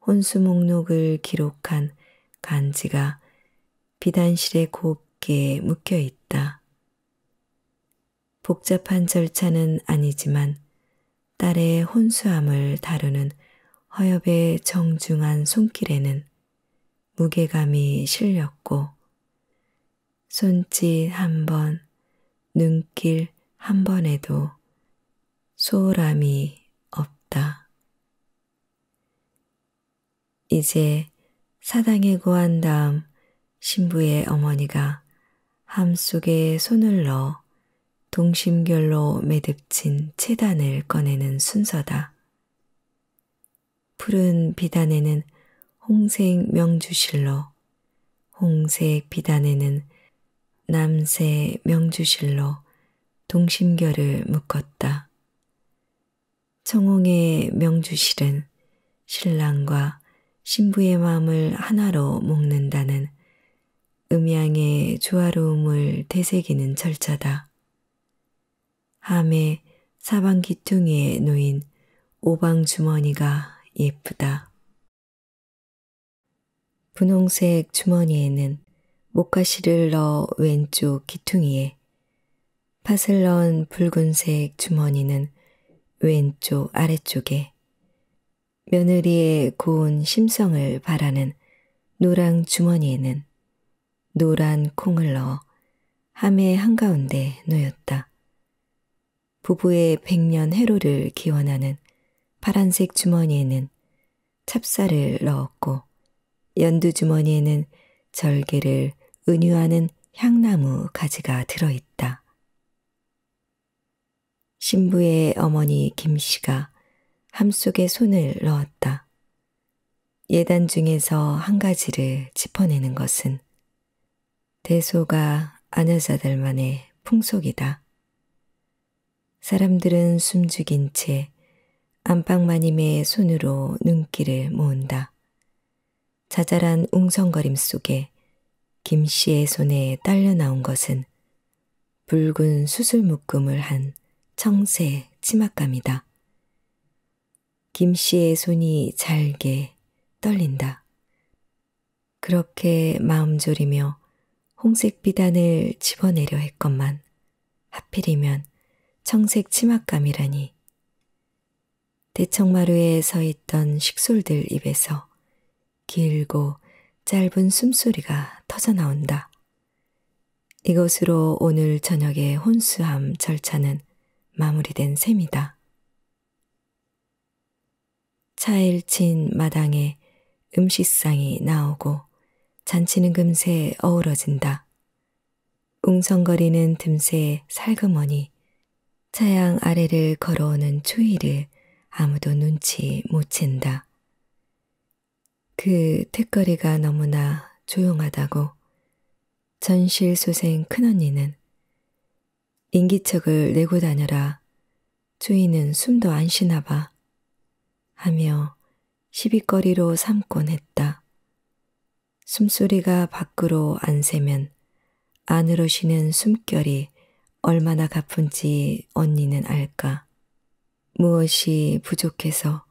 혼수 목록을 기록한 간지가 비단실에 곱게 묶여 있다. 복잡한 절차는 아니지만 딸의 혼수함을 다루는 허엽의 정중한 손길에는 무게감이 실렸고, 손짓 한 번, 눈길 한 번에도 소홀함이 없다. 이제 사당에 고한 다음 신부의 어머니가 함 속에 손을 넣어 동심결로 매듭친 채단을 꺼내는 순서다. 푸른 비단에는 홍색 명주실로, 홍색 비단에는 남색 명주실로 동심결을 묶었다. 청홍의 명주실은 신랑과 신부의 마음을 하나로 묶는다는 음양의 조화로움을 되새기는 절차다. 함의 사방 기퉁에 놓인 오방 주머니가 예쁘다. 분홍색 주머니에는 목화실을 넣어 왼쪽 기퉁이에 팥을 넣은 붉은색 주머니는 왼쪽 아래쪽에 며느리의 고운 심성을 바라는 노랑 주머니에는 노란 콩을 넣어 함의 한가운데 놓였다. 부부의 백년 해로를 기원하는 파란색 주머니에는 찹쌀을 넣었고 연두 주머니에는 절개를 은유하는 향나무 가지가 들어있다. 신부의 어머니 김씨가 함속에 손을 넣었다. 예단 중에서 한 가지를 짚어내는 것은 대소가 아녀자들만의 풍속이다. 사람들은 숨죽인 채 안방마님의 손으로 눈길을 모은다. 자잘한 웅성거림 속에 김씨의 손에 딸려 나온 것은 붉은 수술 묶음을 한 청새 치맛감이다. 김씨의 손이 잘게 떨린다. 그렇게 마음 졸이며 홍색 비단을 집어내려 했건만 하필이면 청색 치맛감이라니. 대청마루에 서 있던 식솔들 입에서 길고 짧은 숨소리가 터져나온다. 이것으로 오늘 저녁의 혼수함 절차는 마무리된 셈이다. 차일 친 마당에 음식상이 나오고 잔치는 금세 어우러진다. 웅성거리는 틈새 살그머니 차양 아래를 걸어오는 추위를 아무도 눈치 못 챈다. 그 택거리가 너무나 조용하다고 전실소생 큰언니는 인기척을 내고 다녀라. 주인은 숨도 안 쉬나 봐. 하며 시비거리로 삼곤 했다. 숨소리가 밖으로 안 새면 안으로 쉬는 숨결이 얼마나 가쁜지 언니는 알까. 무엇이 부족해서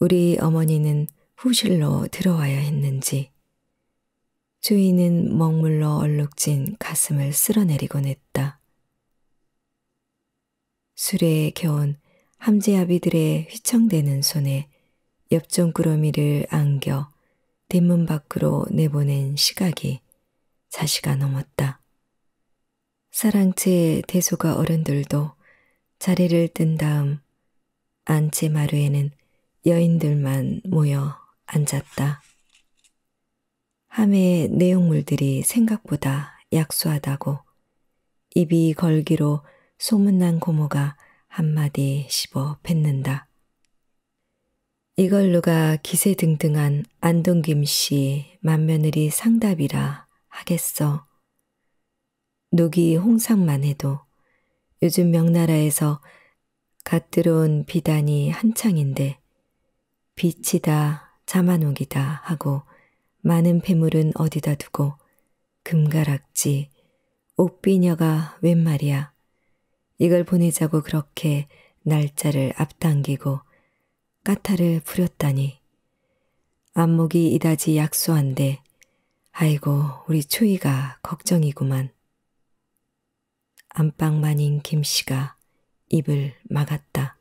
우리 어머니는 후실로 들어와야 했는지. 주인은 먹물로 얼룩진 가슴을 쓸어내리곤 했다. 술에 겨운 함재아비들의 휘청대는 손에 엽종 꾸러미를 안겨 대문 밖으로 내보낸 시각이 사시가 넘었다. 사랑채 대소가 어른들도 자리를 뜬 다음 안채 마루에는 여인들만 모여 앉았다. 함의 내용물들이 생각보다 약소하다고 입이 걸기로 소문난 고모가 한마디 씹어 뱉는다. 이걸 누가 기세등등한 안동김씨 맏며느리 상답이라 하겠어. 녹이 홍상만 해도 요즘 명나라에서 갓 들어온 비단이 한창인데 빛이다 자만옥이다 하고 많은 폐물은 어디다 두고 금가락지 옥비녀가 웬 말이야. 이걸 보내자고 그렇게 날짜를 앞당기고 까탈을 부렸다니. 안목이 이다지 약소한데 아이고 우리 초이가 걱정이구만. 안방만인 김씨가 입을 막았다.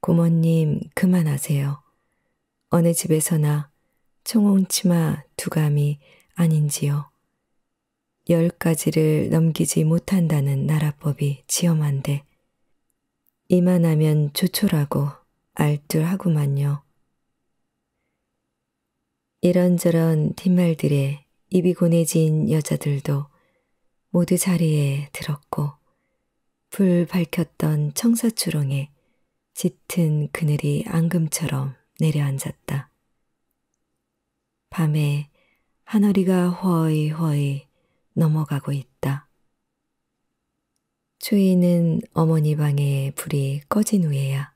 고모님 그만하세요. 어느 집에서나 총홍치마 두감이 아닌지요. 열 가지를 넘기지 못한다는 나라법이 지엄한데 이만하면 조촐하고 알뜰하구만요. 이런저런 뒷말들에 입이 고내진 여자들도 모두 자리에 들었고 불 밝혔던 청사추롱에 짙은 그늘이 앙금처럼 내려앉았다. 밤에 하늘이가 허이허이 넘어가고 있다. 추위는 어머니 방에 불이 꺼진 후에야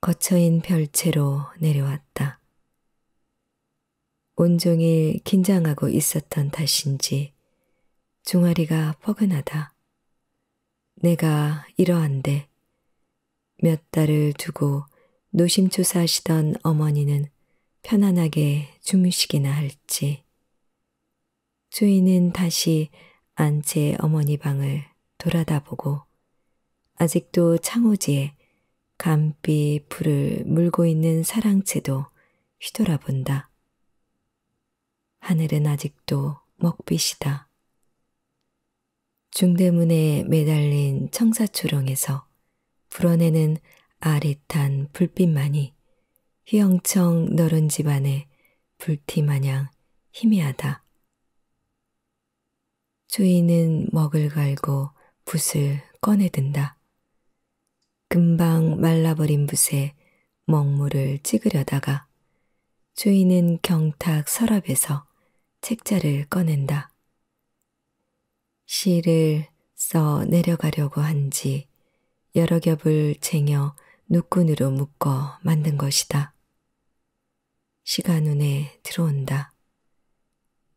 거쳐인 별채로 내려왔다. 온종일 긴장하고 있었던 탓인지 종아리가 뻐근하다. 내가 이러한데 몇 달을 두고 노심초사하시던 어머니는 편안하게 주무시기나 할지 주인은 다시 안채 어머니 방을 돌아다보고 아직도 창호지에 감비 불을 물고 있는 사랑채도 휘돌아본다. 하늘은 아직도 먹빛이다. 중대문에 매달린 청사초롱에서 불어내는 아릿한 불빛만이 휘영청 너른 집안에 불티마냥 희미하다. 주인은 먹을 갈고 붓을 꺼내든다. 금방 말라버린 붓에 먹물을 찍으려다가 주인은 경탁 서랍에서 책자를 꺼낸다. 시를 써 내려가려고 한지 여러 겹을 쟁여 눈꾼으로 묶어 만든 것이다. 시가 눈에 들어온다.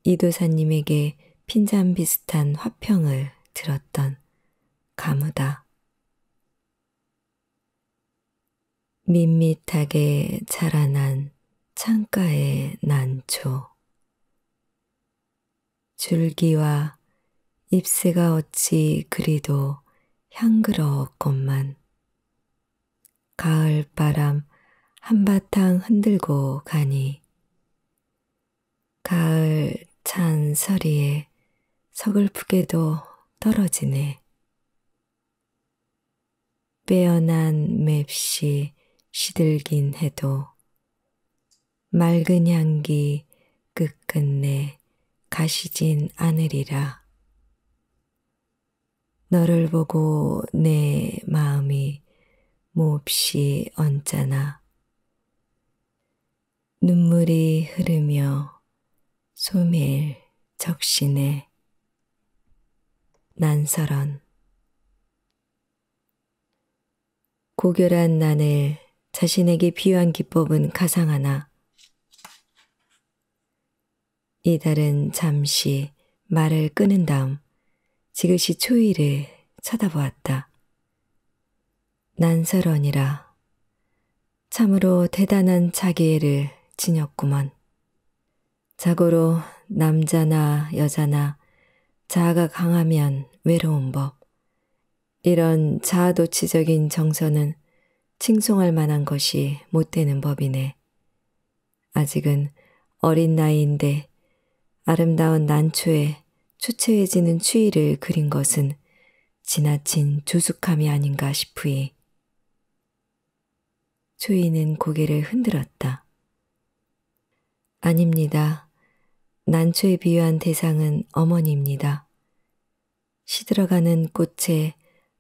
이도사님에게 핀잔 비슷한 화평을 들었던 가무다. 밋밋하게 자라난 창가의 난초. 줄기와 잎새가 어찌 그리도 향그러웠건만 가을 바람 한바탕 흔들고 가니 가을 찬 서리에 서글프게도 떨어지네. 빼어난 맵시 시들긴 해도 맑은 향기 끝끝내 가시진 않으리라. 너를 보고 내 마음이 몹시 언짢아 눈물이 흐르며 소매일 적시네. 난설언 고결한 난을 자신에게 비유한 기법은 가상하나 이달은 잠시 말을 끊은 다음 지그시 초일을 쳐다보았다. 난설언이라 참으로 대단한 자기애를 지녔구먼. 자고로 남자나 여자나 자아가 강하면 외로운 법. 이런 자아도취적인 정서는 칭송할 만한 것이 못 되는 법이네. 아직은 어린 나이인데 아름다운 난초에 초췌해지는 추위를 그린 것은 지나친 조숙함이 아닌가 싶으이. 추위는 고개를 흔들었다. 아닙니다. 난초에 비유한 대상은 어머니입니다. 시들어가는 꽃의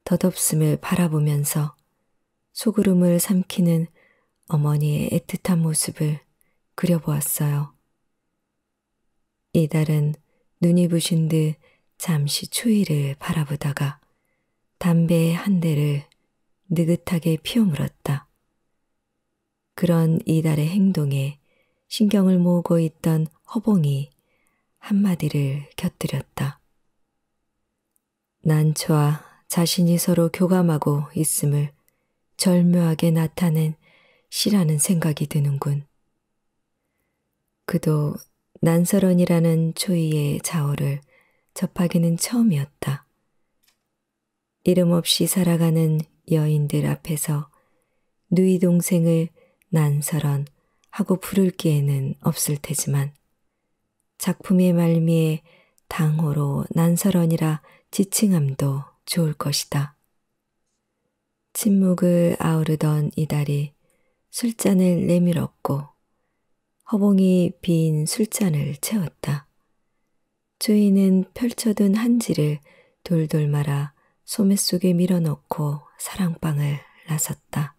덧없음을 바라보면서 소구름을 삼키는 어머니의 애틋한 모습을 그려보았어요. 이달은 눈이 부신 듯 잠시 추위를 바라보다가 담배 의한 대를 느긋하게 피어 물었다. 그런 이달의 행동에 신경을 모으고 있던 허봉이 한마디를 곁들였다. 난처와 자신이 서로 교감하고 있음을 절묘하게 나타낸 시라는 생각이 드는군. 그도 난설언이라는 초이의 자어를 접하기는 처음이었다. 이름 없이 살아가는 여인들 앞에서 누이 동생을 난설언 하고 부를 기에는 없을 테지만 작품의 말미에 당호로 난설언이라 지칭함도 좋을 것이다. 침묵을 아우르던 이달이 술잔을 내밀었고 허봉이 빈 술잔을 채웠다. 주인은 펼쳐둔 한지를 돌돌 말아 소매 속에 밀어넣고 사랑방을 나섰다.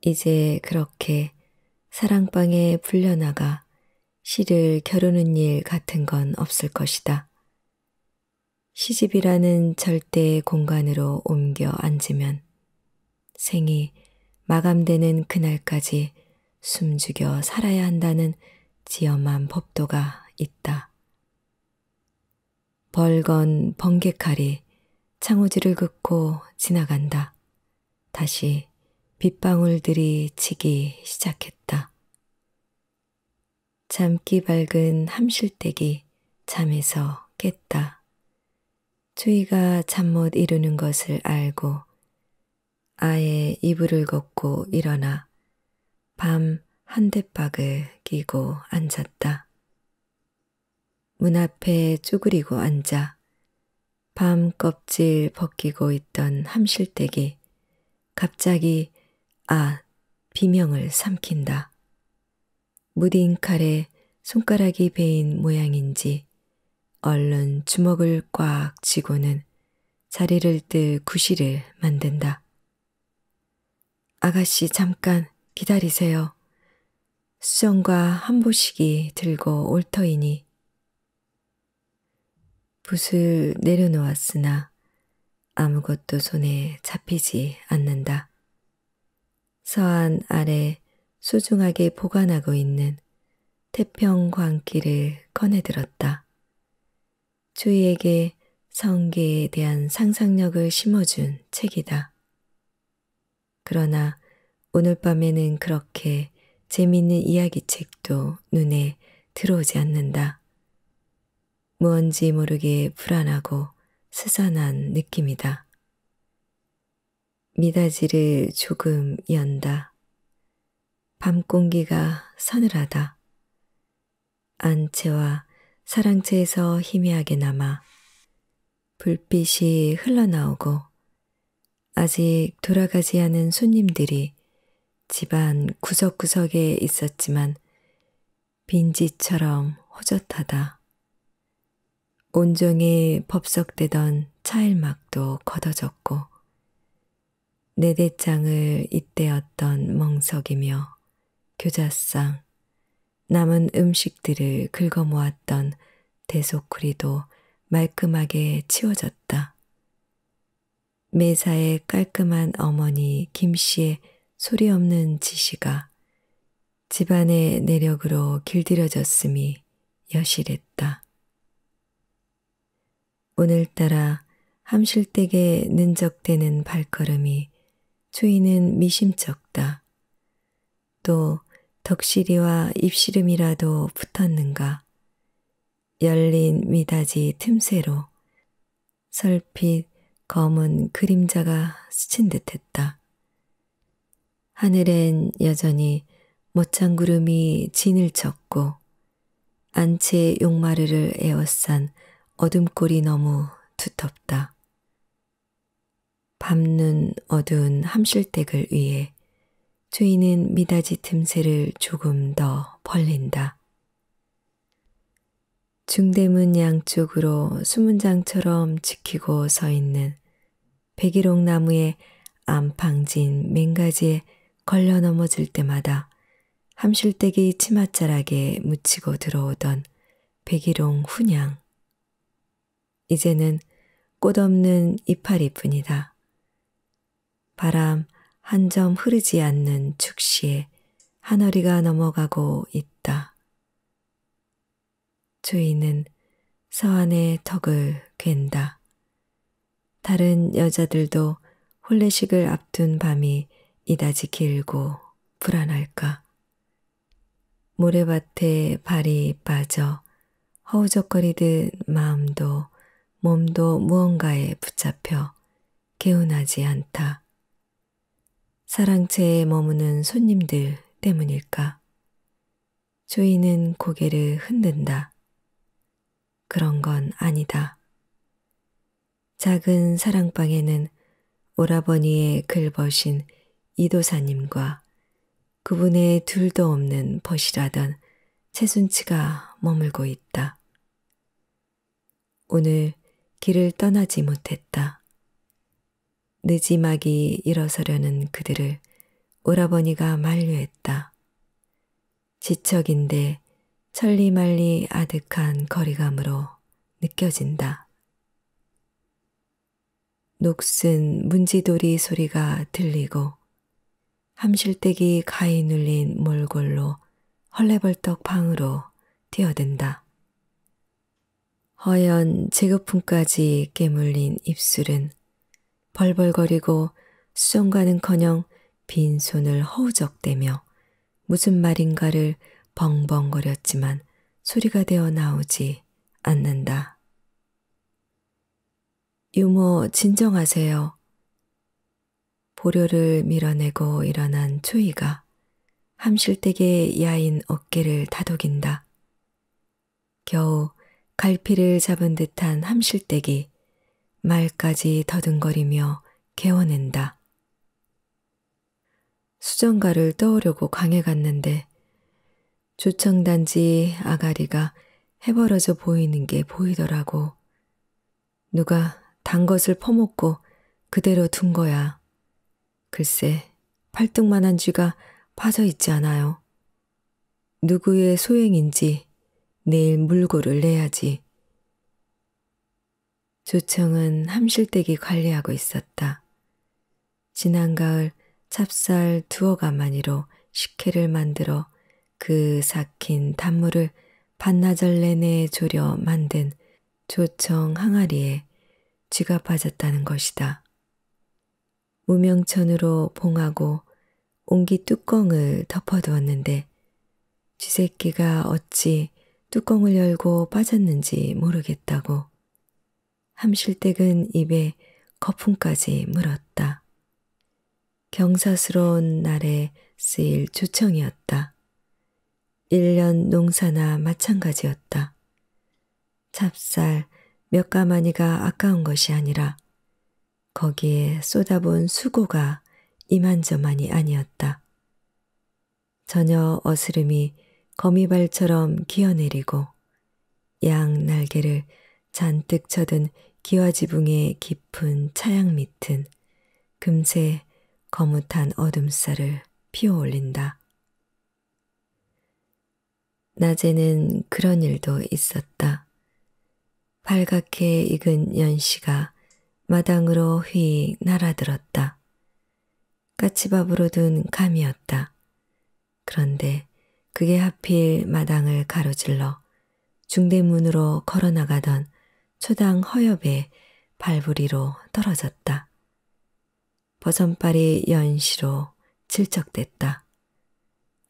이제 그렇게 사랑방에 불려나가 시를 겨루는 일 같은 건 없을 것이다. 시집이라는 절대의 공간으로 옮겨 앉으면 생이 마감되는 그날까지 숨죽여 살아야 한다는 지엄한 법도가 있다. 벌건 번개칼이 창호지를 긋고 지나간다. 다시 빗방울들이 치기 시작했다. 잠기 밝은 함실댁이 잠에서 깼다. 추위가 잠 못 이루는 것을 알고 아예 이불을 걷고 일어나 밤 한대박을 끼고 앉았다. 문 앞에 쭈그리고 앉아 밤 껍질 벗기고 있던 함실댁이 갑자기 아 비명을 삼킨다. 무딘 칼에 손가락이 베인 모양인지 얼른 주먹을 꽉 쥐고는 자리를 뜰 구실을 만든다. 아가씨 잠깐 기다리세요. 수정과 한보식이 들고 올 터이니 붓을 내려놓았으나 아무것도 손에 잡히지 않는다. 서안 아래 소중하게 보관하고 있는 태평광기를 꺼내들었다. 주희에게 성계에 대한 상상력을 심어준 책이다. 그러나 오늘 밤에는 그렇게 재미있는 이야기책도 눈에 들어오지 않는다. 무언지 모르게 불안하고 스산한 느낌이다. 미다지를 조금 연다. 밤 공기가 서늘하다. 안채와 사랑채에서 희미하게 남아 불빛이 흘러나오고 아직 돌아가지 않은 손님들이 집안 구석구석에 있었지만 빈지처럼 호젓하다. 온종일 법석대던 차일막도 걷어졌고 내 네 대장을 잇대었던 멍석이며 교자상, 남은 음식들을 긁어 모았던 대소쿠리도 말끔하게 치워졌다. 매사에 깔끔한 어머니 김씨의 소리 없는 지시가 집안의 내력으로 길들여졌음이 여실했다. 오늘따라 함실댁에 는적대는 발걸음이 주인은 미심쩍다. 또 덕시리와 입시름이라도 붙었는가. 열린 미닫이 틈새로 설핏 검은 그림자가 스친 듯했다. 하늘엔 여전히 멋장구름이 진을 쳤고 안채 용마르를 에워싼 어둠골이 너무 두텁다. 밤눈 어두운 함실댁을 위해 죄인은 미닫이 틈새를 조금 더 벌린다. 중대문 양쪽으로 수문장처럼 지키고 서 있는 백일옥 나무의 안팡진 맹가지에 걸려 넘어질 때마다 함실대기 치맛자락에 묻히고 들어오던 백일홍 훈양. 이제는 꽃없는 이파리뿐이다. 바람 한점 흐르지 않는 축시에 한늘리가 넘어가고 있다. 주인은 서안의 덕을 괸다. 다른 여자들도 혼례식을 앞둔 밤이 이다지 길고 불안할까. 모래밭에 발이 빠져 허우적거리듯 마음도 몸도 무언가에 붙잡혀 개운하지 않다. 사랑채에 머무는 손님들 때문일까? 조이는 고개를 흔든다. 그런 건 아니다. 작은 사랑방에는 오라버니의 글벗인 이도사님과 그분의 둘도 없는 벗이라던 채순치가 머물고 있다. 오늘 길을 떠나지 못했다. 늦지막이 일어서려는 그들을 오라버니가 만류했다. 지척인데 천리말리 아득한 거리감으로 느껴진다. 녹슨 문지돌이 소리가 들리고 함실대기 가위 눌린 몰골로 헐레벌떡 방으로 뛰어든다. 허연 제거품까지 깨물린 입술은 벌벌거리고 수정가는커녕 빈손을 허우적대며 무슨 말인가를 벙벙거렸지만 소리가 되어 나오지 않는다. 유모 진정하세요. 보료를 밀어내고 일어난 초이가 함실대게 야인 어깨를 다독인다. 겨우 갈피를 잡은 듯한 함실대기 말까지 더듬거리며 개워낸다. 수정가를 떠오려고 강에 갔는데 조청단지 아가리가 해버려져 보이는 게 보이더라고. 누가 단 것을 퍼먹고 그대로 둔 거야. 글쎄, 팔뚝만한 쥐가 빠져 있지 않아요. 누구의 소행인지 내일 물고를 내야지. 조청은 함실댁이 관리하고 있었다. 지난 가을 찹쌀 두어 가마니로 식혜를 만들어 그 삭힌 단물을 반나절 내내 졸여 만든 조청 항아리에 쥐가 빠졌다는 것이다. 무명천으로 봉하고 옹기 뚜껑을 덮어두었는데 쥐새끼가 어찌 뚜껑을 열고 빠졌는지 모르겠다고 함실댁은 입에 거품까지 물었다. 경사스러운 날에 쓰일 조청이었다. 일년 농사나 마찬가지였다. 찹쌀 몇 가마니가 아까운 것이 아니라 거기에 쏟아본 수고가 이만저만이 아니었다. 전혀 어스름이 거미발처럼 기어내리고 양 날개를 잔뜩 쳐든 기와 지붕의 깊은 차양 밑은 금세 거뭇한 어둠살을 피어올린다. 낮에는 그런 일도 있었다. 발갛게 익은 연씨가 마당으로 휙 날아들었다. 까치밥으로 둔 감이었다. 그런데 그게 하필 마당을 가로질러 중대문으로 걸어나가던 초당 허엽에 발부리로 떨어졌다. 버선발이 연시로 질척댔다.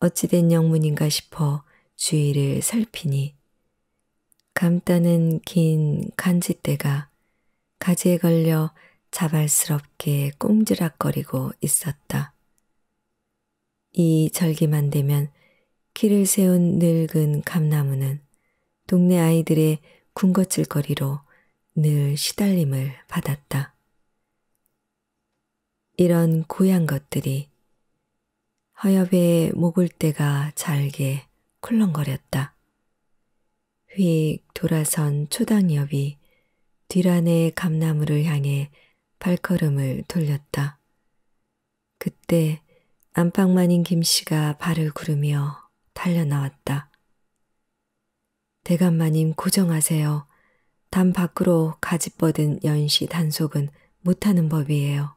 어찌된 영문인가 싶어 주위를 살피니 감따는 긴 간지대가 가지에 걸려 자발스럽게 꽁지락거리고 있었다. 이 절기만 되면 키를 세운 늙은 감나무는 동네 아이들의 군것질거리로 늘 시달림을 받았다. 이런 고향 것들이 허엽의 모을때가 잘게 쿨렁거렸다휙 돌아선 초당엽이 뒤란의 감나무를 향해 발걸음을 돌렸다. 그때 안방만인 김씨가 발을 구르며 달려나왔다. 대감마님 고정하세요. 담 밖으로 가지 뻗은 연시 단속은 못하는 법이에요.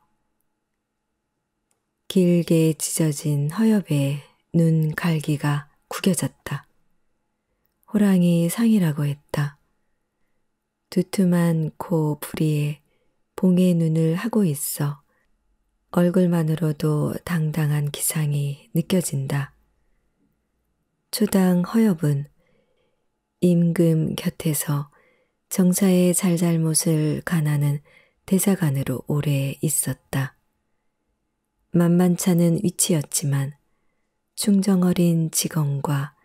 길게 찢어진 허엽에 눈 갈기가 구겨졌다. 호랑이 상이라고 했다. 두툼한 코 부리에 봉의 눈을 하고 있어 얼굴만으로도 당당한 기상이 느껴진다. 초당 허엽은 임금 곁에서 정사의 잘잘못을 가나는 대사관으로 오래 있었다. 만만찮은 위치였지만 충정어린 직원과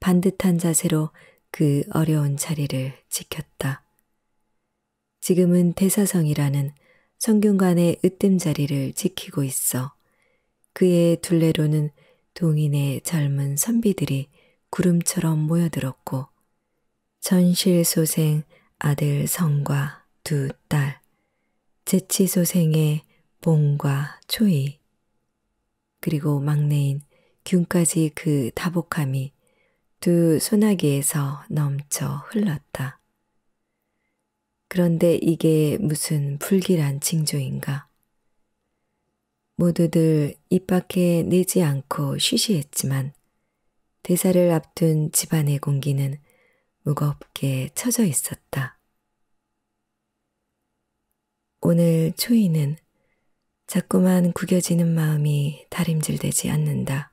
반듯한 자세로 그 어려운 자리를 지켰다. 지금은 대사성이라는 성균관의 으뜸자리를 지키고 있어 그의 둘레로는 동인의 젊은 선비들이 구름처럼 모여들었고 전실소생 아들 성과 두 딸, 재치소생의 봉과 초이, 그리고 막내인 균까지 그 다복함이 두 소나기에서 넘쳐 흘렀다. 그런데 이게 무슨 불길한 징조인가? 모두들 입 밖에 내지 않고 쉬쉬했지만 대사를 앞둔 집안의 공기는 무겁게 쳐져 있었다. 오늘 초이는 자꾸만 구겨지는 마음이 다림질되지 않는다.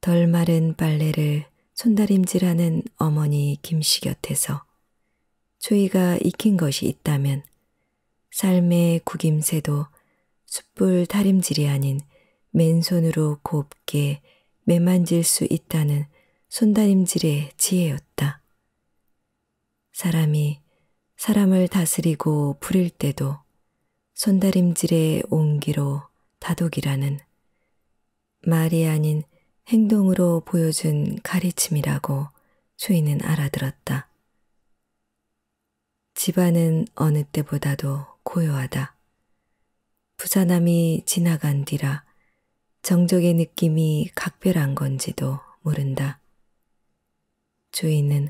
덜 마른 빨래를 손다림질하는 어머니 김씨 곁에서 초이가 익힌 것이 있다면 삶의 구김새도 숯불 다림질이 아닌 맨손으로 곱게 매만질 수 있다는 손다림질의 지혜였다. 사람이 사람을 다스리고 부릴 때도 손다림질의 온기로 다독이라는 말이 아닌 행동으로 보여준 가르침이라고 주인은 알아들었다. 집안은 어느 때보다도 고요하다. 부산함이 지나간 뒤라 정적의 느낌이 각별한 건지도 모른다. 주인은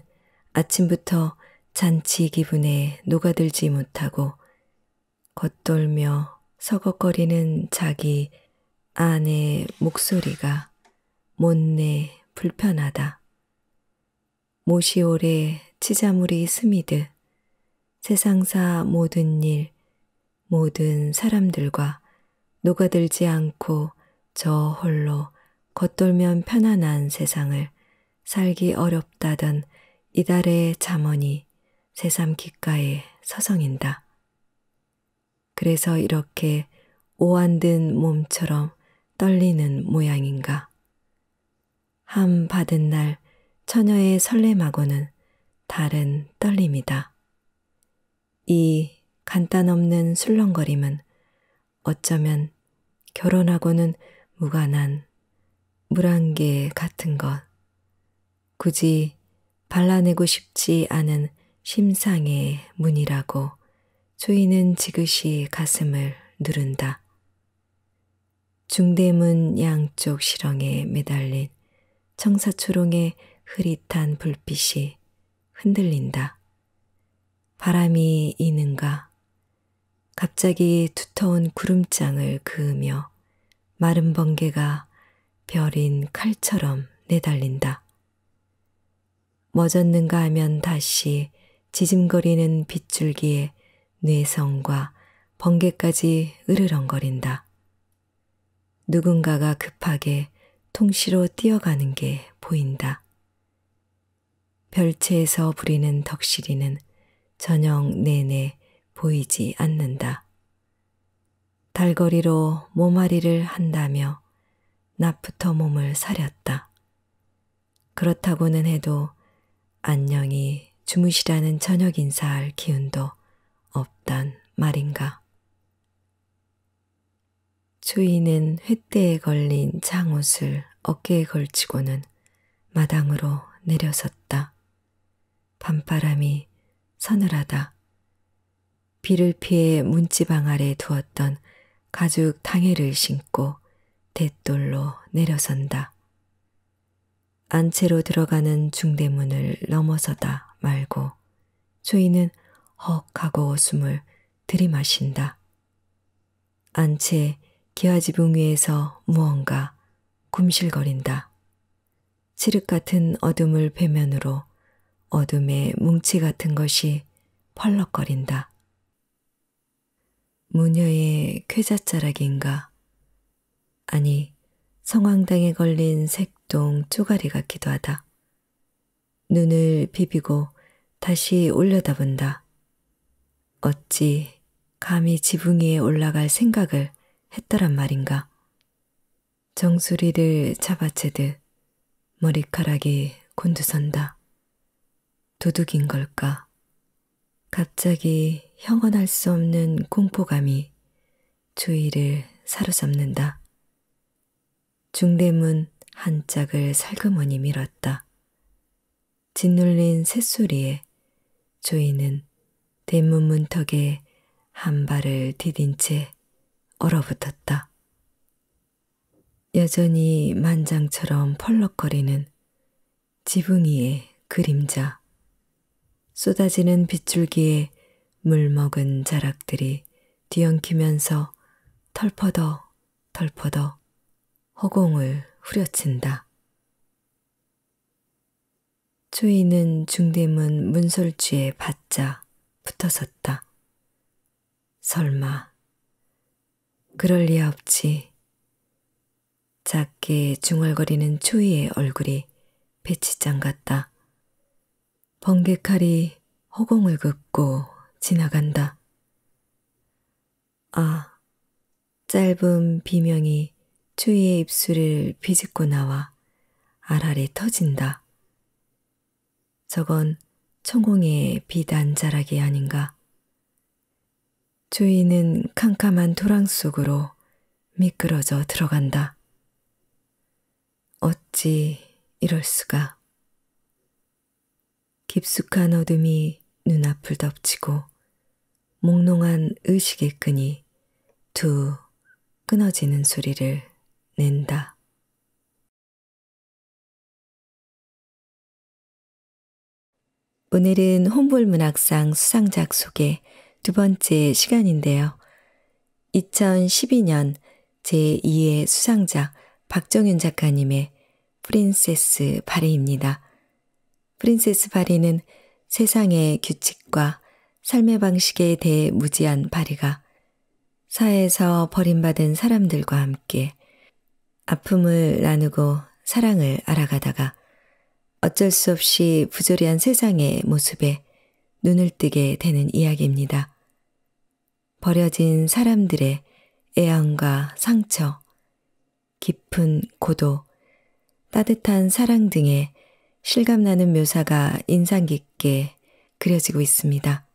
아침부터 잔치 기분에 녹아들지 못하고 겉돌며 서걱거리는 자기 아내의 목소리가 못내 불편하다. 모시오래 치자물이 스미드 세상사 모든 일, 모든 사람들과 녹아들지 않고 저 홀로 겉돌면 편안한 세상을 살기 어렵다던 이달의 자언이 새삼 귓가에 서성인다. 그래서 이렇게 오한든 몸처럼 떨리는 모양인가. 함 받은 날 처녀의 설렘하고는 다른 떨림이다. 이 간단없는 술렁거림은 어쩌면 결혼하고는 무관한 물안개 같은 것. 굳이 발라내고 싶지 않은 심상의 문이라고 초이는 지그시 가슴을 누른다. 중대문 양쪽 실렁에 매달린 청사초롱의 흐릿한 불빛이 흔들린다. 바람이 이는가? 갑자기 두터운 구름장을 그으며 마른 번개가 별인 칼처럼 내달린다. 멎었는가 하면 다시 지짐거리는 빗줄기에 뇌성과 번개까지 으르렁거린다. 누군가가 급하게 통시로 뛰어가는 게 보인다. 별채에서 부리는 덕시리는 저녁 내내 보이지 않는다. 달거리로 모마리를 한다며 낮부터 몸을 사렸다. 그렇다고는 해도 안녕히 주무시라는 저녁 인사할 기운도 없단 말인가. 주인은 횃대에 걸린 장옷을 어깨에 걸치고는 마당으로 내려섰다. 밤바람이 서늘하다. 비를 피해 문지방 아래 두었던 가죽 당해를 신고 대돌로 내려선다. 안채로 들어가는 중대문을 넘어서다 말고 초인은 헉 하고 숨을 들이마신다. 안채 기와지붕 위에서 무언가 굼실거린다. 칠흑 같은 어둠을 배면으로 어둠의 뭉치 같은 것이 펄럭거린다. 무녀의 쾌자자락인가? 아니, 성황당에 걸린 색 보통 쪼가리 같기도 하다. 눈을 비비고 다시 올려다본다. 어찌 감히 지붕 위에 올라갈 생각을 했더란 말인가. 정수리를 잡아채듯 머리카락이 곤두선다. 도둑인 걸까? 갑자기 형언할 수 없는 공포감이 주위를 사로잡는다. 중대문 한 짝을 살그머니 밀었다. 짓눌린 새소리에 조이는 대문 문턱에 한 발을 디딘 채 얼어붙었다. 여전히 만장처럼 펄럭거리는 지붕 위의 그림자. 쏟아지는 빗줄기에 물먹은 자락들이 뒤엉키면서 털퍼덕 털퍼덕 허공을 후려친다. 초이는 중대문 문설주에 받자 붙어섰다. 설마 그럴 리 없지. 작게 중얼거리는 초이의 얼굴이 배치장 같다. 번개칼이 허공을 긋고 지나간다. 아, 짧은 비명이 추위의 입술을 비집고 나와 알알이 터진다. 저건 천공의 비단 자락이 아닌가. 주인는 캄캄한 도랑 속으로 미끄러져 들어간다. 어찌 이럴 수가. 깊숙한 어둠이 눈앞을 덮치고 몽롱한 의식의 끈이 두 끊어지는 소리를 낸다. 오늘은 홈볼 문학상 수상작 소개 두 번째 시간인데요. 2012년 제2의 수상작 박정윤 작가님의 프린세스 파리입니다. 프린세스 파리는 세상의 규칙과 삶의 방식에 대해 무지한 파리가 사회에서 버림받은 사람들과 함께 아픔을 나누고 사랑을 알아가다가 어쩔 수 없이 부조리한 세상의 모습에 눈을 뜨게 되는 이야기입니다. 버려진 사람들의 애양과 상처, 깊은 고도, 따뜻한 사랑 등의 실감나는 묘사가 인상 깊게 그려지고 있습니다.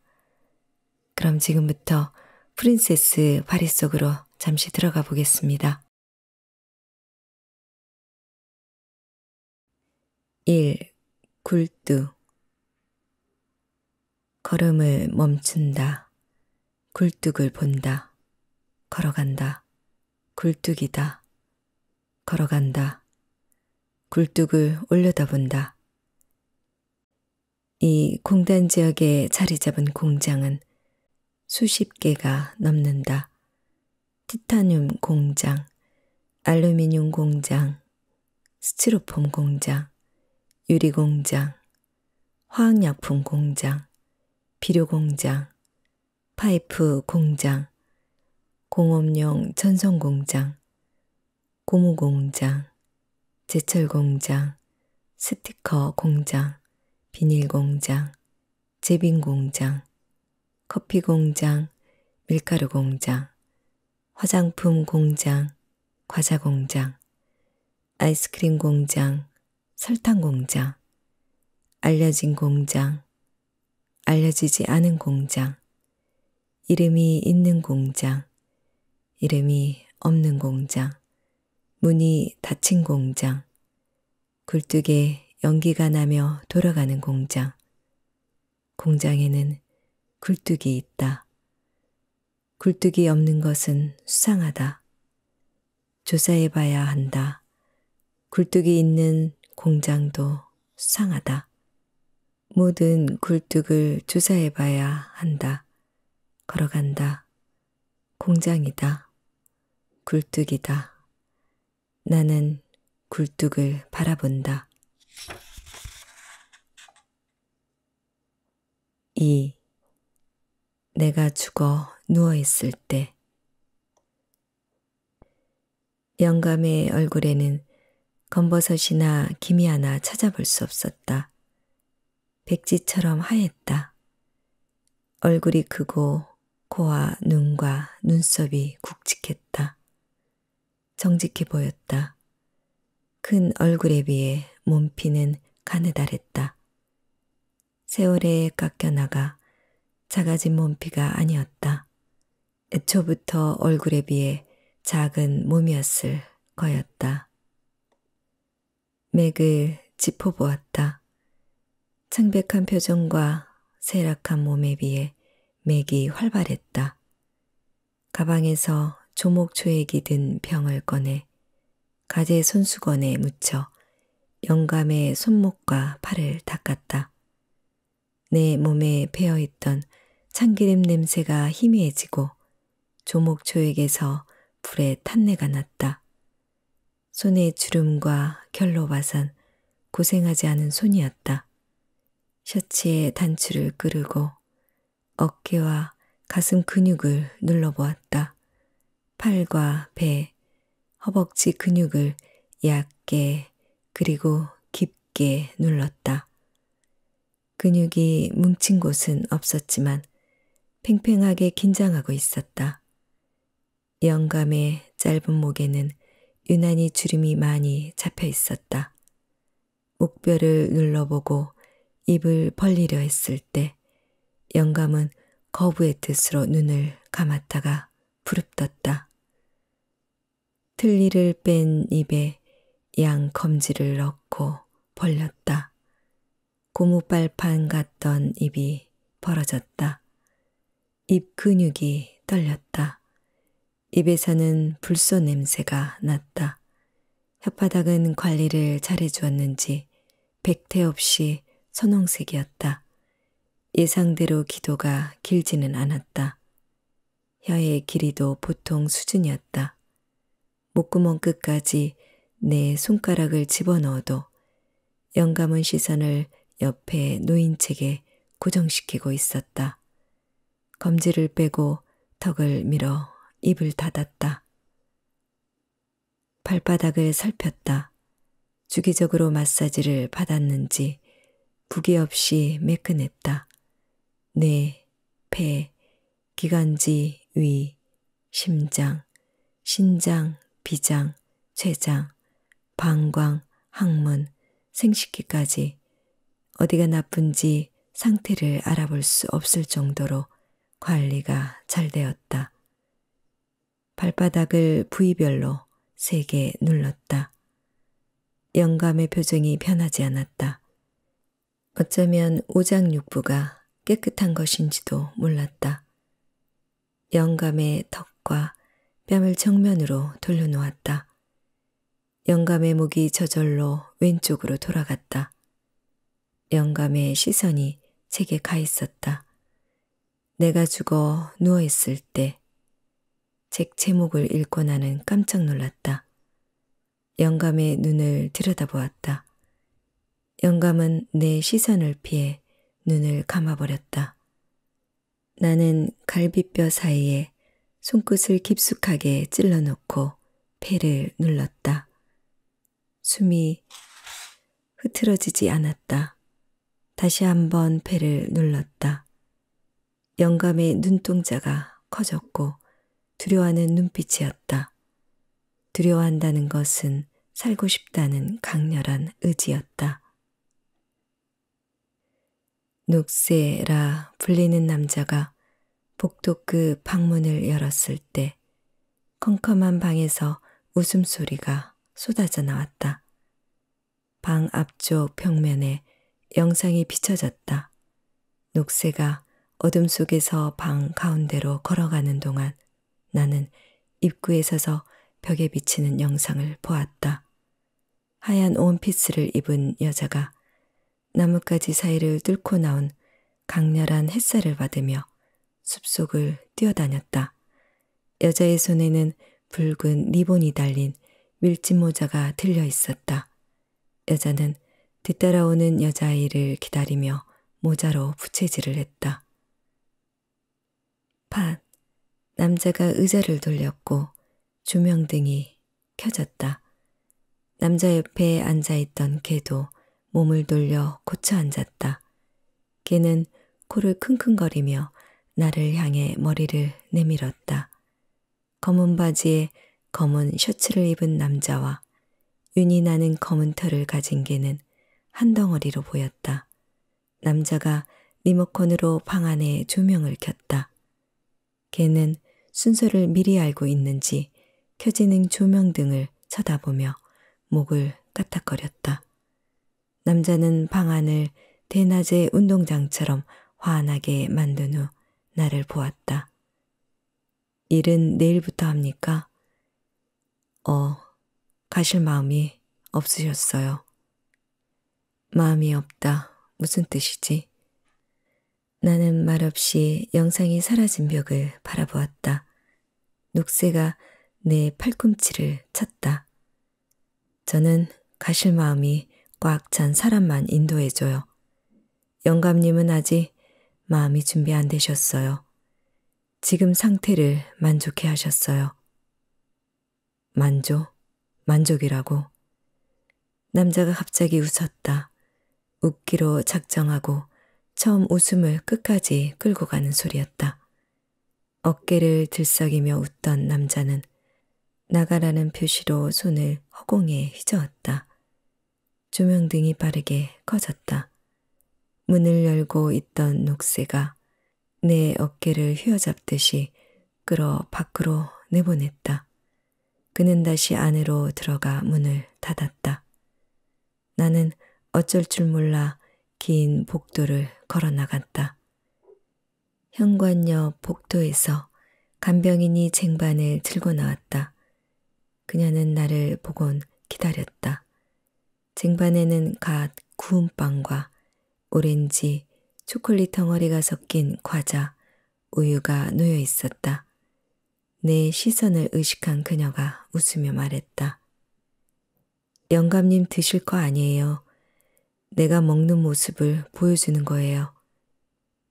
그럼 지금부터 프린세스 파리 속으로 잠시 들어가 보겠습니다. 1. 굴뚝 걸음을 멈춘다. 굴뚝을 본다. 걸어간다. 굴뚝이다. 걸어간다. 굴뚝을 올려다본다. 이 공단 지역에 자리 잡은 공장은 수십 개가 넘는다. 티타늄 공장, 알루미늄 공장, 스티로폼 공장, 유리공장, 화학약품 공장, 비료공장, 파이프 공장, 공업용 전선공장, 고무공장, 제철공장, 스티커 공장, 비닐공장, 제빙공장, 커피공장, 밀가루 공장, 화장품 공장, 과자 공장, 아이스크림 공장, 설탕 공장, 알려진 공장, 알려지지 않은 공장, 이름이 있는 공장, 이름이 없는 공장, 문이 닫힌 공장, 굴뚝에 연기가 나며 돌아가는 공장, 공장에는 굴뚝이 있다. 굴뚝이 없는 것은 수상하다. 조사해봐야 한다. 굴뚝이 있는 공장도 수상하다. 모든 굴뚝을 조사해봐야 한다. 걸어간다. 공장이다. 굴뚝이다. 나는 굴뚝을 바라본다. 2. 내가 죽어 누워있을 때 영감의 얼굴에는 건버섯이나 김이 하나 찾아볼 수 없었다. 백지처럼 하였다. 얼굴이 크고 코와 눈과 눈썹이 굵직했다. 정직해 보였다. 큰 얼굴에 비해 몸피는 가느다랬다. 세월에 깎여나가 작아진 몸피가 아니었다. 애초부터 얼굴에 비해 작은 몸이었을 거였다. 맥을 짚어보았다. 창백한 표정과 세락한 몸에 비해 맥이 활발했다. 가방에서 조목초액이 든 병을 꺼내 가재 손수건에 묻혀 영감의 손목과 팔을 닦았다. 내 몸에 배어있던 참기름 냄새가 희미해지고 조목초액에서 불에 탄내가 났다. 손의 주름과 결로 와선 고생하지 않은 손이었다. 셔츠의 단추를 끄르고 어깨와 가슴 근육을 눌러보았다. 팔과 배, 허벅지 근육을 얕게 그리고 깊게 눌렀다. 근육이 뭉친 곳은 없었지만 팽팽하게 긴장하고 있었다. 영감의 짧은 목에는 유난히 주름이 많이 잡혀 있었다. 목뼈를 눌러보고 입을 벌리려 했을 때 영감은 거부의 뜻으로 눈을 감았다가 부릅떴다. 틀니를 뺀 입에 양 검지를 넣고 벌렸다. 고무빨판 같던 입이 벌어졌다. 입 근육이 떨렸다. 입에 서는 불소 냄새가 났다. 혓바닥은 관리를 잘해주었는지 백태 없이 선홍색이었다. 예상대로 기도가 길지는 않았다. 혀의 길이도 보통 수준이었다. 목구멍 끝까지 내 손가락을 집어넣어도 영감은 시선을 옆에 놓인 책에 고정시키고 있었다. 검지를 빼고 턱을 밀어 입을 닫았다. 발바닥을 살폈다. 주기적으로 마사지를 받았는지 부기 없이 매끈했다. 뇌, 폐, 기관지, 위, 심장, 신장, 비장, 췌장, 방광, 항문, 생식기까지 어디가 나쁜지 상태를 알아볼 수 없을 정도로 관리가 잘 되었다. 발바닥을 부위별로 세게 눌렀다. 영감의 표정이 변하지 않았다. 어쩌면 오장육부가 깨끗한 것인지도 몰랐다. 영감의 턱과 뺨을 정면으로 돌려놓았다. 영감의 목이 저절로 왼쪽으로 돌아갔다. 영감의 시선이 제게 가 있었다. 내가 죽어 누워있을 때책 제목을 읽고 나는 깜짝 놀랐다. 영감의 눈을 들여다보았다. 영감은 내 시선을 피해 눈을 감아버렸다. 나는 갈비뼈 사이에 손끝을 깊숙하게 찔러놓고 배를 눌렀다. 숨이 흐트러지지 않았다. 다시 한번 배를 눌렀다. 영감의 눈동자가 커졌고 두려워하는 눈빛이었다. 두려워한다는 것은 살고 싶다는 강렬한 의지였다. 녹세라 불리는 남자가 복도그 방문을 열었을 때 컴컴한 방에서 웃음소리가 쏟아져 나왔다. 방 앞쪽 벽면에 영상이 비춰졌다. 녹세가 어둠 속에서 방 가운데로 걸어가는 동안 나는 입구에 서서 벽에 비치는 영상을 보았다. 하얀 원피스를 입은 여자가 나뭇가지 사이를 뚫고 나온 강렬한 햇살을 받으며 숲속을 뛰어다녔다. 여자의 손에는 붉은 리본이 달린 밀짚 모자가 들려 있었다. 여자는 뒤따라오는 여자아이를 기다리며 모자로 부채질을 했다. 팥, 남자가 의자를 돌렸고 조명등이 켜졌다. 남자 옆에 앉아있던 개도 몸을 돌려 고쳐 앉았다. 개는 코를 킁킁거리며 나를 향해 머리를 내밀었다. 검은 바지에 검은 셔츠를 입은 남자와 윤이 나는 검은 털을 가진 개는 한 덩어리로 보였다. 남자가 리모컨으로 방 안에 조명을 켰다. 개는 순서를 미리 알고 있는지 켜지는 조명 등을 쳐다보며 목을 까딱거렸다. 남자는 방 안을 대낮의 운동장처럼 환하게 만든 후 나를 보았다. 일은 내일부터 합니까? 어, 가실 마음이 없으셨어요. 마음이 없다. 무슨 뜻이지? 나는 말없이 영상이 사라진 벽을 바라보았다. 녹새가 내 팔꿈치를 찼다. 저는 가실 마음이 꽉 찬 사람만 인도해줘요. 영감님은 아직 마음이 준비 안 되셨어요. 지금 상태를 만족해 하셨어요. 만족, 만족이라고. 남자가 갑자기 웃었다. 웃기로 작정하고 처음 웃음을 끝까지 끌고 가는 소리였다. 어깨를 들썩이며 웃던 남자는 나가라는 표시로 손을 허공에 휘저었다. 조명등이 빠르게 꺼졌다. 문을 열고 있던 녹새가 내 어깨를 휘어잡듯이 끌어 밖으로 내보냈다. 그는 다시 안으로 들어가 문을 닫았다. 나는 어쩔 줄 몰라 긴 복도를 걸어 나갔다. 현관옆 복도에서 간병인이 쟁반을 들고 나왔다. 그녀는 나를 보곤 기다렸다. 쟁반에는 갓 구운 빵과 오렌지, 초콜릿 덩어리가 섞인 과자, 우유가 놓여 있었다. 내 시선을 의식한 그녀가 웃으며 말했다. 영감님 드실 거 아니에요. 내가 먹는 모습을 보여주는 거예요.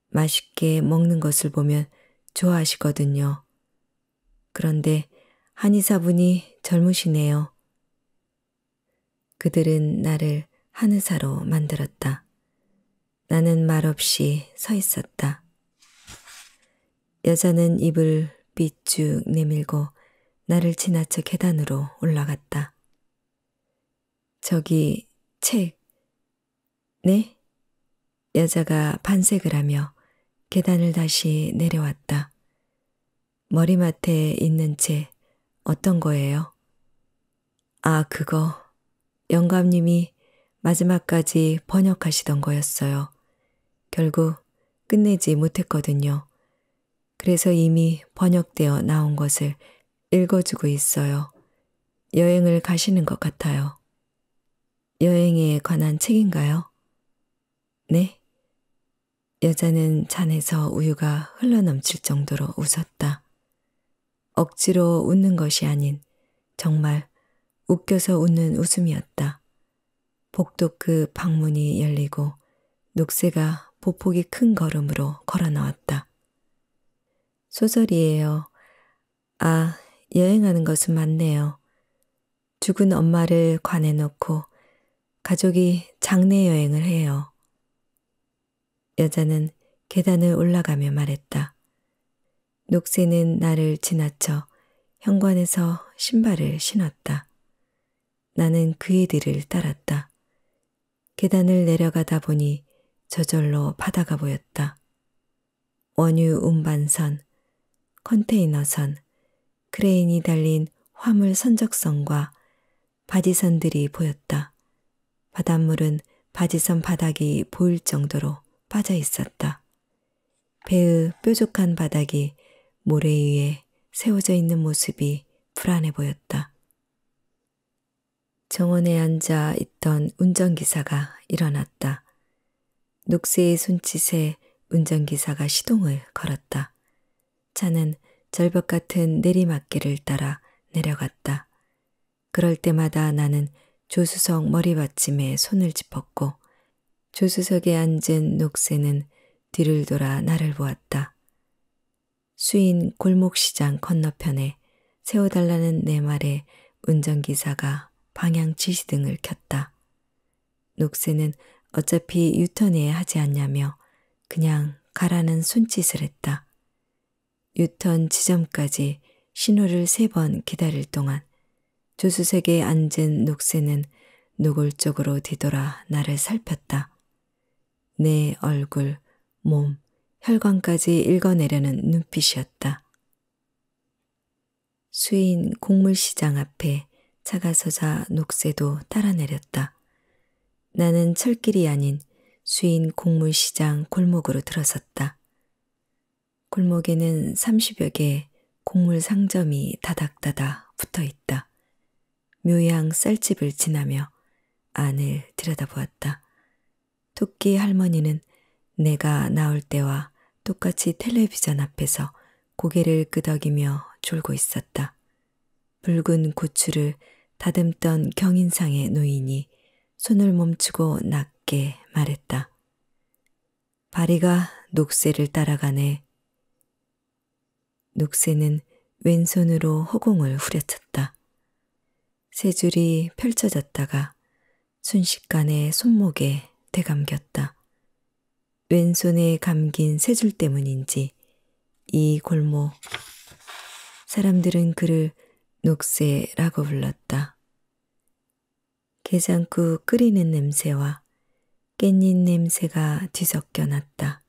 맛있게 먹는 것을 보면 좋아하시거든요. 그런데 한의사분이 젊으시네요. 그들은 나를 한의사로 만들었다. 나는 말없이 서 있었다. 여자는 입을 삐쭉 내밀고 나를 지나쳐 계단으로 올라갔다. 저기 책 네? 여자가 반색을 하며 계단을 다시 내려왔다. 머리맡에 있는 채 어떤 거예요? 아, 그거. 영감님이 마지막까지 번역하시던 거였어요. 결국 끝내지 못했거든요. 그래서 이미 번역되어 나온 것을 읽어주고 있어요. 여행을 가시는 것 같아요. 여행에 관한 책인가요? 네? 여자는 잔에서 우유가 흘러넘칠 정도로 웃었다. 억지로 웃는 것이 아닌 정말 웃겨서 웃는 웃음이었다. 복도 그 방문이 열리고 녹세가 보폭이 큰 걸음으로 걸어 나왔다. 소설이에요. 아, 여행하는 것은 맞네요. 죽은 엄마를 관에 놓고 가족이 장례 여행을 해요. 여자는 계단을 올라가며 말했다. 녹새는 나를 지나쳐 현관에서 신발을 신었다. 나는 그의 뒤를 따랐다. 계단을 내려가다 보니 저절로 바다가 보였다. 원유 운반선, 컨테이너선, 크레인이 달린 화물 선적선과 바지선들이 보였다. 바닷물은 바지선 바닥이 보일 정도로 빠져 있었다. 배의 뾰족한 바닥이 모래 위에 세워져 있는 모습이 불안해 보였다. 정원에 앉아 있던 운전기사가 일어났다. 녹색의 손짓에 운전기사가 시동을 걸었다. 차는 절벽 같은 내리막길을 따라 내려갔다. 그럴 때마다 나는 조수석 머리받침에 손을 짚었고 조수석에 앉은 녹새는 뒤를 돌아 나를 보았다. 수인 골목시장 건너편에 세워달라는 내 말에 운전기사가 방향 지시등을 켰다. 녹새는 어차피 유턴에 하지 않냐며 그냥 가라는 손짓을 했다. 유턴 지점까지 신호를 세 번 기다릴 동안 조수석에 앉은 녹새는 노골적으로 뒤돌아 나를 살폈다. 내 얼굴, 몸, 혈관까지 읽어내려는 눈빛이었다. 수인 곡물시장 앞에 차가 서자 녹새도 따라 내렸다. 나는 철길이 아닌 수인 곡물시장 골목으로 들어섰다. 골목에는 30여 개의 곡물 상점이 다닥다닥 붙어 있다. 묘향 쌀집을 지나며 안을 들여다보았다. 토끼 할머니는 내가 나올 때와 똑같이 텔레비전 앞에서 고개를 끄덕이며 졸고 있었다. 붉은 고추를 다듬던 경인상의 노인이 손을 멈추고 낮게 말했다. 바리가 녹새를 따라가네. 녹새는 왼손으로 허공을 후려쳤다. 세 줄이 펼쳐졌다가 순식간에 손목에 곁에 감겼다. 왼손에 감긴 쇠줄 때문인지 이 골목 사람들은 그를 녹새라고 불렀다. 계장국 끓이는 냄새와 깻잎 냄새가 뒤섞여 났다.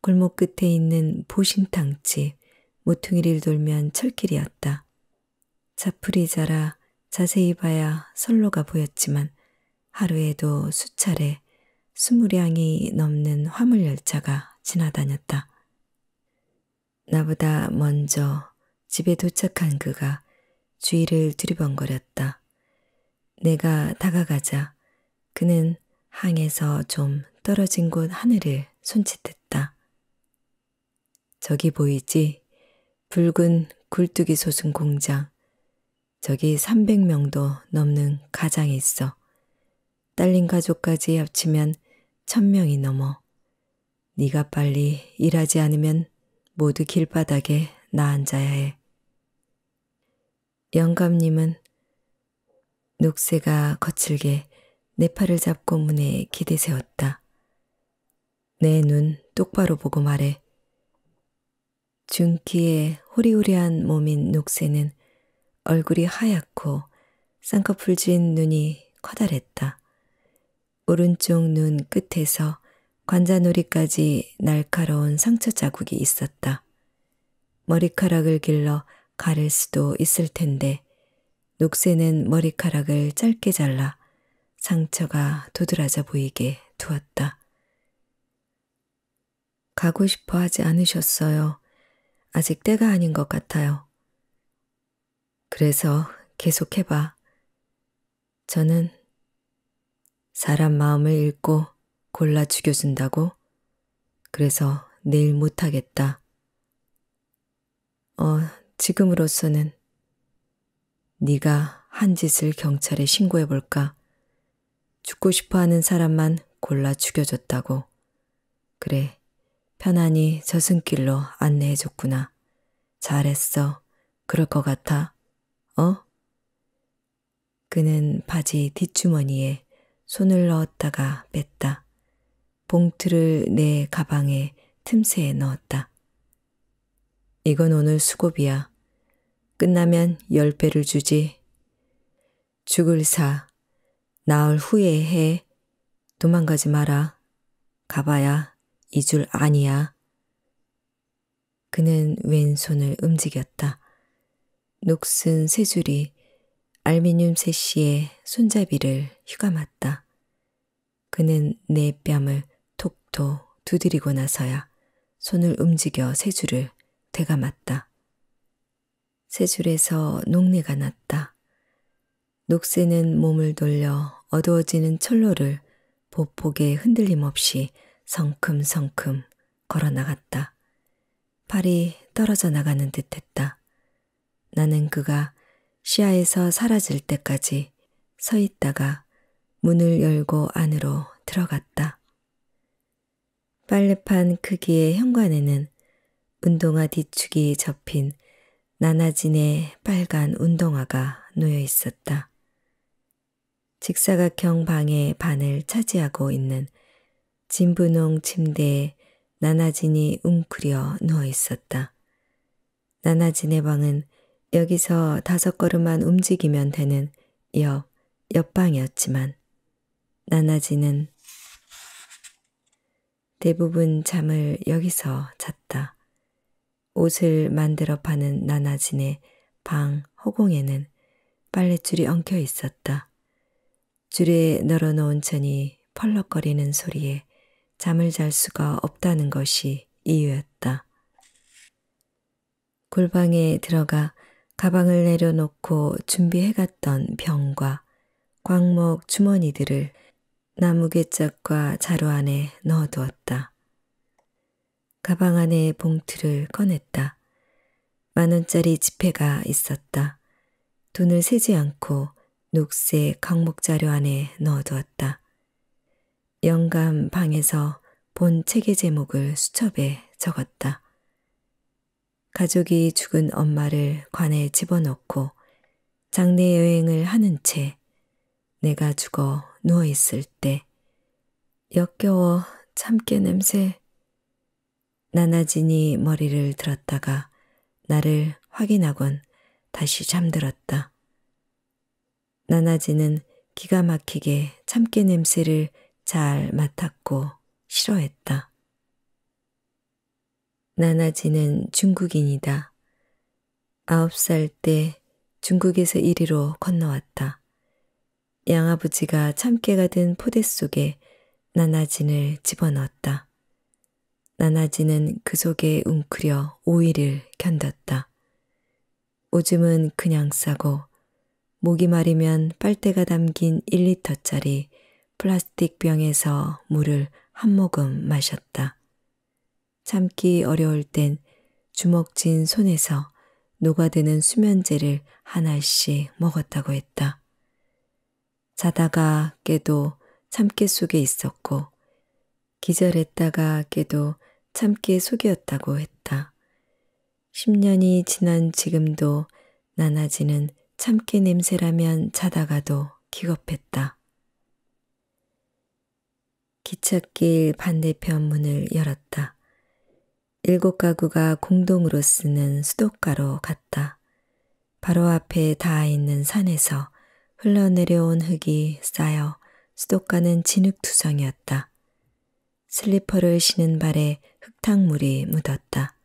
골목 끝에 있는 보신탕집 모퉁이를 돌면 철길이었다. 자풀이 자라 자세히 봐야 선로가 보였지만 하루에도 수차례 스무량이 넘는 화물열차가 지나다녔다. 나보다 먼저 집에 도착한 그가 주위를 두리번거렸다. 내가 다가가자 그는 항에서 좀 떨어진 곳 하늘을 손짓했다. 저기 보이지? 붉은 굴뚝이 솟은 공장. 저기 300명도 넘는 가장이 있어. 딸린 가족까지 합치면 천명이 넘어 네가 빨리 일하지 않으면 모두 길바닥에 나앉아야 해. 영감님은 녹새가 거칠게 내 팔을 잡고 문에 기대세웠다. 내 눈 똑바로 보고 말해. 중키에 호리호리한 몸인 녹새는 얼굴이 하얗고 쌍꺼풀 진 눈이 커다랬다. 오른쪽 눈 끝에서 관자놀이까지 날카로운 상처 자국이 있었다. 머리카락을 길러 가를 수도 있을 텐데 녹새는 머리카락을 짧게 잘라 상처가 도드라져 보이게 두었다. 가고 싶어 하지 않으셨어요. 아직 때가 아닌 것 같아요. 그래서 계속해봐. 저는 사람 마음을 읽고 골라 죽여준다고? 그래서 내일 못하겠다. 어, 지금으로서는 네가 한 짓을 경찰에 신고해볼까? 죽고 싶어하는 사람만 골라 죽여줬다고. 그래, 편안히 저승길로 안내해줬구나. 잘했어. 그럴 것 같아. 어? 그는 바지 뒷주머니에 손을 넣었다가 뺐다. 봉투를 내 가방에 틈새에 넣었다. 이건 오늘 수고비야. 끝나면 열 배를 주지. 죽을 사. 나흘 후에 해. 도망가지 마라. 가봐야 이 줄 아니야. 그는 왼손을 움직였다. 녹슨 세 줄이 알미늄 세시의 손잡이를 휘감았다. 그는 내 뺨을 톡톡 두드리고 나서야 손을 움직여 세 줄을 되감았다. 세 줄에서 녹내가 났다. 녹새는 몸을 돌려 어두워지는 철로를 보폭에 흔들림 없이 성큼성큼 걸어나갔다. 팔이 떨어져 나가는 듯했다. 나는 그가 시야에서 사라질 때까지 서 있다가 문을 열고 안으로 들어갔다. 빨래판 크기의 현관에는 운동화 뒤축이 접힌 나나진의 빨간 운동화가 놓여 있었다. 직사각형 방의 반을 차지하고 있는 진분홍 침대에 나나진이 웅크려 누워 있었다. 나나진의 방은 여기서 다섯 걸음만 움직이면 되는 역, 옆방이었지만 나나지는 대부분 잠을 여기서 잤다. 옷을 만들어 파는 나나진의 방 허공에는 빨랫줄이 엉켜 있었다. 줄에 널어놓은 천이 펄럭거리는 소리에 잠을 잘 수가 없다는 것이 이유였다. 골방에 들어가 가방을 내려놓고 준비해 갔던 병과 광목 주머니들을 나무개짝과 자루 안에 넣어두었다. 가방 안에 봉투를 꺼냈다. 만원짜리 지폐가 있었다. 돈을 세지 않고 녹색 광목자료 안에 넣어두었다. 영감 방에서 본 책의 제목을 수첩에 적었다. 가족이 죽은 엄마를 관에 집어넣고 장례 여행을 하는 채 내가 죽어 누워있을 때 역겨워 참깨 냄새 나나진이 머리를 들었다가 나를 확인하곤 다시 잠들었다. 나나진은 기가 막히게 참깨 냄새를 잘 맡았고 싫어했다. 나나지는 중국인이다. 아홉 살 때 중국에서 이리로 건너왔다. 양아버지가 참깨가 든 포대 속에 나나진을 집어넣었다. 나나진은 그 속에 웅크려 오이를 견뎠다. 오줌은 그냥 싸고 목이 마르면 빨대가 담긴 1리터짜리 플라스틱 병에서 물을 한 모금 마셨다. 참기 어려울 땐주먹쥔 손에서 녹아드는 수면제를 하나씩 먹었다고 했다. 자다가 깨도 참깨 속에 있었고 기절했다가 깨도 참깨 속이었다고 했다. 10년이 지난 지금도 나나지는 참깨 냄새라면 자다가도 기겁했다. 기찻길 반대편 문을 열었다. 일곱 가구가 공동으로 쓰는 수도가로 갔다. 바로 앞에 닿아 있는 산에서 흘러내려온 흙이 쌓여 수도가는 진흙투성이었다. 슬리퍼를 신은 발에 흙탕물이 묻었다.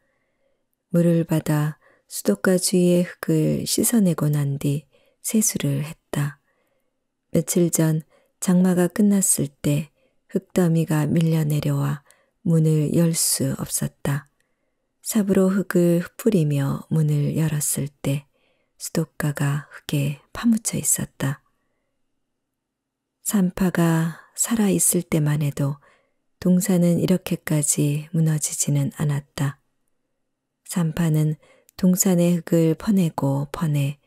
물을 받아 수도가 주위의 흙을 씻어내고 난 뒤 세수를 했다. 며칠 전 장마가 끝났을 때 흙더미가 밀려 내려와 문을 열 수 없었다. 삽으로 흙을 뿌리며 문을 열었을 때 수도가가 흙에 파묻혀 있었다. 산파가 살아있을 때만 해도 동산은 이렇게까지 무너지지는 않았다. 산파는 동산의 흙을 퍼내고 퍼내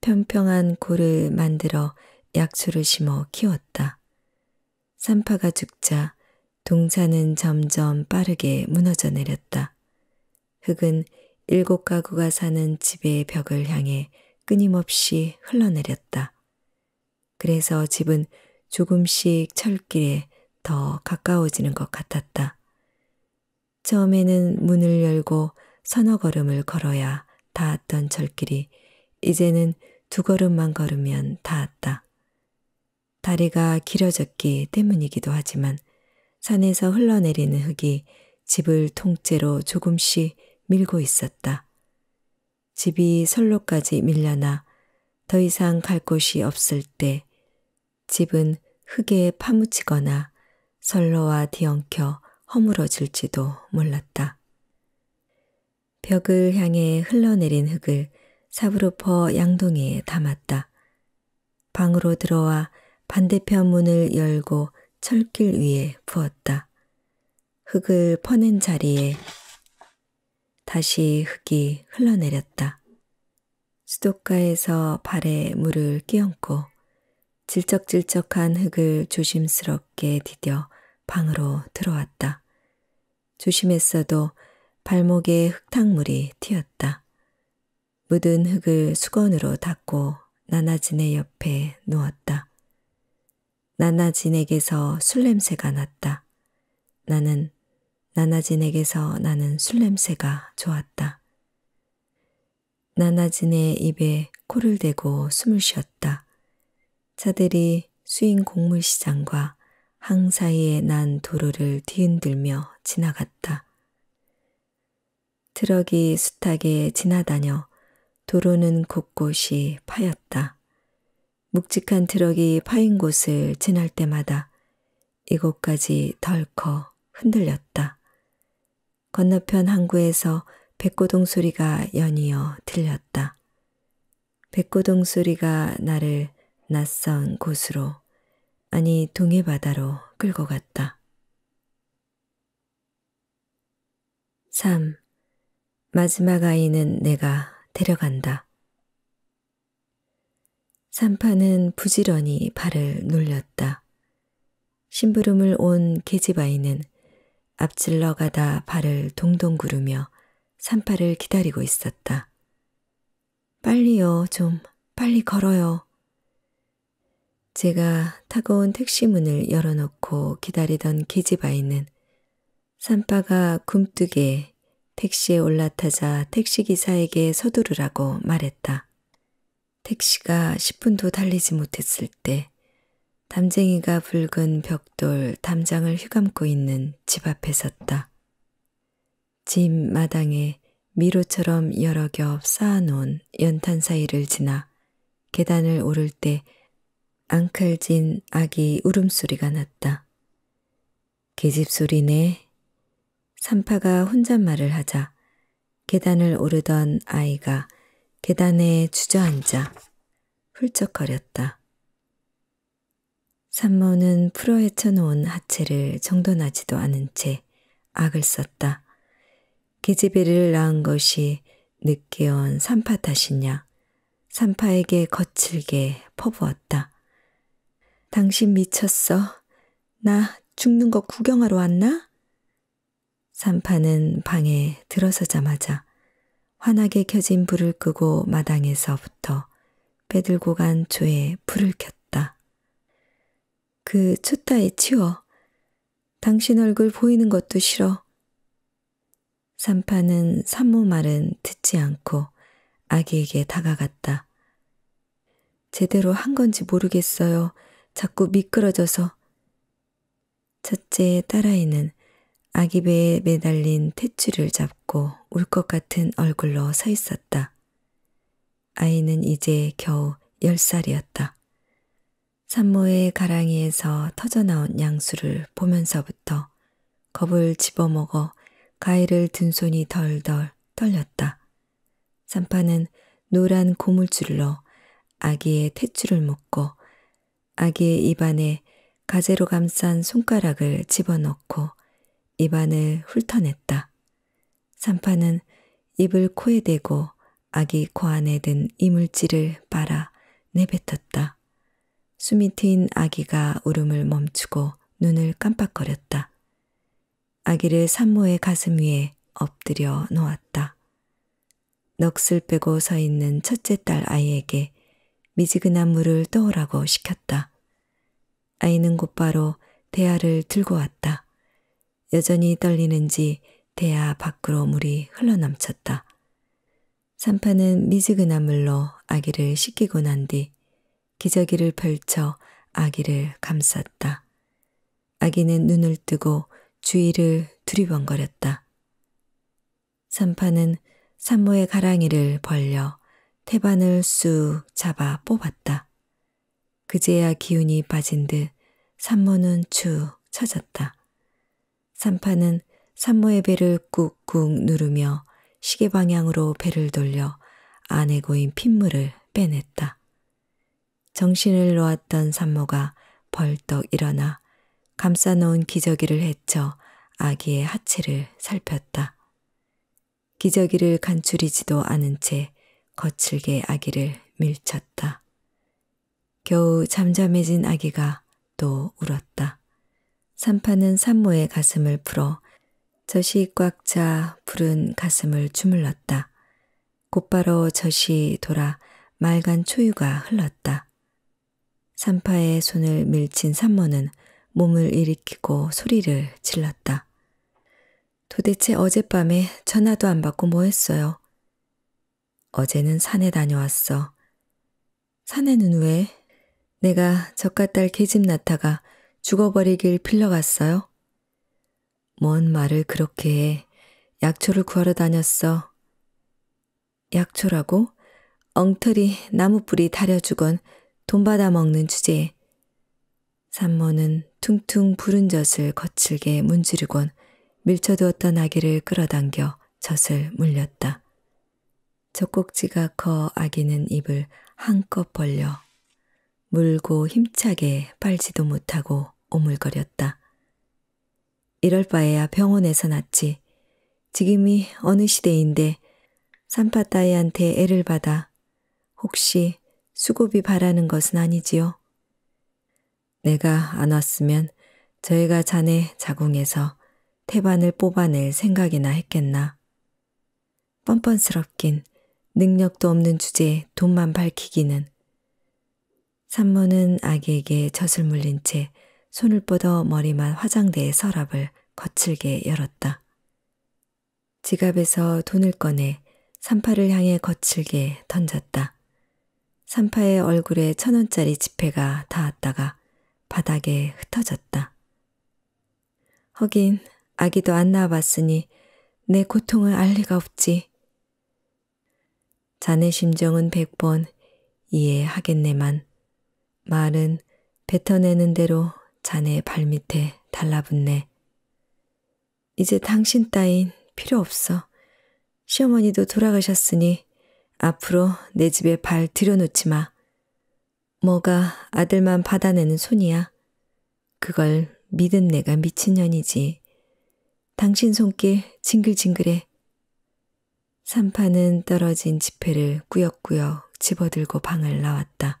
평평한 골을 만들어 약초를 심어 키웠다. 산파가 죽자 동차는 점점 빠르게 무너져 내렸다. 흙은 일곱 가구가 사는 집의 벽을 향해 끊임없이 흘러내렸다. 그래서 집은 조금씩 철길에 더 가까워지는 것 같았다. 처음에는 문을 열고 서너 걸음을 걸어야 닿았던 철길이 이제는 두 걸음만 걸으면 닿았다. 다리가 길어졌기 때문이기도 하지만 산에서 흘러내리는 흙이 집을 통째로 조금씩 밀고 있었다. 집이 선로까지 밀려나 더 이상 갈 곳이 없을 때 집은 흙에 파묻히거나 선로와 뒤엉켜 허물어질지도 몰랐다. 벽을 향해 흘러내린 흙을 사브루퍼 양동이에 담았다. 방으로 들어와 반대편 문을 열고 철길 위에 부었다. 흙을 퍼낸 자리에 다시 흙이 흘러내렸다. 수도가에서 발에 물을 끼얹고 질적질적한 흙을 조심스럽게 디뎌 방으로 들어왔다. 조심했어도 발목에 흙탕물이 튀었다. 묻은 흙을 수건으로 닦고 나나진의 옆에 누웠다. 나나진에게서 술냄새가 났다. 나는 나나진에게서 나는 술냄새가 좋았다. 나나진의 입에 코를 대고 숨을 쉬었다. 차들이 수인 곡물시장과 항 사이에 난 도로를 뒤흔들며 지나갔다. 트럭이 숱하게 지나다녀 도로는 곳곳이 파였다. 묵직한 트럭이 파인 곳을 지날 때마다 이곳까지 덜컥 흔들렸다. 건너편 항구에서 백고동 소리가 연이어 들렸다. 백고동 소리가 나를 낯선 곳으로, 아니 동해바다로 끌고 갔다. 3. 마지막 아이는 내가 데려간다. 산파는 부지런히 발을 놀렸다. 심부름을 온 계집아이는 앞질러 가다 발을 동동 구르며 산파를 기다리고 있었다. 빨리요, 좀 빨리 걸어요. 제가 타고 온 택시 문을 열어놓고 기다리던 계집아이는 산파가 굼뜨게 택시에 올라타자 택시기사에게 서두르라고 말했다. 택시가 10분도 달리지 못했을 때 담쟁이가 붉은 벽돌 담장을 휘감고 있는 집 앞에 섰다. 집 마당에 미로처럼 여러 겹 쌓아놓은 연탄 사이를 지나 계단을 오를 때 앙칼진 아기 울음소리가 났다. 계집소리네. 그 산파가 혼잣말을 하자 계단을 오르던 아이가 계단에 주저앉아 훌쩍거렸다. 산모는 풀어 헤쳐놓은 하체를 정돈하지도 않은 채 악을 썼다. 기지배를 낳은 것이 늦게 온 산파 탓이냐. 산파에게 거칠게 퍼부었다. 당신 미쳤어. 나 죽는 거 구경하러 왔나? 산파는 방에 들어서자마자 환하게 켜진 불을 끄고 마당에서부터 빼들고 간 조에 불을 켰다. 그 춥다에 치워. 당신 얼굴 보이는 것도 싫어. 산파는 산모 말은 듣지 않고 아기에게 다가갔다. 제대로 한 건지 모르겠어요. 자꾸 미끄러져서. 첫째 딸아이는 아기 배에 매달린 탯줄을 잡고 울 것 같은 얼굴로 서 있었다. 아이는 이제 겨우 열 살이었다. 산모의 가랑이에서 터져나온 양수를 보면서부터 겁을 집어먹어 가위를 든 손이 덜덜 떨렸다. 산파는 노란 고물줄로 아기의 탯줄을 묶고 아기의 입안에 가재로 감싼 손가락을 집어넣고 입안을 훑어냈다. 산파는 입을 코에 대고 아기 코 안에 든 이물질을 빨아 내뱉었다. 숨이 트인 아기가 울음을 멈추고 눈을 깜빡거렸다. 아기를 산모의 가슴 위에 엎드려 놓았다. 넋을 빼고 서 있는 첫째 딸 아이에게 미지근한 물을 떠오라고 시켰다. 아이는 곧바로 대야를 들고 왔다. 여전히 떨리는지 대야 밖으로 물이 흘러넘쳤다. 산파는 미지근한 물로 아기를 씻기고 난 뒤 기저귀를 펼쳐 아기를 감쌌다. 아기는 눈을 뜨고 주위를 두리번거렸다. 산파는 산모의 가랑이를 벌려 태반을 쑥 잡아 뽑았다. 그제야 기운이 빠진 듯 산모는 축 처졌다. 산파는 산모의 배를 꾹꾹 누르며 시계 방향으로 배를 돌려 안에 고인 핏물을 빼냈다. 정신을 놓았던 산모가 벌떡 일어나 감싸놓은 기저귀를 헤쳐 아기의 하체를 살폈다. 기저귀를 간추리지도 않은 채 거칠게 아기를 밀쳤다. 겨우 잠잠해진 아기가 또 울었다. 산파는 산모의 가슴을 풀어 젖이 꽉차 푸른 가슴을 주물렀다. 곧바로 젖이 돌아 맑은 초유가 흘렀다. 산파의 손을 밀친 산모는 몸을 일으키고 소리를 질렀다. 도대체 어젯밤에 전화도 안 받고 뭐 했어요? 어제는 산에 다녀왔어. 산에는 왜? 내가 젓갓딸 계집 나타가 죽어버리길 필러갔어요뭔 말을 그렇게 해. 약초를 구하러 다녔어. 약초라고? 엉터리 나무뿌리 다려주건 돈 받아먹는 주제에 산모는 퉁퉁 부른 젖을 거칠게 문지르곤 밀쳐두었던 아기를 끌어당겨 젖을 물렸다. 젖꼭지가 커 아기는 입을 한껏 벌려 물고 힘차게 빨지도 못하고 오물거렸다. 이럴 바에야 병원에서 낫지. 지금이 어느 시대인데 산파 따이한테 애를 받아 혹시 수고비 바라는 것은 아니지요? 내가 안 왔으면 저희가 자네 자궁에서 태반을 뽑아낼 생각이나 했겠나. 뻔뻔스럽긴 능력도 없는 주제에 돈만 밝히기는 산모는 아기에게 젖을 물린 채 손을 뻗어 머리만 화장대의 서랍을 거칠게 열었다. 지갑에서 돈을 꺼내 산파를 향해 거칠게 던졌다. 산파의 얼굴에 천 원짜리 지폐가 닿았다가 바닥에 흩어졌다. 허긴 아기도 안 낳아봤으니 내 고통을 알 리가 없지. 자네 심정은 백 번 이해하겠네만 말은 뱉어내는 대로 자네의 발밑에 달라붙네. 이제 당신 따윈 필요 없어. 시어머니도 돌아가셨으니 앞으로 내 집에 발 들여놓지 마. 뭐가 아들만 받아내는 손이야. 그걸 믿은 내가 미친년이지. 당신 손길 징글징글해. 산파는 떨어진 지폐를 꾸역꾸역 집어들고 방을 나왔다.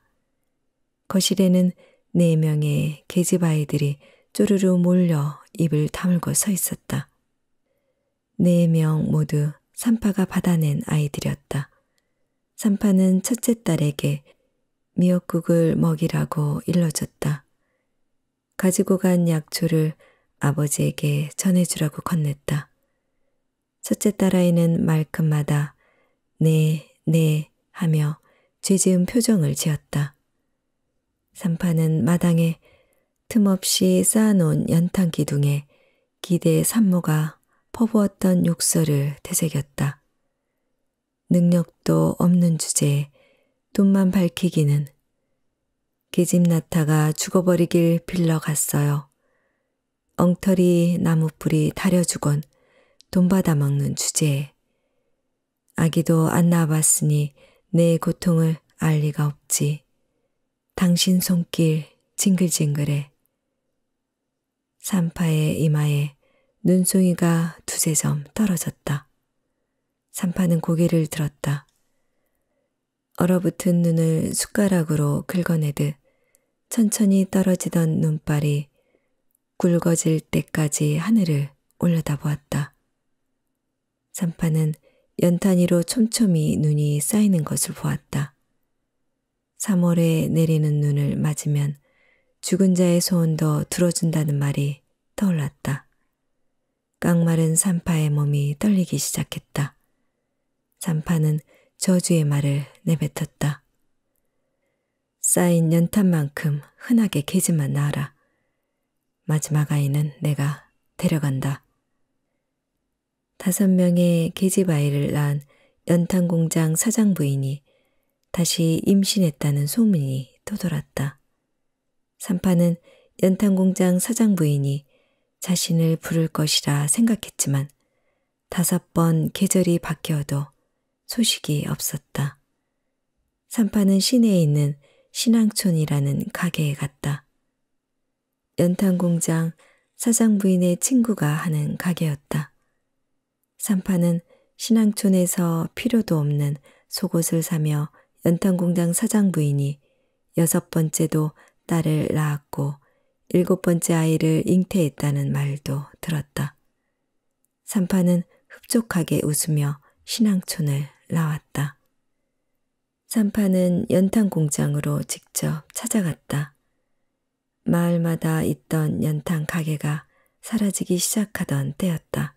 거실에는 네 명의 계집아이들이 쪼르르 몰려 입을 다물고 서 있었다. 네 명 모두 산파가 받아낸 아이들이었다. 산파는 첫째 딸에게 미역국을 먹이라고 일러줬다. 가지고 간 약초를 아버지에게 전해주라고 건넸다. 첫째 딸아이는 말끝마다 네, 네 하며 죄지은 표정을 지었다. 산파는 마당에 틈없이 쌓아놓은 연탄 기둥에 기대의 산모가 퍼부었던 욕설을 되새겼다. 능력도 없는 주제에 돈만 밝히기는 기집 나타가 죽어버리길 빌러갔어요. 엉터리 나무뿌리 다려주곤 돈 받아먹는 주제에 아기도 안 낳아봤으니 내 고통을 알 리가 없지. 당신 손길 징글징글해. 산파의 이마에 눈송이가 두세 점 떨어졌다. 산파는 고개를 들었다. 얼어붙은 눈을 숟가락으로 긁어내듯 천천히 떨어지던 눈발이 굵어질 때까지 하늘을 올려다보았다. 산파는 연탄이로 촘촘히 눈이 쌓이는 것을 보았다. 3월에 내리는 눈을 맞으면 죽은 자의 소원도 들어준다는 말이 떠올랐다. 깡마른 산파의 몸이 떨리기 시작했다. 산파는 저주의 말을 내뱉었다. 쌓인 연탄만큼 흔하게 개지만 나아라. 마지막 아이는 내가 데려간다. 다섯 명의 계집 아이를 낳은 연탄 공장 사장 부인이 다시 임신했다는 소문이 떠돌았다. 삼파는 연탄공장 사장 부인이 자신을 부를 것이라 생각했지만 다섯 번 계절이 바뀌어도 소식이 없었다. 삼파는 시내에 있는 신앙촌이라는 가게에 갔다. 연탄공장 사장 부인의 친구가 하는 가게였다. 삼파는 신앙촌에서 필요도 없는 속옷을 사며 연탄공장 사장 부인이 여섯 번째도 딸을 낳았고 일곱 번째 아이를 잉태했다는 말도 들었다. 삼파는 흡족하게 웃으며 신앙촌을 나왔다. 삼파는 연탄공장으로 직접 찾아갔다. 마을마다 있던 연탄 가게가 사라지기 시작하던 때였다.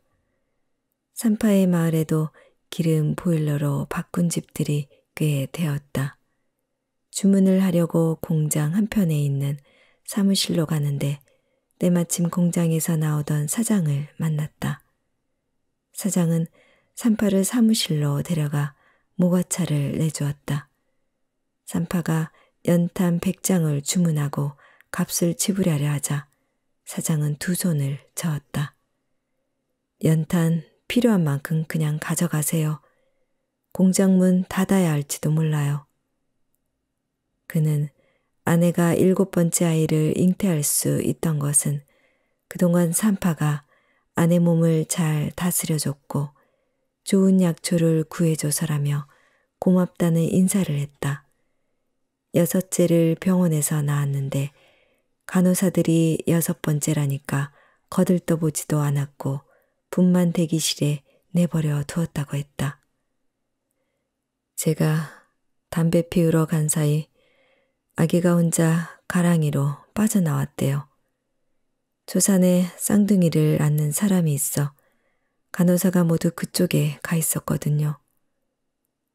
삼파의 마을에도 기름 보일러로 바꾼 집들이 그해 되었다. 주문을 하려고 공장 한편에 있는 사무실로 가는데 때마침 공장에서 나오던 사장을 만났다. 사장은 산파를 사무실로 데려가 모과차를 내주었다. 산파가 연탄 100장을 주문하고 값을 지불하려 하자 사장은 두 손을 저었다. 연탄 필요한 만큼 그냥 가져가세요. 공장문 닫아야 할지도 몰라요. 그는 아내가 일곱 번째 아이를 잉태할 수 있던 것은 그동안 산파가 아내 몸을 잘 다스려줬고 좋은 약초를 구해줘서라며 고맙다는 인사를 했다. 여섯째를 병원에서 낳았는데 간호사들이 여섯 번째라니까 거들떠보지도 않았고 분만 대기실에 내버려 두었다고 했다. 제가 담배 피우러 간 사이 아기가 혼자 가랑이로 빠져나왔대요. 조산에 쌍둥이를 낳는 사람이 있어 간호사가 모두 그쪽에 가 있었거든요.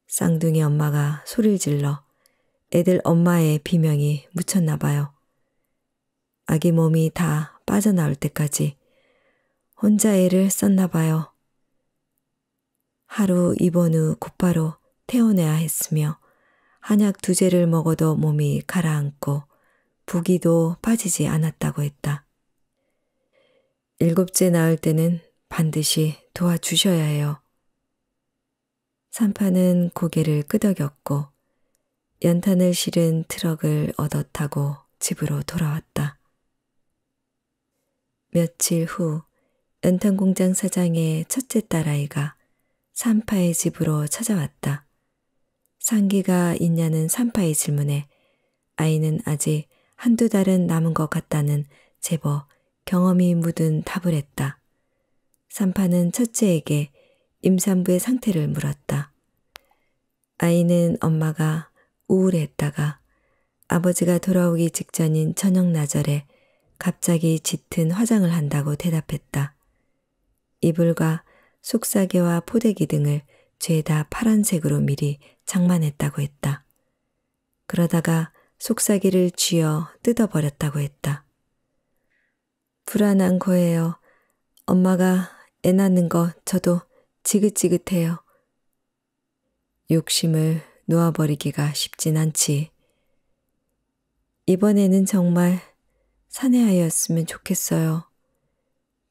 쌍둥이 엄마가 소리를 질러 애들 엄마의 비명이 묻혔나 봐요. 아기 몸이 다 빠져나올 때까지 혼자 애를 썼나 봐요. 하루 입원 후 곧바로 태어내야 했으며 한약 두제를 먹어도 몸이 가라앉고 부기도 빠지지 않았다고 했다. 일곱째 낳을 때는 반드시 도와주셔야 해요. 산파는 고개를 끄덕였고 연탄을 실은 트럭을 얻어 타고 집으로 돌아왔다. 며칠 후 연탄 공장 사장의 첫째 딸아이가 산파의 집으로 찾아왔다. 상기가 있냐는 산파의 질문에 아이는 아직 한두 달은 남은 것 같다는 제법 경험이 묻은 답을 했다. 산파는 첫째에게 임산부의 상태를 물었다. 아이는 엄마가 우울했다가 아버지가 돌아오기 직전인 저녁 나절에 갑자기 짙은 화장을 한다고 대답했다. 이불과 속사개와 포대기 등을 죄다 파란색으로 미리 장만했다고 했다. 그러다가 속삭이를 쥐어 뜯어버렸다고 했다. 불안한 거예요. 엄마가 애 낳는 거 저도 지긋지긋해요. 욕심을 놓아버리기가 쉽진 않지. 이번에는 정말 사내 아이였으면 좋겠어요.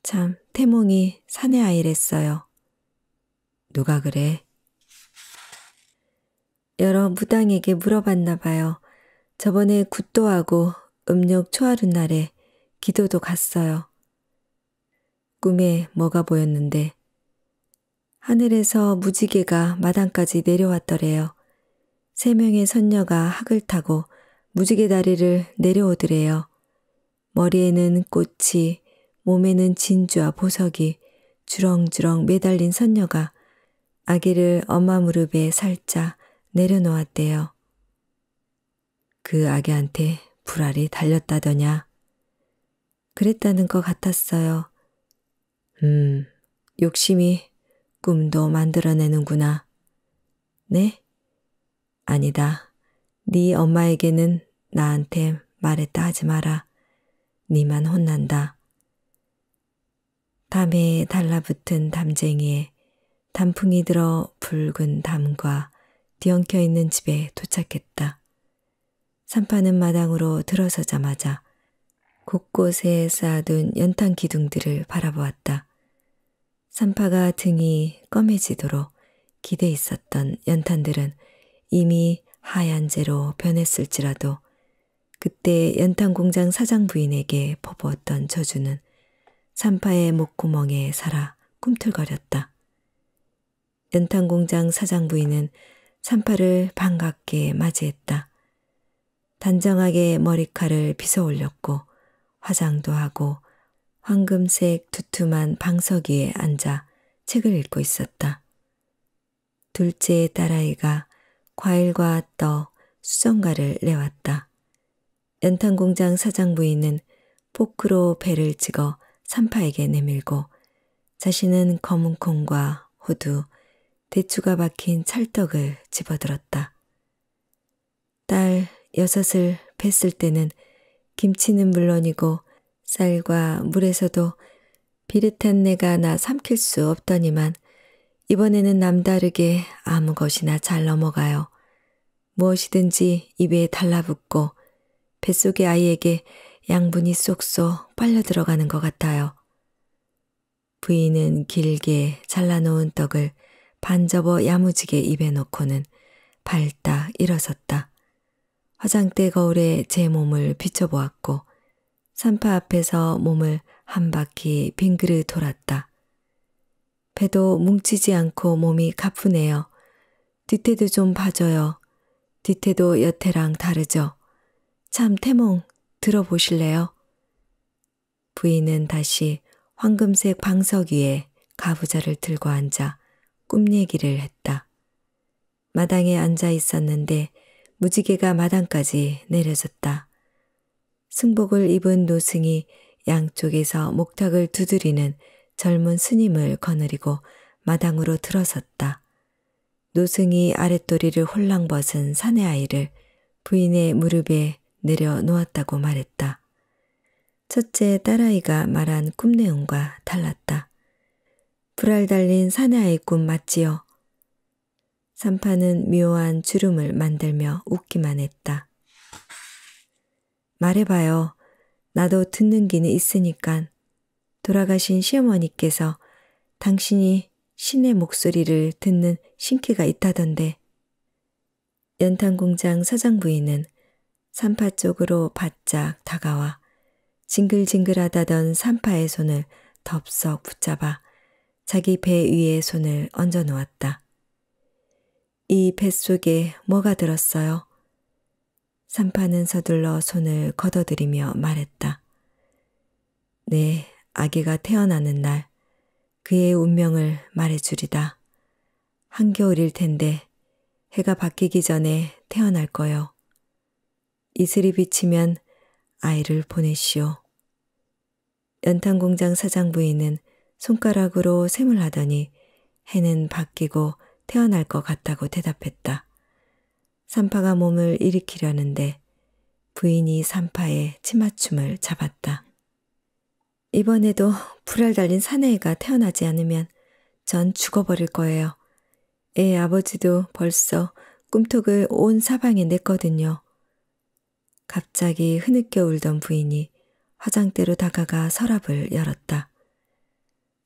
참 태몽이 사내 아이랬어요. 누가 그래? 여러 무당에게 물어봤나 봐요. 저번에 굿도하고 음력 초하루 날에 기도도 갔어요. 꿈에 뭐가 보였는데 하늘에서 무지개가 마당까지 내려왔더래요. 세 명의 선녀가 학을 타고 무지개 다리를 내려오더래요. 머리에는 꽃이, 몸에는 진주와 보석이 주렁주렁 매달린 선녀가 아기를 엄마 무릎에 살짝 내려놓았대요. 그 아기한테 불알이 달렸다더냐. 그랬다는 것 같았어요. 음, 욕심이 꿈도 만들어내는구나. 네? 아니다. 네 엄마에게는 나한테 말했다 하지 마라. 네만 혼난다. 담에 달라붙은 담쟁이에 단풍이 들어 붉은 담과 뒤엉켜 있는 집에 도착했다. 산파는 마당으로 들어서자마자 곳곳에 쌓아둔 연탄 기둥들을 바라보았다. 산파가 등이 검해지도록 기대 있었던 연탄들은 이미 하얀재로 변했을지라도 그때 연탄 공장 사장 부인에게 퍼부었던 저주는 산파의 목구멍에 살아 꿈틀거렸다. 연탄공장 사장 부인은 산파를 반갑게 맞이했다. 단정하게 머리칼을 빗어 올렸고 화장도 하고 황금색 두툼한 방석 위에 앉아 책을 읽고 있었다. 둘째 딸아이가 과일과 떠 수정가를 내왔다. 연탄공장 사장 부인은 포크로 배를 찍어 산파에게 내밀고 자신은 검은 콩과 호두, 대추가 박힌 찰떡을 집어들었다. 딸 여섯을 뱄을 때는 김치는 물론이고 쌀과 물에서도 비릿한 내가 나 삼킬 수 없더니만 이번에는 남다르게 아무 것이나 잘 넘어가요. 무엇이든지 입에 달라붙고 뱃속의 아이에게 양분이 쏙쏙 빨려 들어가는 것 같아요. 부인은 길게 잘라놓은 떡을 반접어 야무지게 입에 넣고는 밟다 일어섰다. 화장대 거울에 제 몸을 비춰보았고 산파 앞에서 몸을 한 바퀴 빙그르 돌았다. 배도 뭉치지 않고 몸이 가쁘네요. 뒤태도 좀 봐줘요. 뒤태도 여태랑 다르죠. 참 태몽 들어보실래요? 부인은 다시 황금색 방석 위에 가부좌를 들고 앉아 꿈 얘기를 했다. 마당에 앉아 있었는데 무지개가 마당까지 내려졌다. 승복을 입은 노승이 양쪽에서 목탁을 두드리는 젊은 스님을 거느리고 마당으로 들어섰다. 노승이 아랫도리를 홀랑 벗은 사내 아이를 부인의 무릎에 내려놓았다고 말했다. 첫째 딸아이가 말한 꿈내용과 달랐다. 불알 달린 사나이 꿈 맞지요. 산파는 묘한 주름을 만들며 웃기만 했다. 말해봐요. 나도 듣는 기는 있으니깐 돌아가신 시어머니께서 당신이 신의 목소리를 듣는 신기가 있다던데. 연탄공장 사장 부인은 산파 쪽으로 바짝 다가와 징글징글하다던 산파의 손을 덥석 붙잡아 자기 배 위에 손을 얹어 놓았다. 이 뱃속에 뭐가 들었어요? 산파는 서둘러 손을 걷어들이며 말했다. 네, 아기가 태어나는 날 그의 운명을 말해주리다. 한겨울일 텐데 해가 바뀌기 전에 태어날 거요. 이슬이 비치면 아이를 보내시오. 연탄공장 사장 부인은 손가락으로 샘을 하더니 해는 바뀌고 태어날 것 같다고 대답했다. 산파가 몸을 일으키려는데 부인이 산파의 치맞춤을 잡았다. 이번에도 불알 달린 사내애가 태어나지 않으면 전 죽어버릴 거예요. 애 아버지도 벌써 꿈톡을 온 사방에 냈거든요. 갑자기 흐느껴 울던 부인이 화장대로 다가가 서랍을 열었다.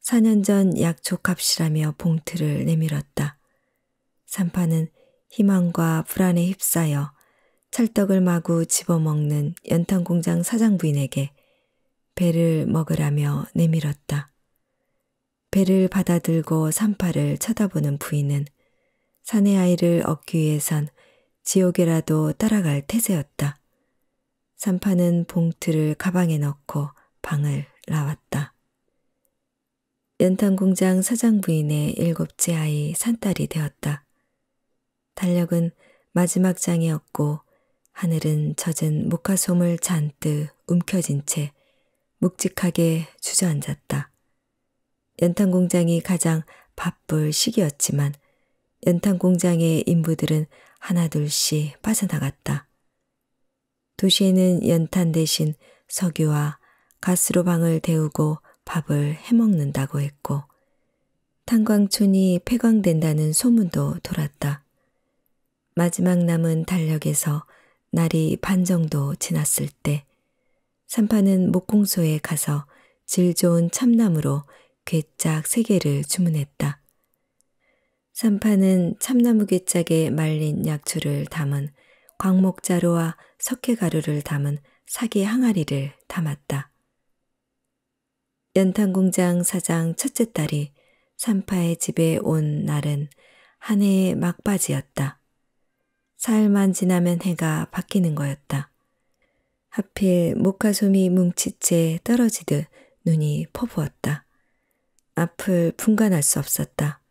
4년 전 약초값이라며 봉투를 내밀었다. 산파는 희망과 불안에 휩싸여 찰떡을 마구 집어먹는 연탄공장 사장부인에게 배를 먹으라며 내밀었다. 배를 받아들고 산파를 쳐다보는 부인은 사내 아이를 얻기 위해선 지옥에라도 따라갈 태세였다. 산파는 봉투를 가방에 넣고 방을 나왔다. 연탄공장 사장 부인의 일곱째 아이 산딸이 되었다. 달력은 마지막 장이었고 하늘은 젖은 목화솜을 잔뜩 움켜쥔 채 묵직하게 주저앉았다. 연탄공장이 가장 바쁠 시기였지만 연탄공장의 인부들은 하나둘씩 빠져나갔다. 도시에는 연탄 대신 석유와 가스로 방을 데우고 밥을 해먹는다고 했고 탄광촌이 폐광된다는 소문도 돌았다. 마지막 남은 달력에서 날이 반 정도 지났을 때 산파는 목공소에 가서 질 좋은 참나무로 괴짝 세 개를 주문했다. 산파는 참나무 괴짝에 말린 약초를 담은 광목자루와 석회가루를 담은 사기 항아리를 담았다. 연탄공장 사장 첫째 딸이 산파의 집에 온 날은 한 해의 막바지였다. 사흘만 지나면 해가 바뀌는 거였다. 하필 목화솜이 뭉치채 떨어지듯 눈이 퍼부었다. 앞을 분간할 수 없었다.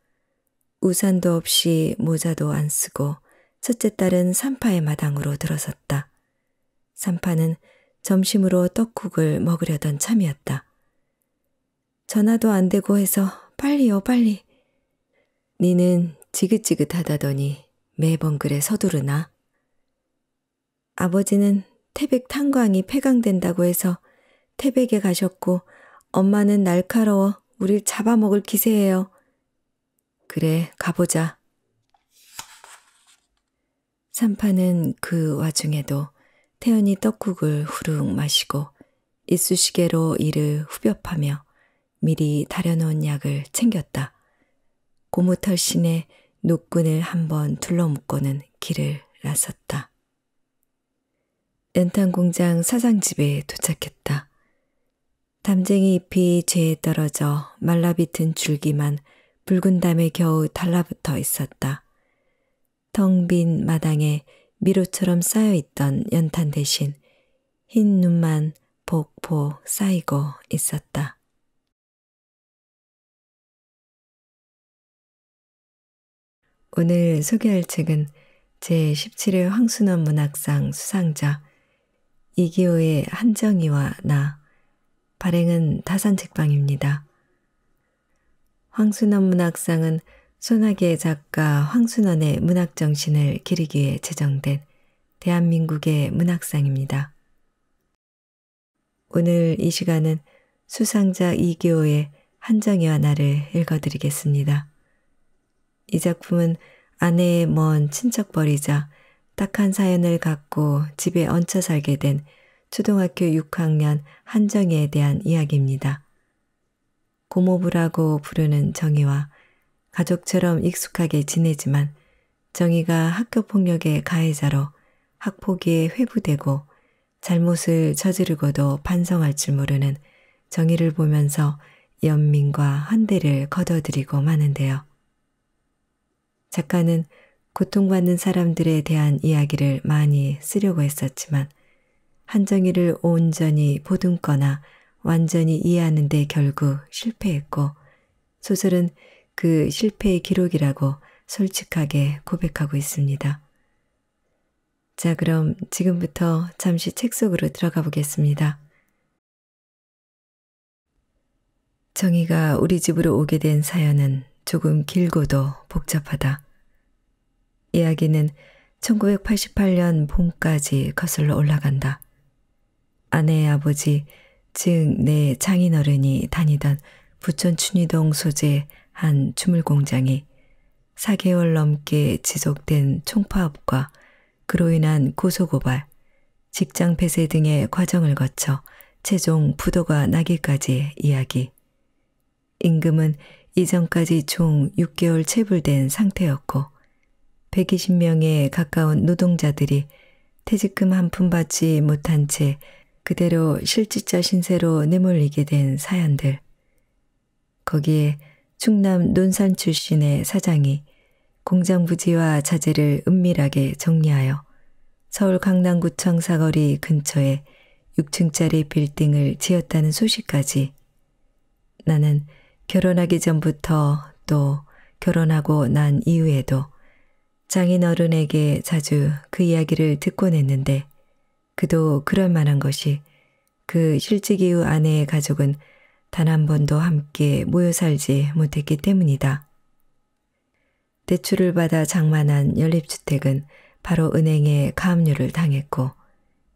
우산도 없이 모자도 안 쓰고 첫째 딸은 산파의 마당으로 들어섰다. 산파는 점심으로 떡국을 먹으려던 참이었다. 전화도 안 되고 해서 빨리요, 빨리. 니는 지긋지긋하다더니 매번 그래 서두르나? 아버지는 태백 탄광이 폐강된다고 해서 태백에 가셨고 엄마는 날카로워 우릴 잡아먹을 기세예요. 그래, 가보자. 삼파는 그 와중에도 태연이 떡국을 후룩 루 마시고 이쑤시개로 이를 후벼파며 미리 다려놓은 약을 챙겼다. 고무털신에 노끈을 한번 둘러묶고는 길을 나섰다. 연탄공장 사장집에 도착했다. 담쟁이 잎이 죄에 떨어져 말라비튼 줄기만 붉은 담에 겨우 달라붙어 있었다. 텅 빈 마당에 미로처럼 쌓여있던 연탄 대신 흰 눈만 복포 쌓이고 있었다. 오늘 소개할 책은 제17회 황순원 문학상 수상자 이기호의 한정이와 나 발행은 다산책방입니다 황순원 문학상은 소나기의 작가 황순원의 문학정신을 기리기 에 제정된 대한민국의 문학상입니다. 오늘 이 시간은 수상자 이기호의 한정이와 나를 읽어드리겠습니다. 이 작품은 아내의 먼 친척 벌이자 딱한 사연을 갖고 집에 얹혀 살게 된 초등학교 6학년 한정희에 대한 이야기입니다. 고모부라고 부르는 정희와 가족처럼 익숙하게 지내지만 정희가 학교폭력의 가해자로 학폭위에 회부되고 잘못을 저지르고도 반성할 줄 모르는 정희를 보면서 연민과 환대를 거둬들이고 마는데요. 작가는 고통받는 사람들에 대한 이야기를 많이 쓰려고 했었지만 한정이를 온전히 보듬거나 완전히 이해하는 데 결국 실패했고 소설은 그 실패의 기록이라고 솔직하게 고백하고 있습니다. 자 그럼 지금부터 잠시 책 속으로 들어가 보겠습니다. 정희가 우리 집으로 오게 된 사연은 조금 길고도 복잡하다. 이야기는 1988년 봄까지 거슬러 올라간다. 아내의 아버지, 즉 내 장인어른이 다니던 부천 춘희동 소재 한 주물공장이 4개월 넘게 지속된 총파업과 그로 인한 고소고발, 직장 폐쇄 등의 과정을 거쳐 최종 부도가 나기까지 이야기. 임금은 이전까지 총 6개월 체불된 상태였고 120명에 가까운 노동자들이 퇴직금 한 푼 받지 못한 채 그대로 실직자 신세로 내몰리게 된 사연들. 거기에 충남 논산 출신의 사장이 공장 부지와 자재를 은밀하게 정리하여 서울 강남구청 사거리 근처에 6층짜리 빌딩을 지었다는 소식까지 나는 결혼하기 전부터 또 결혼하고 난 이후에도 장인 어른에게 자주 그 이야기를 듣곤 했는데 그도 그럴 만한 것이 그 실직 이후 아내의 가족은 단 한 번도 함께 모여 살지 못했기 때문이다. 대출을 받아 장만한 연립주택은 바로 은행에 가압류를 당했고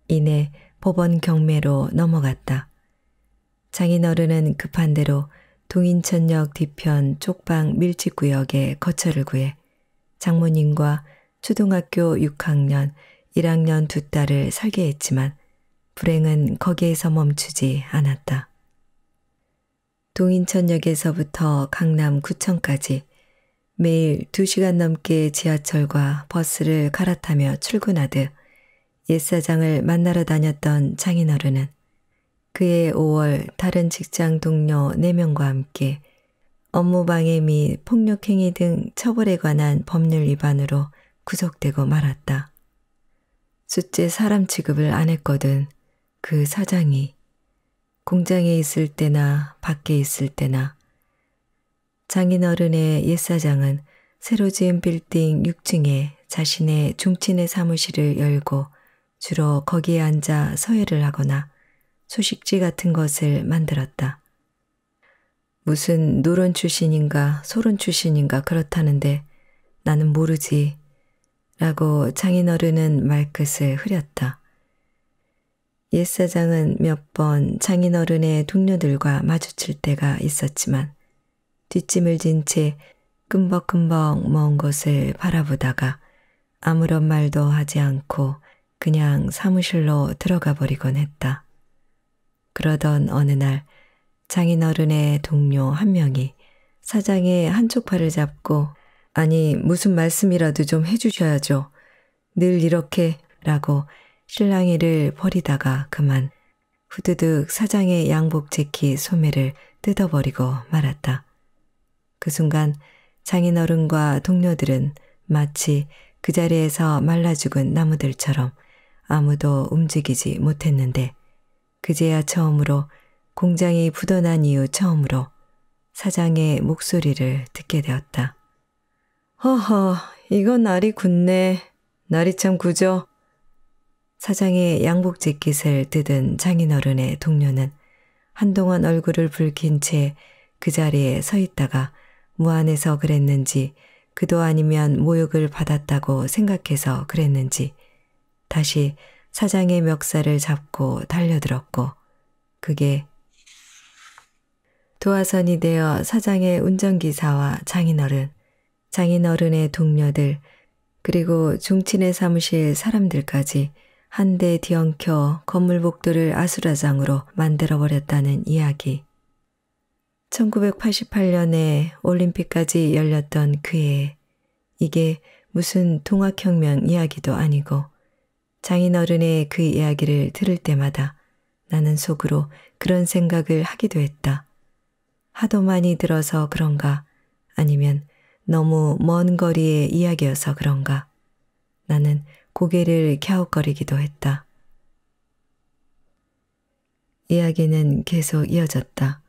이내 법원 경매로 넘어갔다. 장인어른은 급한 대로 동인천역 뒤편 쪽방 밀집구역에 거처를 구해 장모님과 초등학교 6학년, 1학년 두 딸을 설계했지만 불행은 거기에서 멈추지 않았다. 동인천역에서부터 강남 구청까지 매일 2시간 넘게 지하철과 버스를 갈아타며 출근하듯 옛사장을 만나러 다녔던 장인어른은 그해 5월 다른 직장 동료 4명과 함께 업무방해 및 폭력행위 등 처벌에 관한 법률 위반으로 구속되고 말았다. 숫째 사람 취급을 안 했거든 그 사장이 공장에 있을 때나 밖에 있을 때나 장인어른의 옛사장은 새로 지은 빌딩 6층에 자신의 중친의 사무실을 열고 주로 거기에 앉아 서예를 하거나 소식지 같은 것을 만들었다. 무슨 노론 출신인가 소론 출신인가 그렇다는데 나는 모르지. 라고 장인어른은 말끝을 흐렸다. 옛 사장은 몇 번 장인어른의 동료들과 마주칠 때가 있었지만 뒷짐을 진 채 끔벅끔벅 먼 곳을 바라보다가 아무런 말도 하지 않고 그냥 사무실로 들어가 버리곤 했다. 그러던 어느 날 장인어른의 동료 한 명이 사장의 한쪽 팔을 잡고 아니 무슨 말씀이라도 좀 해주셔야죠. 늘 이렇게 라고 실랑이를 벌이다가 그만 후드득 사장의 양복 재킷 소매를 뜯어버리고 말았다. 그 순간 장인어른과 동료들은 마치 그 자리에서 말라 죽은 나무들처럼 아무도 움직이지 못했는데 그제야 처음으로 공장이 부도난 이후 처음으로 사장의 목소리를 듣게 되었다. 허허, 이건 날이 굳네. 날이 참 굳어. 사장의 양복 재킷을 뜯은 장인어른의 동료는 한동안 얼굴을 붉힌 채 그 자리에 서 있다가 무안해서 뭐 그랬는지 그도 아니면 모욕을 받았다고 생각해서 그랬는지 다시 사장의 멱살을 잡고 달려들었고 그게 도화선이 되어 사장의 운전기사와 장인어른, 장인어른의 동료들, 그리고 중친의 사무실 사람들까지 한데 뒤엉켜 건물 복도를 아수라장으로 만들어버렸다는 이야기. 1988년에 올림픽까지 열렸던 그해 이게 무슨 동학혁명 이야기도 아니고 장인어른의 그 이야기를 들을 때마다 나는 속으로 그런 생각을 하기도 했다. 하도 많이 들어서 그런가 아니면 너무 먼 거리의 이야기여서 그런가 나는 고개를 갸웃거리기도 했다. 이야기는 계속 이어졌다.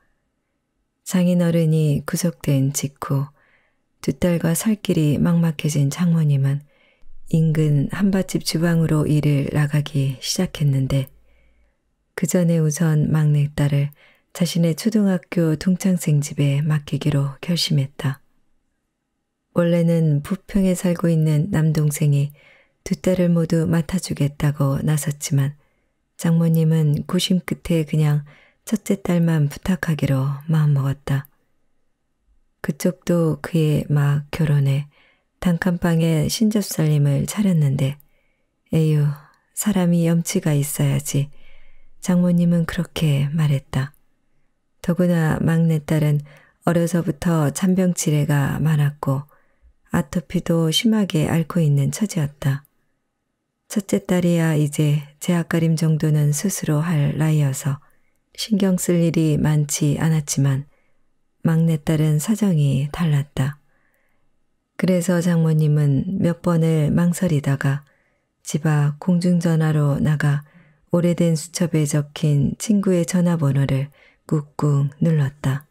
장인어른이 구속된 직후 두 딸과 살 길이 막막해진 장모님은 인근 한밭집 주방으로 일을 나가기 시작했는데 그 전에 우선 막내딸을 자신의 초등학교 동창생 집에 맡기기로 결심했다. 원래는 부평에 살고 있는 남동생이 두 딸을 모두 맡아주겠다고 나섰지만 장모님은 고심 끝에 그냥 첫째 딸만 부탁하기로 마음먹었다. 그쪽도 그의 막 결혼해 단칸방에 신접살림을 차렸는데 에휴 사람이 염치가 있어야지 장모님은 그렇게 말했다. 더구나 막내딸은 어려서부터 잔병치레가 많았고 아토피도 심하게 앓고 있는 처지였다. 첫째 딸이야 이제 재학가림 정도는 스스로 할 나이여서 신경 쓸 일이 많지 않았지만 막내딸은 사정이 달랐다. 그래서 장모님은 몇 번을 망설이다가 집 앞 공중전화로 나가 오래된 수첩에 적힌 친구의 전화번호를 꾹꾹 눌렀다.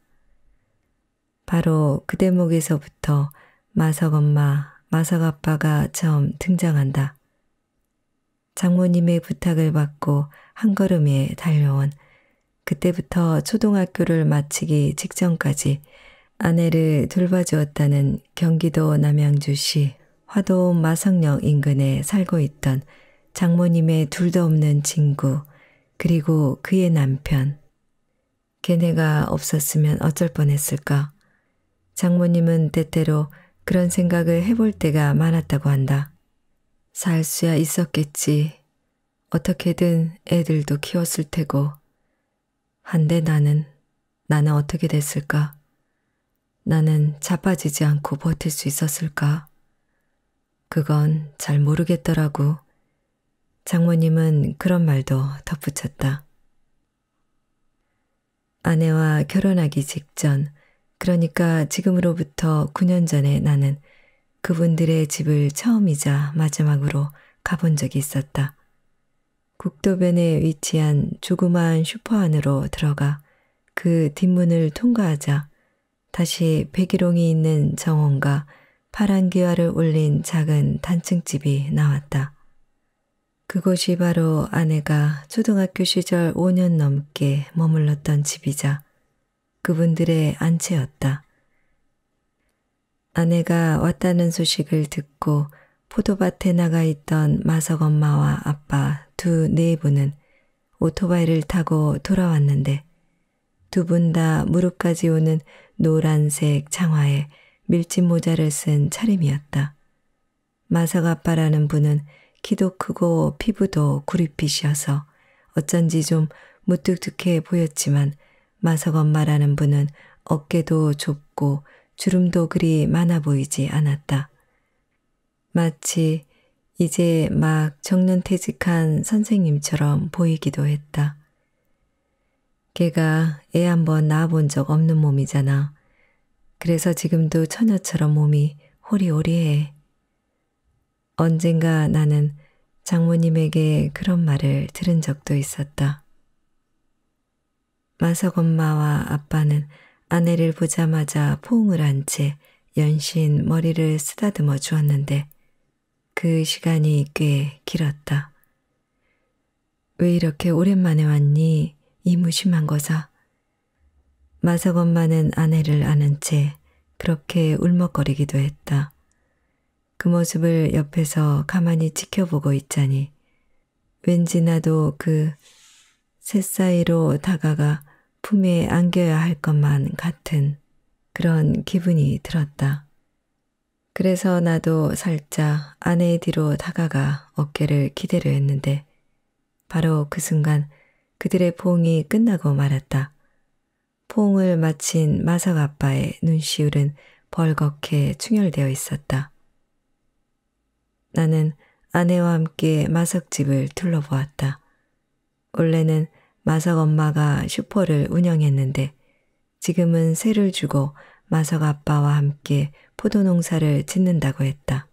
바로 그 대목에서부터 마석 엄마, 마석 아빠가 처음 등장한다. 장모님의 부탁을 받고 한 걸음에 달려온 그때부터 초등학교를 마치기 직전까지 아내를 돌봐주었다는 경기도 남양주시 화도원 마성령 인근에 살고 있던 장모님의 둘도 없는 친구 그리고 그의 남편 걔네가 없었으면 어쩔 뻔했을까. 장모님은 때때로 그런 생각을 해볼 때가 많았다고 한다. 살 수야 있었겠지. 어떻게든 애들도 키웠을 테고. 한데 나는, 나는 어떻게 됐을까? 나는 자빠지지 않고 버틸 수 있었을까? 그건 잘 모르겠더라고. 장모님은 그런 말도 덧붙였다. 아내와 결혼하기 직전, 그러니까 지금으로부터 9년 전에 나는 그분들의 집을 처음이자 마지막으로 가본 적이 있었다. 국도변에 위치한 조그마한 슈퍼 안으로 들어가 그 뒷문을 통과하자 다시 백일홍이 있는 정원과 파란 기와를 올린 작은 단층집이 나왔다. 그곳이 바로 아내가 초등학교 시절 5년 넘게 머물렀던 집이자 그분들의 안채였다. 아내가 왔다는 소식을 듣고 포도밭에 나가 있던 마석 엄마와 아빠 두 네부는 오토바이를 타고 돌아왔는데 두 분 다 무릎까지 오는 노란색 장화에 밀짚 모자를 쓴 차림이었다. 마석 아빠라는 분은 키도 크고 피부도 구릿빛이어서 어쩐지 좀 무뚝뚝해 보였지만 마석 엄마라는 분은 어깨도 좁고 주름도 그리 많아 보이지 않았다. 마치 이제 막 정년퇴직한 선생님처럼 보이기도 했다. 걔가 애 한번 낳아본 적 없는 몸이잖아. 그래서 지금도 처녀처럼 몸이 호리호리해. 언젠가 나는 장모님에게 그런 말을 들은 적도 있었다. 마석 엄마와 아빠는 아내를 보자마자 포옹을 한 채 연신 머리를 쓰다듬어 주었는데 그 시간이 꽤 길었다. 왜 이렇게 오랜만에 왔니? 이 무심한 거사. 마석 엄마는 아내를 아는 채 그렇게 울먹거리기도 했다. 그 모습을 옆에서 가만히 지켜보고 있자니 왠지 나도 그 새사이로 다가가 품에 안겨야 할 것만 같은 그런 기분이 들었다. 그래서 나도 살짝 아내의 뒤로 다가가 어깨를 기대려 했는데 바로 그 순간 그들의 포옹이 끝나고 말았다. 포옹을 마친 마석 아빠의 눈시울은 벌겋게 충혈되어 있었다. 나는 아내와 함께 마석집을 둘러보았다. 원래는 마석 엄마가 슈퍼를 운영했는데 지금은 세를 주고 마석 아빠와 함께 포도 농사를 짓는다고 했다.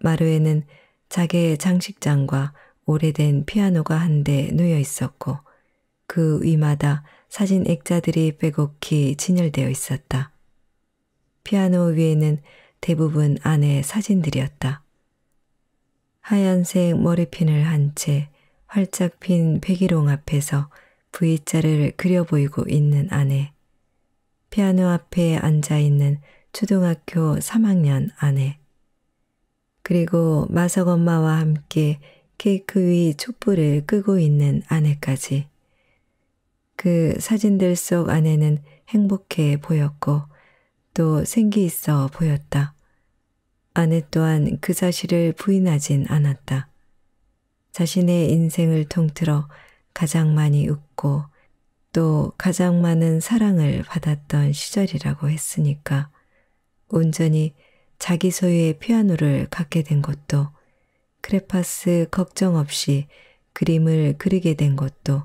마루에는 자개의 장식장과 오래된 피아노가 한 대 놓여 있었고 그 위마다 사진 액자들이 빼곡히 진열되어 있었다. 피아노 위에는 대부분 아내의 사진들이었다. 하얀색 머리핀을 한 채 활짝 핀 배기롱 앞에서 V자를 그려 보이고 있는 아내, 피아노 앞에 앉아 있는 초등학교 3학년 아내, 그리고 마석 엄마와 함께 케이크 위 촛불을 끄고 있는 아내까지. 그 사진들 속 아내는 행복해 보였고 또 생기 있어 보였다. 아내 또한 그 사실을 부인하진 않았다. 자신의 인생을 통틀어 가장 많이 웃고 또 가장 많은 사랑을 받았던 시절이라고 했으니까 온전히 자기 소유의 피아노를 갖게 된 것도 크레파스 걱정 없이 그림을 그리게 된 것도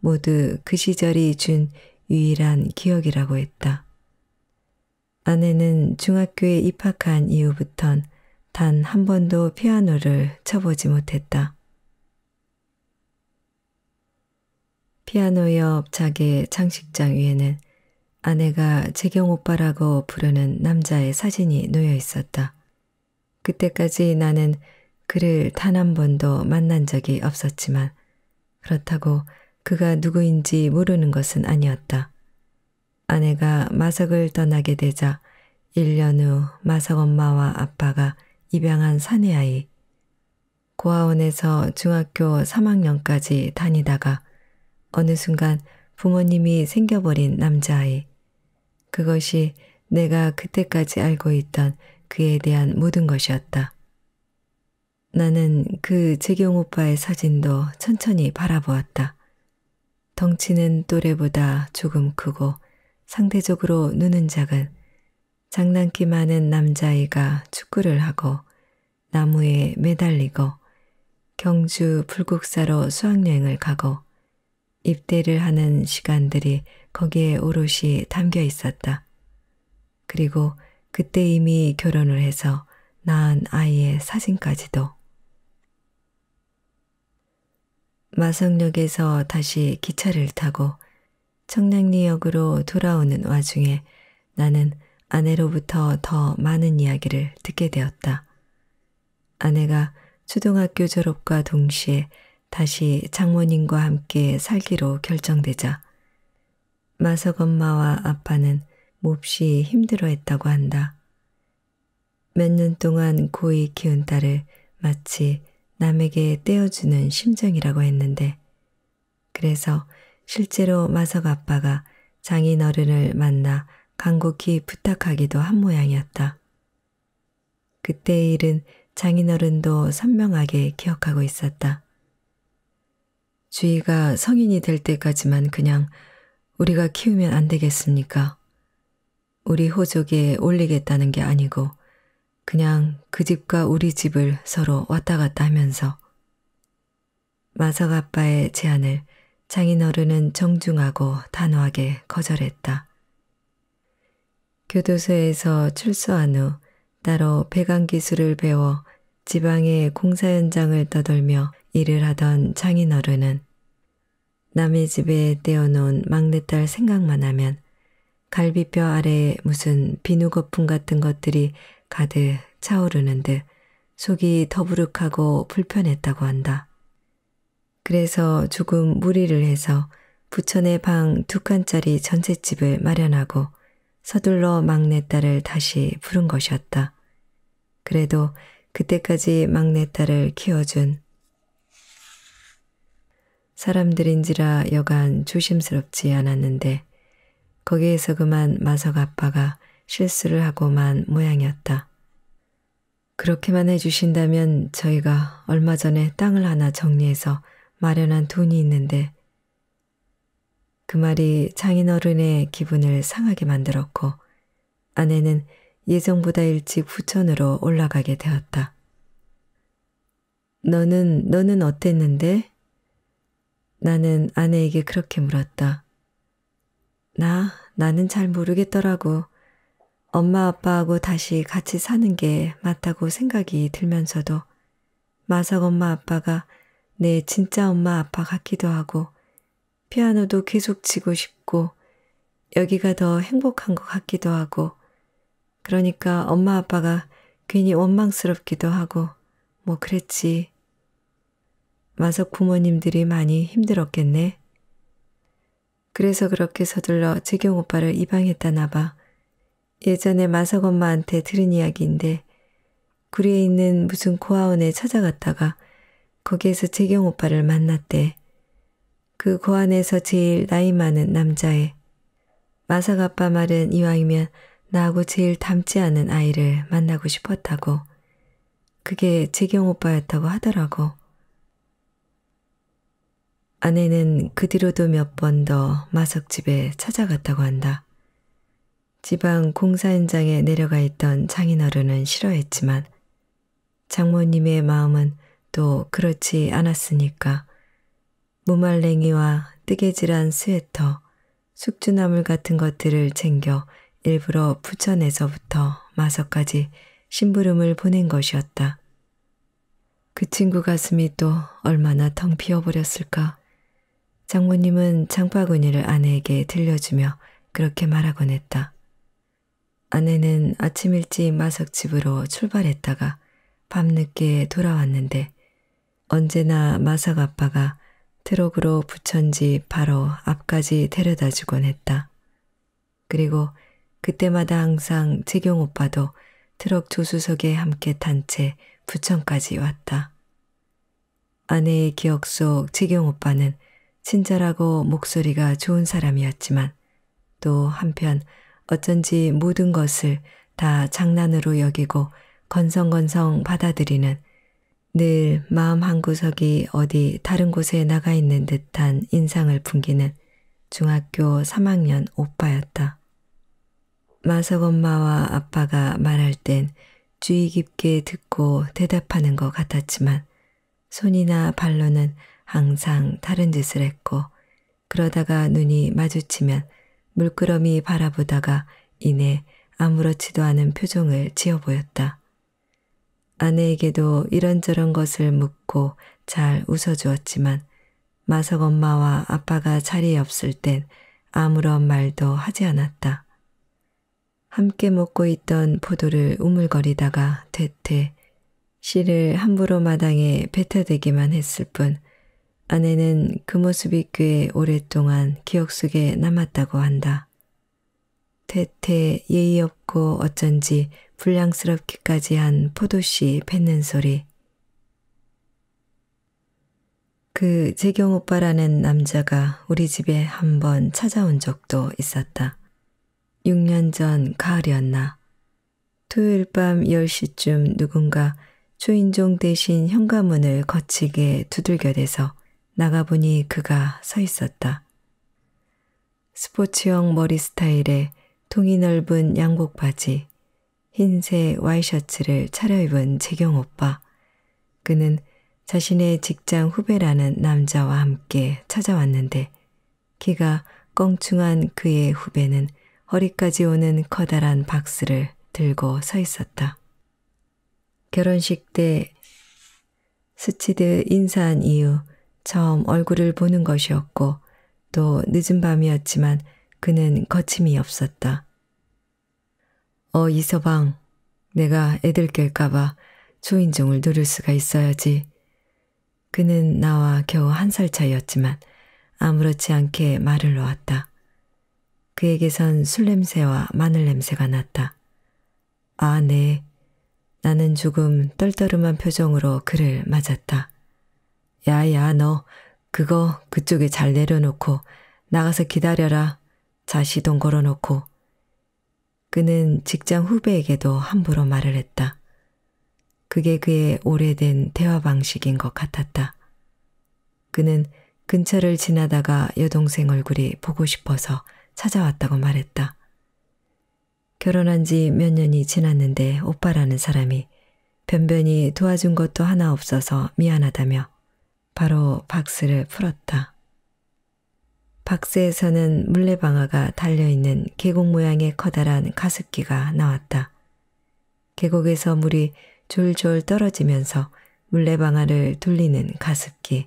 모두 그 시절이 준 유일한 기억이라고 했다. 아내는 중학교에 입학한 이후부턴 단 한 번도 피아노를 쳐보지 못했다. 피아노 옆 자개 장식장 위에는 아내가 재경 오빠라고 부르는 남자의 사진이 놓여 있었다. 그때까지 나는 그를 단 한 번도 만난 적이 없었지만 그렇다고 그가 누구인지 모르는 것은 아니었다. 아내가 마석을 떠나게 되자 1년 후 마석 엄마와 아빠가 입양한 사내아이. 고아원에서 중학교 3학년까지 다니다가 어느 순간 부모님이 생겨버린 남자아이. 그것이 내가 그때까지 알고 있던 그에 대한 모든 것이었다. 나는 그 재경 오빠의 사진도 천천히 바라보았다. 덩치는 또래보다 조금 크고 상대적으로 누는 작은 장난기 많은 남자아이가 축구를 하고 나무에 매달리고 경주 불국사로 수학여행을 가고 입대를 하는 시간들이 거기에 오롯이 담겨 있었다. 그리고 그때 이미 결혼을 해서 낳은 아이의 사진까지도. 마성역에서 다시 기차를 타고 청량리역으로 돌아오는 와중에 나는 아내로부터 더 많은 이야기를 듣게 되었다. 아내가 초등학교 졸업과 동시에 다시 장모님과 함께 살기로 결정되자 마석 엄마와 아빠는 몹시 힘들어했다고 한다. 몇 년 동안 고이 키운 딸을 마치 남에게 떼어주는 심정이라고 했는데 그래서 실제로 마석 아빠가 장인 어른을 만나 간곡히 부탁하기도 한 모양이었다. 그때의 일은 장인 어른도 선명하게 기억하고 있었다. 주희가 성인이 될 때까지만 그냥 우리가 키우면 안 되겠습니까? 우리 호족에 올리겠다는 게 아니고 그냥 그 집과 우리 집을 서로 왔다 갔다 하면서 마석 아빠의 제안을 장인어른은 정중하고 단호하게 거절했다. 교도소에서 출소한 후 따로 배관 기술을 배워 지방의 공사 현장을 떠돌며 일을 하던 장인어른은 남의 집에 떼어놓은 막내딸 생각만 하면 갈비뼈 아래에 무슨 비누 거품 같은 것들이 가득 차오르는 듯 속이 더부룩하고 불편했다고 한다. 그래서 조금 무리를 해서 부천의 방 두 칸짜리 전셋집을 마련하고 서둘러 막내딸을 다시 부른 것이었다. 그래도 그때까지 막내딸을 키워준 사람들인지라 여간 조심스럽지 않았는데 거기에서 그만 마석 아빠가 실수를 하고만 모양이었다. 그렇게만 해주신다면 저희가 얼마 전에 땅을 하나 정리해서 마련한 돈이 있는데 그 말이 장인어른의 기분을 상하게 만들었고 아내는 예정보다 일찍 부천으로 올라가게 되었다. 너는 너는 어땠는데? 나는 아내에게 그렇게 물었다. 나 나는 잘 모르겠더라고. 엄마 아빠하고 다시 같이 사는 게 맞다고 생각이 들면서도 마석 엄마 아빠가 내 진짜 엄마 아빠 같기도 하고, 피아노도 계속 치고 싶고, 여기가 더 행복한 것 같기도 하고, 그러니까 엄마 아빠가 괜히 원망스럽기도 하고, 뭐 그랬지. 마석 부모님들이 많이 힘들었겠네. 그래서 그렇게 서둘러 재경 오빠를 입양했다나 봐. 예전에 마석 엄마한테 들은 이야기인데 구리에 있는 무슨 고아원에 찾아갔다가 거기에서 재경 오빠를 만났대. 그 고안에서 제일 나이 많은 남자애. 마삭 아빠 말은 이왕이면 나하고 제일 닮지 않은 아이를 만나고 싶었다고. 그게 재경 오빠였다고 하더라고. 아내는 그 뒤로도 몇 번 더 마석 집에 찾아갔다고 한다. 지방 공사 현장에 내려가 있던 장인어른은 싫어했지만 장모님의 마음은 또 그렇지 않았으니까 무말랭이와 뜨개질한 스웨터, 숙주나물 같은 것들을 챙겨 일부러 부천에서부터 마석까지 심부름을 보낸 것이었다. 그 친구 가슴이 또 얼마나 텅 비어버렸을까. 장모님은 장바구니를 아내에게 들려주며 그렇게 말하곤 했다. 아내는 아침 일찍 마석집으로 출발했다가 밤늦게 돌아왔는데 언제나 마삭 아빠가 트럭으로 부천지 바로 앞까지 데려다 주곤 했다. 그리고 그때마다 항상 재경 오빠도 트럭 조수석에 함께 탄 채 부천까지 왔다. 아내의 기억 속 재경 오빠는 친절하고 목소리가 좋은 사람이었지만 또 한편 어쩐지 모든 것을 다 장난으로 여기고 건성건성 받아들이는 늘 마음 한구석이 어디 다른 곳에 나가 있는 듯한 인상을 풍기는 중학교 3학년 오빠였다. 마석 엄마와 아빠가 말할 땐 주의 깊게 듣고 대답하는 것 같았지만 손이나 발로는 항상 다른 짓을 했고 그러다가 눈이 마주치면 물끄러미 바라보다가 이내 아무렇지도 않은 표정을 지어 보였다. 아내에게도 이런저런 것을 묻고 잘 웃어주었지만 마석 엄마와 아빠가 자리에 없을 땐 아무런 말도 하지 않았다. 함께 먹고 있던 포도를 우물거리다가 대퇴 씨를 함부로 마당에 뱉어대기만 했을 뿐 아내는 그 모습이 꽤 오랫동안 기억 속에 남았다고 한다. 대퇴 예의 없고 어쩐지 불량스럽기까지 한 포도씨 뱉는 소리. 그 재경 오빠라는 남자가 우리 집에 한 번 찾아온 적도 있었다. 6년 전 가을이었나. 토요일 밤 10시쯤 누군가 초인종 대신 현관문을 거치게 두들겨대서 나가보니 그가 서 있었다. 스포츠형 머리 스타일에 통이 넓은 양복 바지, 흰색 와이셔츠를 차려입은 재경 오빠. 그는 자신의 직장 후배라는 남자와 함께 찾아왔는데 키가 껑충한 그의 후배는 허리까지 오는 커다란 박스를 들고 서 있었다. 결혼식 때 스치듯 인사한 이후 처음 얼굴을 보는 것이었고 또 늦은 밤이었지만 그는 거침이 없었다. 어 이서방, 내가 애들 깰까봐 초인종을 누를 수가 있어야지. 그는 나와 겨우 한 살 차이였지만 아무렇지 않게 말을 놓았다. 그에게선 술 냄새와 마늘 냄새가 났다. 아, 네. 나는 조금 떨떠름한 표정으로 그를 맞았다. 야, 야, 너 그거 그쪽에 잘 내려놓고 나가서 기다려라. 자시동 걸어놓고 그는 직장 후배에게도 함부로 말을 했다. 그게 그의 오래된 대화 방식인 것 같았다. 그는 근처를 지나다가 여동생 얼굴이 보고 싶어서 찾아왔다고 말했다. 결혼한 지 몇 년이 지났는데 오빠라는 사람이 변변히 도와준 것도 하나 없어서 미안하다며 바로 박스를 풀었다. 박스에서는 물레방아가 달려있는 계곡 모양의 커다란 가습기가 나왔다. 계곡에서 물이 졸졸 떨어지면서 물레방아를 돌리는 가습기.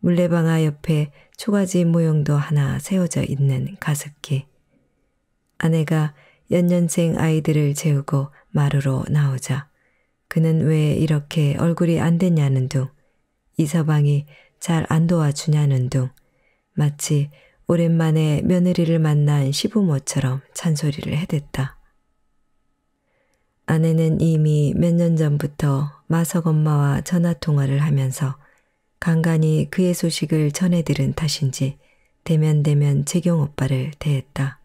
물레방아 옆에 초가지 모형도 하나 세워져 있는 가습기. 아내가 연년생 아이들을 재우고 마루로 나오자 그는 왜 이렇게 얼굴이 안 됐냐는 둥, 이서방이 잘 안 도와주냐는 둥, 마치 오랜만에 며느리를 만난 시부모처럼 잔소리를 해댔다. 아내는 이미 몇 년 전부터 마석 엄마와 전화통화를 하면서 간간히 그의 소식을 전해 들은 탓인지 대면대면 재경 오빠를 대했다.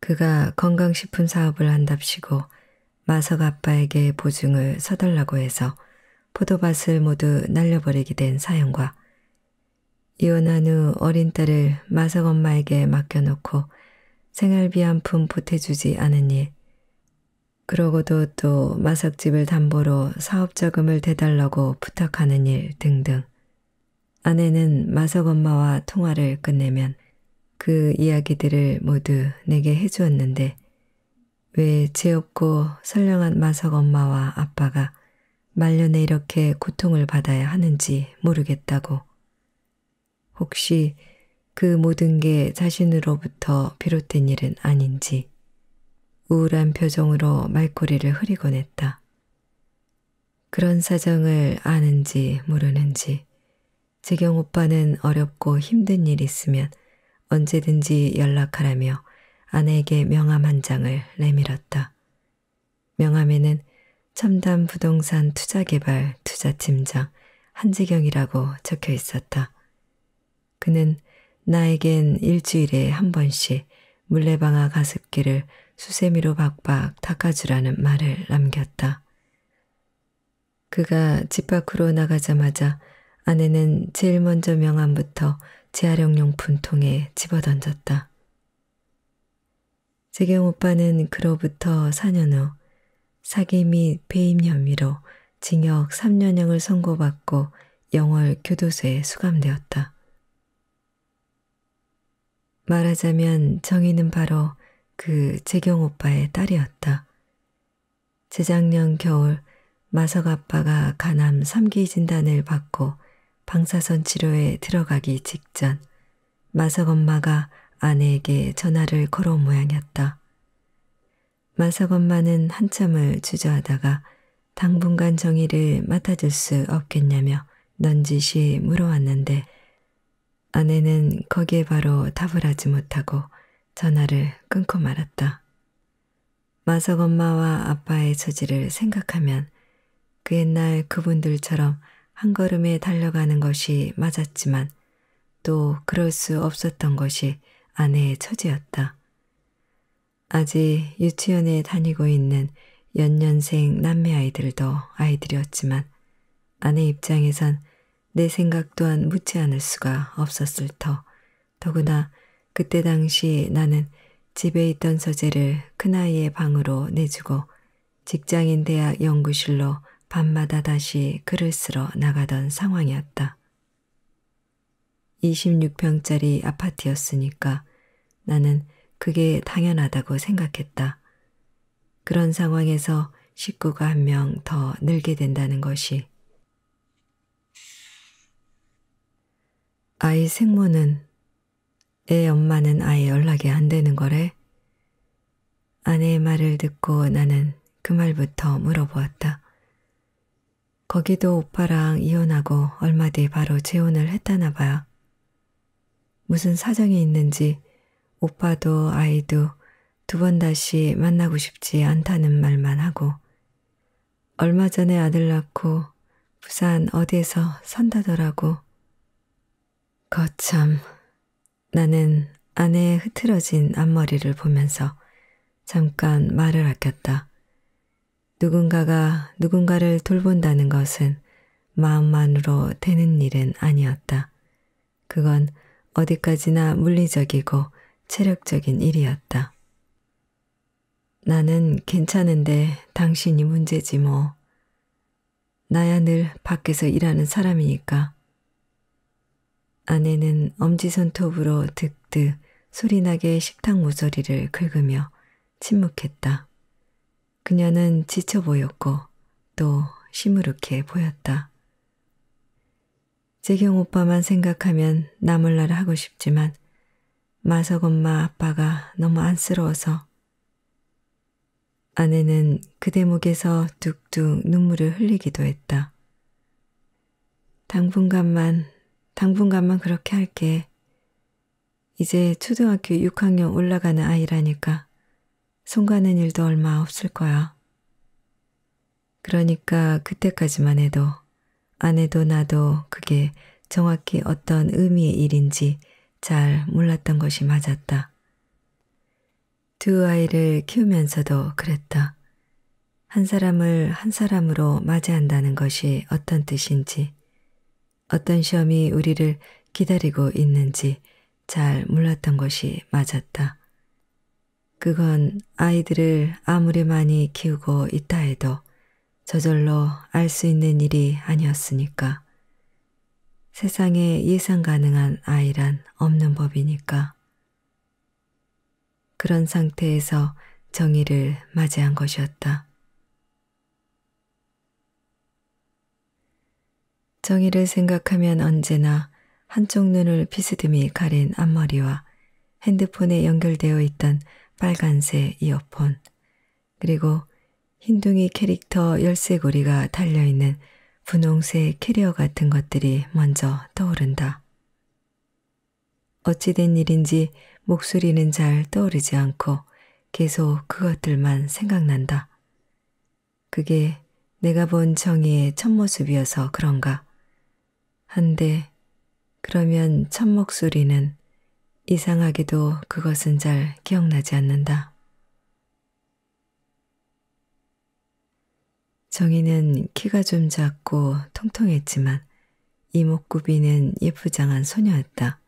그가 건강식품 사업을 한답시고 마석 아빠에게 보증을 서달라고 해서 포도밭을 모두 날려버리게 된 사연과 이혼한 후 어린 딸을 마석 엄마에게 맡겨놓고 생활비 한 푼 보태주지 않으니 그러고도 또 마석집을 담보로 사업자금을 대달라고 부탁하는 일 등등 아내는 마석 엄마와 통화를 끝내면 그 이야기들을 모두 내게 해주었는데 왜 재없고 선량한 마석 엄마와 아빠가 말년에 이렇게 고통을 받아야 하는지 모르겠다고 혹시 그 모든 게 자신으로부터 비롯된 일은 아닌지 우울한 표정으로 말꼬리를 흐리곤 했다. 그런 사정을 아는지 모르는지 재경 오빠는 어렵고 힘든 일 있으면 언제든지 연락하라며 아내에게 명함 한 장을 내밀었다. 명함에는 첨단 부동산 투자개발 투자팀장 한재경이라고 적혀 있었다. 그는 나에겐 일주일에 한 번씩 물레방아 가습기를 수세미로 박박 닦아주라는 말을 남겼다. 그가 집 밖으로 나가자마자 아내는 제일 먼저 명함부터 재활용용품 통에 집어던졌다. 재경 오빠는 그로부터 4년 후 사기 및 배임 혐의로 징역 3년형을 선고받고 영월 교도소에 수감되었다. 말하자면 정희는 바로 그 재경 오빠의 딸이었다. 재작년 겨울 마석 아빠가 간암 3기 진단을 받고 방사선 치료에 들어가기 직전 마석 엄마가 아내에게 전화를 걸어온 모양이었다. 마석 엄마는 한참을 주저하다가 당분간 정의를 맡아줄 수 없겠냐며 넌지시 물어왔는데 아내는 거기에 바로 답을 하지 못하고 전화를 끊고 말았다. 마석 엄마와 아빠의 처지를 생각하면 그 옛날 그분들처럼 한 걸음에 달려가는 것이 맞았지만 또 그럴 수 없었던 것이 아내의 처지였다. 아직 유치원에 다니고 있는 연년생 남매 아이들도 아이들이었지만 아내 입장에선 내 생각 또한 묻지 않을 수가 없었을 터. 더구나 그때 당시 나는 집에 있던 서재를 큰아이의 방으로 내주고 직장인 대학 연구실로 밤마다 다시 글을 쓰러 나가던 상황이었다. 26평짜리 아파트였으니까 나는 그게 당연하다고 생각했다. 그런 상황에서 식구가 한 명 더 늘게 된다는 것이 아이 생모는 애 엄마는 아예 연락이 안 되는 거래. 아내의 말을 듣고 나는 그 말부터 물어보았다. 거기도 오빠랑 이혼하고 얼마 뒤 바로 재혼을 했다나 봐요. 무슨 사정이 있는지 오빠도 아이도 두 번 다시 만나고 싶지 않다는 말만 하고 얼마 전에 아들 낳고 부산 어디에서 산다더라고. 거참, 나는 아내의 흐트러진 앞머리를 보면서 잠깐 말을 아꼈다. 누군가가 누군가를 돌본다는 것은 마음만으로 되는 일은 아니었다. 그건 어디까지나 물리적이고 체력적인 일이었다. 나는 괜찮은데 당신이 문제지 뭐. 나야 늘 밖에서 일하는 사람이니까 아내는 엄지손톱으로 득득 소리나게 식탁 모서리를 긁으며 침묵했다. 그녀는 지쳐 보였고 또 시무룩해 보였다. 재경 오빠만 생각하면 남을 를 하고 싶지만 마석 엄마 아빠가 너무 안쓰러워서 아내는 그 대목에서 뚝뚝 눈물을 흘리기도 했다. 당분간만 당분간만 그렇게 할게. 이제 초등학교 6학년 올라가는 아이라니까 손가는 일도 얼마 없을 거야. 그러니까 그때까지만 해도 아내도 나도 그게 정확히 어떤 의미의 일인지 잘 몰랐던 것이 맞았다. 두 아이를 키우면서도 그랬다. 한 사람을 한 사람으로 맞이한다는 것이 어떤 뜻인지, 어떤 시험이 우리를 기다리고 있는지 잘 몰랐던 것이 맞았다. 그건 아이들을 아무리 많이 키우고 있다 해도 저절로 알 수 있는 일이 아니었으니까. 세상에 예상 가능한 아이란 없는 법이니까. 그런 상태에서 정의를 맞이한 것이었다. 정의를 생각하면 언제나 한쪽 눈을 비스듬히 가린 앞머리와 핸드폰에 연결되어 있던 빨간색 이어폰, 그리고 흰둥이 캐릭터 열쇠고리가 달려있는 분홍색 캐리어 같은 것들이 먼저 떠오른다. 어찌된 일인지 목소리는 잘 떠오르지 않고 계속 그것들만 생각난다. 그게 내가 본 정의의 첫 모습이어서 그런가. 한데 그러면 첫 목소리는 이상하게도 그것은 잘 기억나지 않는다. 정희는 키가 좀 작고 통통했지만 이목구비는 예쁘장한 소녀였다.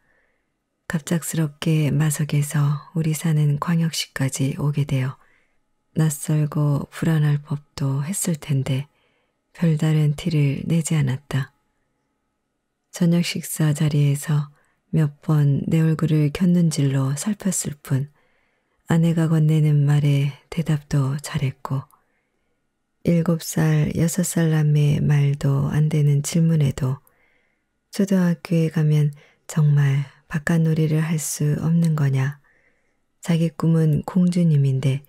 갑작스럽게 마석에서 우리 사는 광역시까지 오게 되어 낯설고 불안할 법도 했을 텐데 별다른 티를 내지 않았다. 저녁 식사 자리에서 몇 번 내 얼굴을 켰는질로 살폈을 뿐 아내가 건네는 말에 대답도 잘했고 일곱 살 여섯 살 남의 말도 안 되는 질문에도 초등학교에 가면 정말 바깥놀이를 할 수 없는 거냐. 자기 꿈은 공주님인데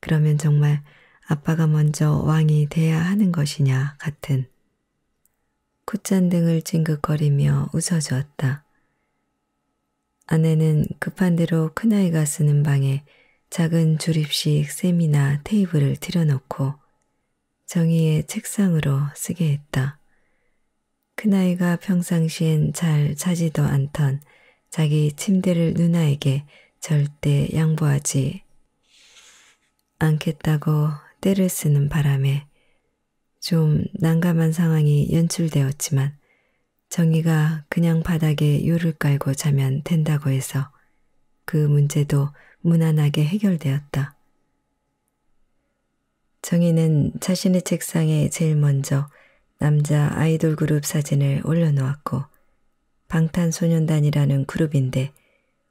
그러면 정말 아빠가 먼저 왕이 돼야 하는 것이냐 같은 콧잔 등을 찡긋거리며 웃어주었다. 아내는 급한 대로 큰아이가 쓰는 방에 작은 조립식 세미나 테이블을 들여놓고정의의 책상으로 쓰게 했다. 큰아이가 평상시엔 잘 자지도 않던 자기 침대를 누나에게 절대 양보하지 않겠다고 때를 쓰는 바람에 좀 난감한 상황이 연출되었지만 정의가 그냥 바닥에 요를 깔고 자면 된다고 해서 그 문제도 무난하게 해결되었다. 정희는 자신의 책상에 제일 먼저 남자 아이돌 그룹 사진을 올려놓았고 방탄소년단이라는 그룹인데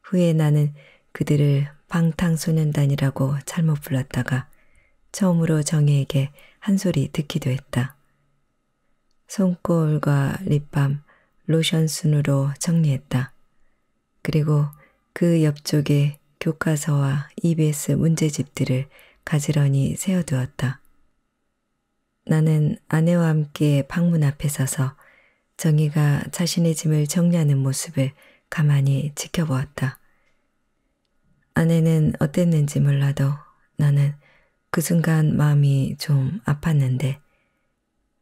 후에 나는 그들을 방탄소년단이라고 잘못 불렀다가 처음으로 정희에게 한 소리 듣기도 했다. 손거울과 립밤, 로션 순으로 정리했다. 그리고 그 옆쪽에 교과서와 EBS 문제집들을 가지런히 세워두었다. 나는 아내와 함께 방문 앞에 서서 정희가 자신의 짐을 정리하는 모습을 가만히 지켜보았다. 아내는 어땠는지 몰라도 나는 그 순간 마음이 좀 아팠는데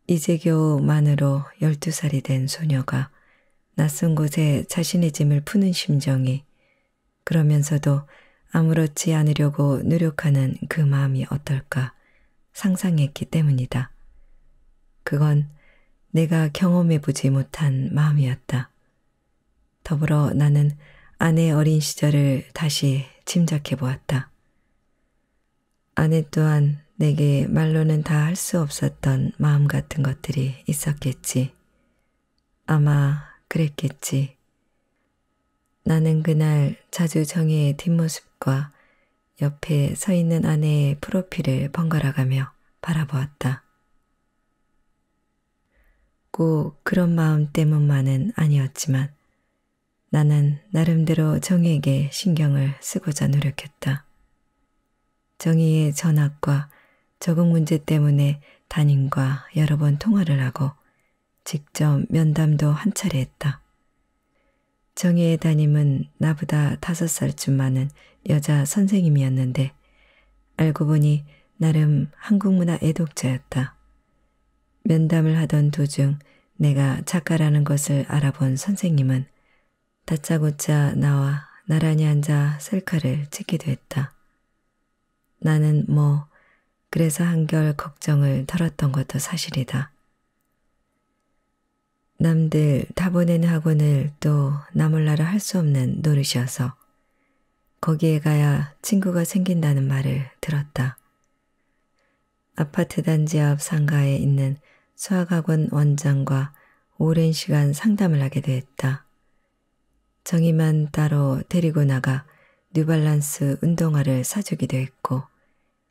이제 겨우 만으로 12살이 된 소녀가 낯선 곳에 자신의 짐을 푸는 심정이 그러면서도 아무렇지 않으려고 노력하는 그 마음이 어떨까 상상했기 때문이다. 그건 내가 경험해보지 못한 마음이었다. 더불어 나는 아내 의 어린 시절을 다시 짐작해보았다. 아내 또한 내게 말로는 다 할 수 없었던 마음 같은 것들이 있었겠지. 아마 그랬겠지. 나는 그날 자주 정의의 뒷모습과 옆에 서 있는 아내의 프로필을 번갈아가며 바라보았다. 꼭 그런 마음 때문만은 아니었지만 나는 나름대로 정의에게 신경을 쓰고자 노력했다. 정의의 전학과 적응 문제 때문에 담임과 여러 번 통화를 하고 직접 면담도 한 차례 했다. 정의의 담임은 나보다 다섯 살쯤 많은 여자 선생님이었는데 알고 보니 나름 한국문화 애독자였다. 면담을 하던 도중 내가 작가라는 것을 알아본 선생님은 다짜고짜 나와 나란히 앉아 셀카를 찍기도 했다. 나는 뭐 그래서 한결 걱정을 덜었던 것도 사실이다. 남들 다보낸 학원을 또 나몰라라 할 수 없는 노릇이어서 거기에 가야 친구가 생긴다는 말을 들었다. 아파트 단지 앞 상가에 있는 수학학원 원장과 오랜 시간 상담을 하게 되었다. 정이만 따로 데리고 나가 뉴발란스 운동화를 사주기도 했고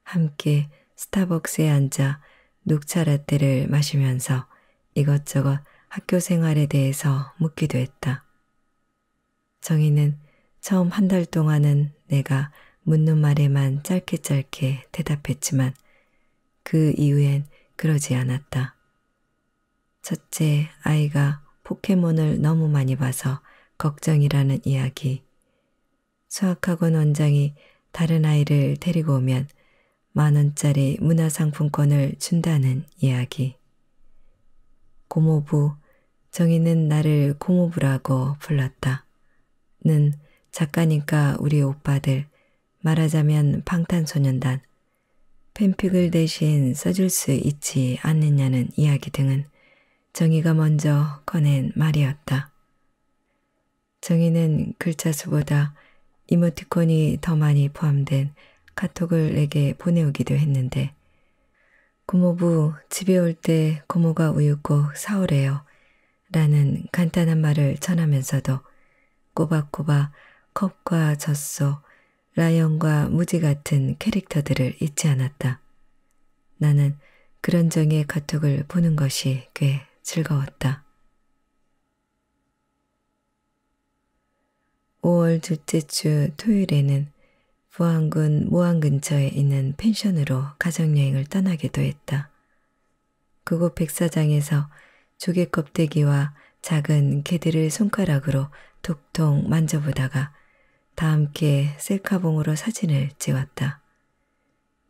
함께 스타벅스에 앉아 녹차 라떼를 마시면서 이것저것 학교 생활에 대해서 묻기도 했다. 정희는 처음 한 달 동안은 내가 묻는 말에만 짧게 짧게 대답했지만 그 이후엔 그러지 않았다. 첫째 아이가 포켓몬을 너무 많이 봐서 걱정이라는 이야기. 수학학원 원장이 다른 아이를 데리고 오면 만원짜리 문화상품권을 준다는 이야기. 고모부, 정희는 나를 고모부라고 불렀다. 는 작가니까 우리 오빠들, 말하자면 방탄소년단, 팬픽을 대신 써줄 수 있지 않느냐는 이야기 등은 정희가 먼저 꺼낸 말이었다. 정희는 글자 수보다 이모티콘이 더 많이 포함된 카톡을 내게 보내오기도 했는데 고모부 집에 올 때 고모가 우유고 사오래요. 라는 간단한 말을 전하면서도 꼬박꼬박 컵과 젖소, 라이언과 무지 같은 캐릭터들을 잊지 않았다. 나는 그런 정의 카톡을 보는 것이 꽤 즐거웠다. 5월 둘째 주 토요일에는 부안군 모안 근처에 있는 펜션으로 가정여행을 떠나기도 했다. 그곳 백사장에서 조개 껍데기와 작은 개들을 손가락으로 톡톡 만져보다가 다 함께 셀카봉으로 사진을 찍었다.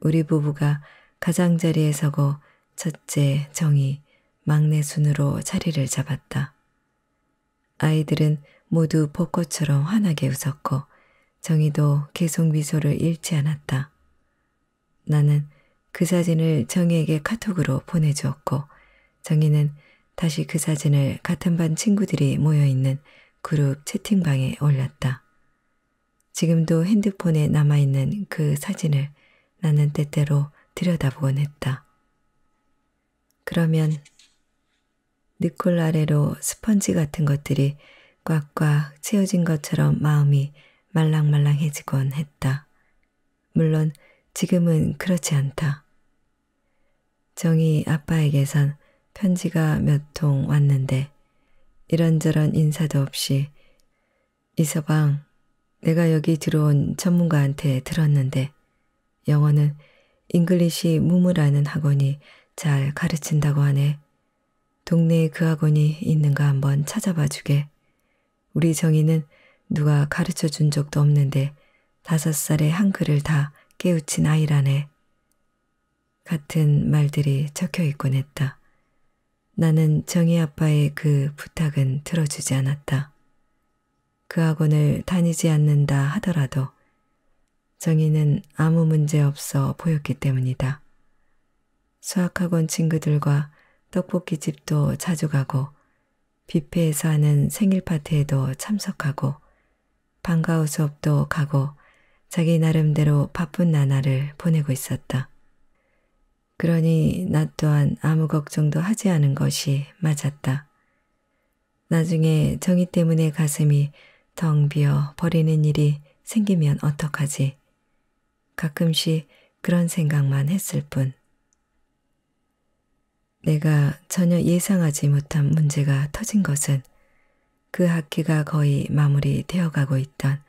우리 부부가 가장자리에 서고 첫째 정이 막내 순으로 자리를 잡았다. 아이들은 모두 벚꽃처럼 환하게 웃었고 정희도 계속 미소를 잃지 않았다. 나는 그 사진을 정희에게 카톡으로 보내주었고 정희는 다시 그 사진을 같은 반 친구들이 모여있는 그룹 채팅방에 올렸다. 지금도 핸드폰에 남아있는 그 사진을 나는 때때로 들여다보곤 했다. 그러면 늑골 아래로 스펀지 같은 것들이 꽉꽉 채워진 것처럼 마음이 말랑말랑해지곤 했다. 물론 지금은 그렇지 않다. 정이 아빠에게선 편지가 몇 통 왔는데 이런저런 인사도 없이 이서방 내가 여기 들어온 전문가한테 들었는데 영어는 잉글리시 무무라는 학원이 잘 가르친다고 하네. 동네에 그 학원이 있는가 한번 찾아봐 주게. 우리 정이는 누가 가르쳐 준 적도 없는데 다섯 살에 한글을 다 깨우친 아이라네. 같은 말들이 적혀 있곤 했다. 나는 정희 아빠의 그 부탁은 들어주지 않았다. 그 학원을 다니지 않는다 하더라도 정희는 아무 문제 없어 보였기 때문이다. 수학학원 친구들과 떡볶이집도 자주 가고 뷔페에서 하는 생일 파티에도 참석하고 방과후 수업도 가고 자기 나름대로 바쁜 나날을 보내고 있었다. 그러니 나 또한 아무 걱정도 하지 않은 것이 맞았다. 나중에 정이 때문에 가슴이 덩 비어 버리는 일이 생기면 어떡하지? 가끔씩 그런 생각만 했을 뿐. 내가 전혀 예상하지 못한 문제가 터진 것은 그 학기가 거의 마무리되어 가고 있던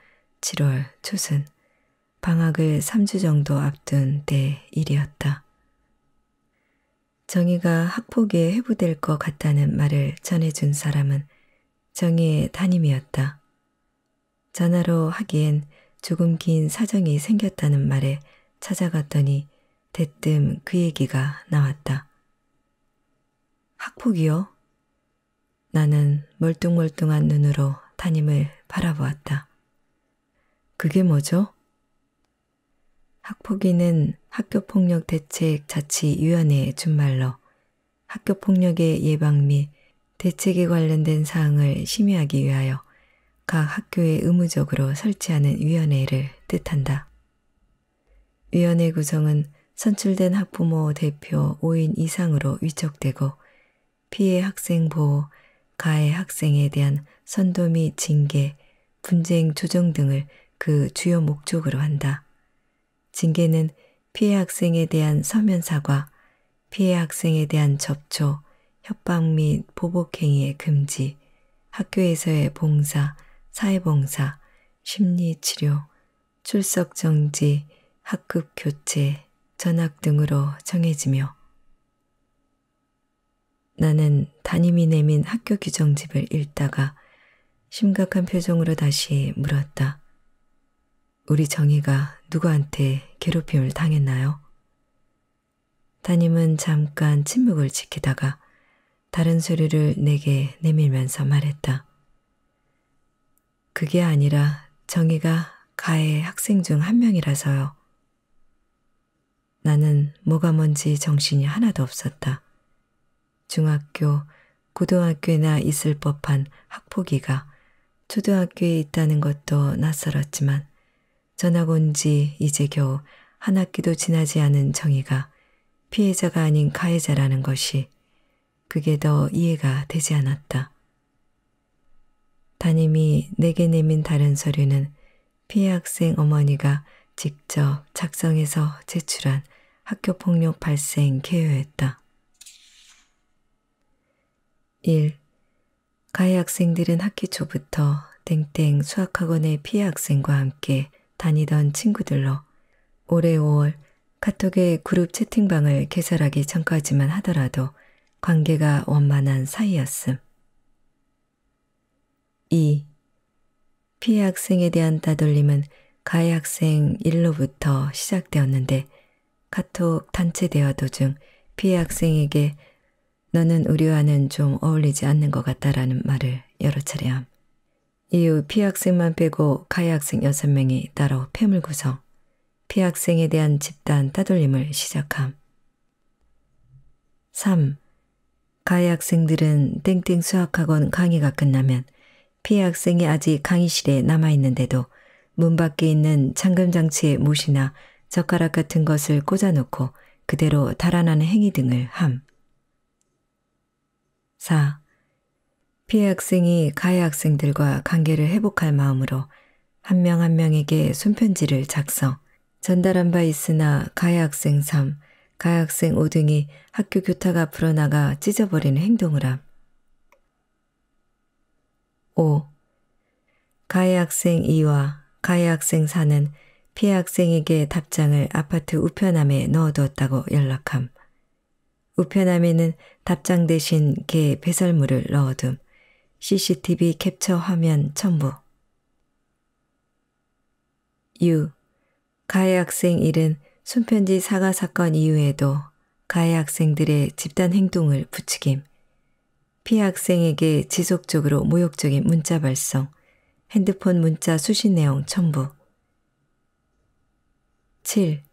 7월 초순, 방학을 3주 정도 앞둔 때 일이었다. 정희가 학폭에 회부될것 같다는 말을 전해준 사람은 정희의 담임이었다. 전화로 하기엔 조금 긴 사정이 생겼다는 말에 찾아갔더니 대뜸 그 얘기가 나왔다. 학폭이요? 나는 멀뚱멀뚱한 눈으로 담임을 바라보았다. 그게 뭐죠? 학폭위는 학교폭력 대책 자치위원회의 준말로 학교폭력의 예방 및 대책에 관련된 사항을 심의하기 위하여 각 학교에 의무적으로 설치하는 위원회를 뜻한다. 위원회 구성은 선출된 학부모 대표 5인 이상으로 위촉되고 피해 학생 보호, 가해 학생에 대한 선도 및 징계, 분쟁 조정 등을 그 주요 목적으로 한다. 징계는 피해 학생에 대한 서면 사과, 피해 학생에 대한 접촉, 협박 및 보복행위의 금지, 학교에서의 봉사, 사회봉사, 심리치료, 출석정지, 학급 교체, 전학 등으로 정해지며 나는 담임이 내민 학교 규정집을 읽다가 심각한 표정으로 다시 물었다. 우리 정희가 누구한테 괴롭힘을 당했나요? 담임은 잠깐 침묵을 지키다가 다른 소리를 내게 내밀면서 말했다. 그게 아니라 정희가 가해 학생 중 한 명이라서요. 나는 뭐가 뭔지 정신이 하나도 없었다. 중학교, 고등학교에나 있을 법한 학폭위가 초등학교에 있다는 것도 낯설었지만 전학 온 지 이제 겨우 한 학기도 지나지 않은 정의가 피해자가 아닌 가해자라는 것이 그게 더 이해가 되지 않았다. 담임이 내게 내민 다른 서류는 피해 학생 어머니가 직접 작성해서 제출한 학교폭력 발생 개요했다 1. 가해 학생들은 학기 초부터 땡땡 수학학원의 피해 학생과 함께 다니던 친구들로 올해 5월 카톡의 그룹 채팅방을 개설하기 전까지만 하더라도 관계가 원만한 사이였음. 2. 피해 학생에 대한 따돌림은 가해 학생 1로부터 시작되었는데 카톡 단체 대화 도중 피해 학생에게 너는 우리와는 좀 어울리지 않는 것 같다라는 말을 여러 차례 함. 이후 피학생만 빼고 가해학생 6명이 따로 폐물 구성, 피학생에 대한 집단 따돌림을 시작함. 3. 가해학생들은 땡땡 수학학원 강의가 끝나면 피해학생이 아직 강의실에 남아있는데도 문 밖에 있는 잠금장치의 못이나 젓가락 같은 것을 꽂아놓고 그대로 달아나는 행위 등을 함. 4. 피해 학생이 가해 학생들과 관계를 회복할 마음으로 한 명한 한 명에게 손편지를 작성, 전달한 바 있으나 가해 학생 3, 가해 학생 5 등이 학교 교타가불어 나가 찢어버리는 행동을 함. 5. 가해 학생 2와 가해 학생 4는 피해 학생에게 답장을 아파트 우편함에 넣어두었다고 연락함. 우편함에는 답장 대신 개 배설물을 넣어둠. CCTV 캡처 화면 첨부. U. 가해 학생 일은 손편지 사과 사건 이후에도 가해 학생들의 집단 행동을 부추김. 피 학생에게 지속적으로 모욕적인 문자 발송, 핸드폰 문자 수신 내용 첨부. 7.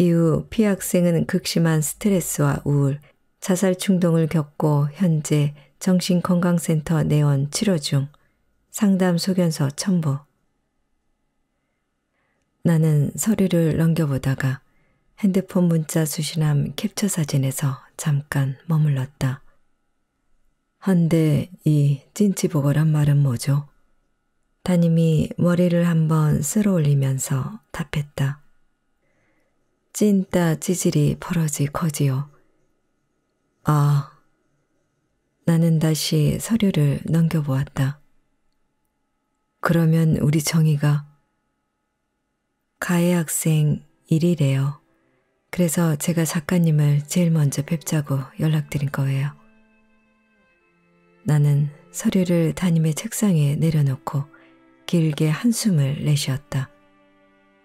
이후 피 학생은 극심한 스트레스와 우울, 자살 충동을 겪고 현재 정신건강센터 내원 치료 중 상담 소견서 첨부 나는 서류를 넘겨보다가 핸드폰 문자 수신함 캡처 사진에서 잠깐 머물렀다. 한데 이 찐치보거란 말은 뭐죠? 담임이 머리를 한번 쓸어 올리면서 답했다. 찐따 찌질이 벌어질 거지요. 아, 나는 다시 서류를 넘겨보았다. 그러면 우리 정희가 가해 학생 1위래요. 그래서 제가 작가님을 제일 먼저 뵙자고 연락드린 거예요. 나는 서류를 담임의 책상에 내려놓고 길게 한숨을 내쉬었다.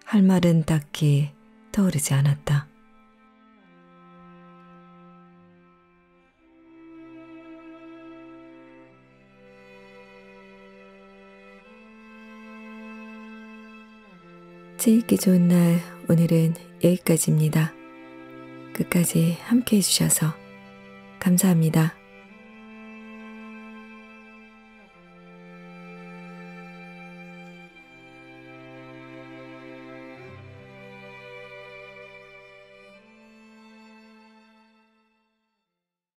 할 말은 딱히 떠오르지 않았다. 쓰기 좋은 날 오늘은 여기까지입니다. 끝까지 함께 해주셔서 감사합니다.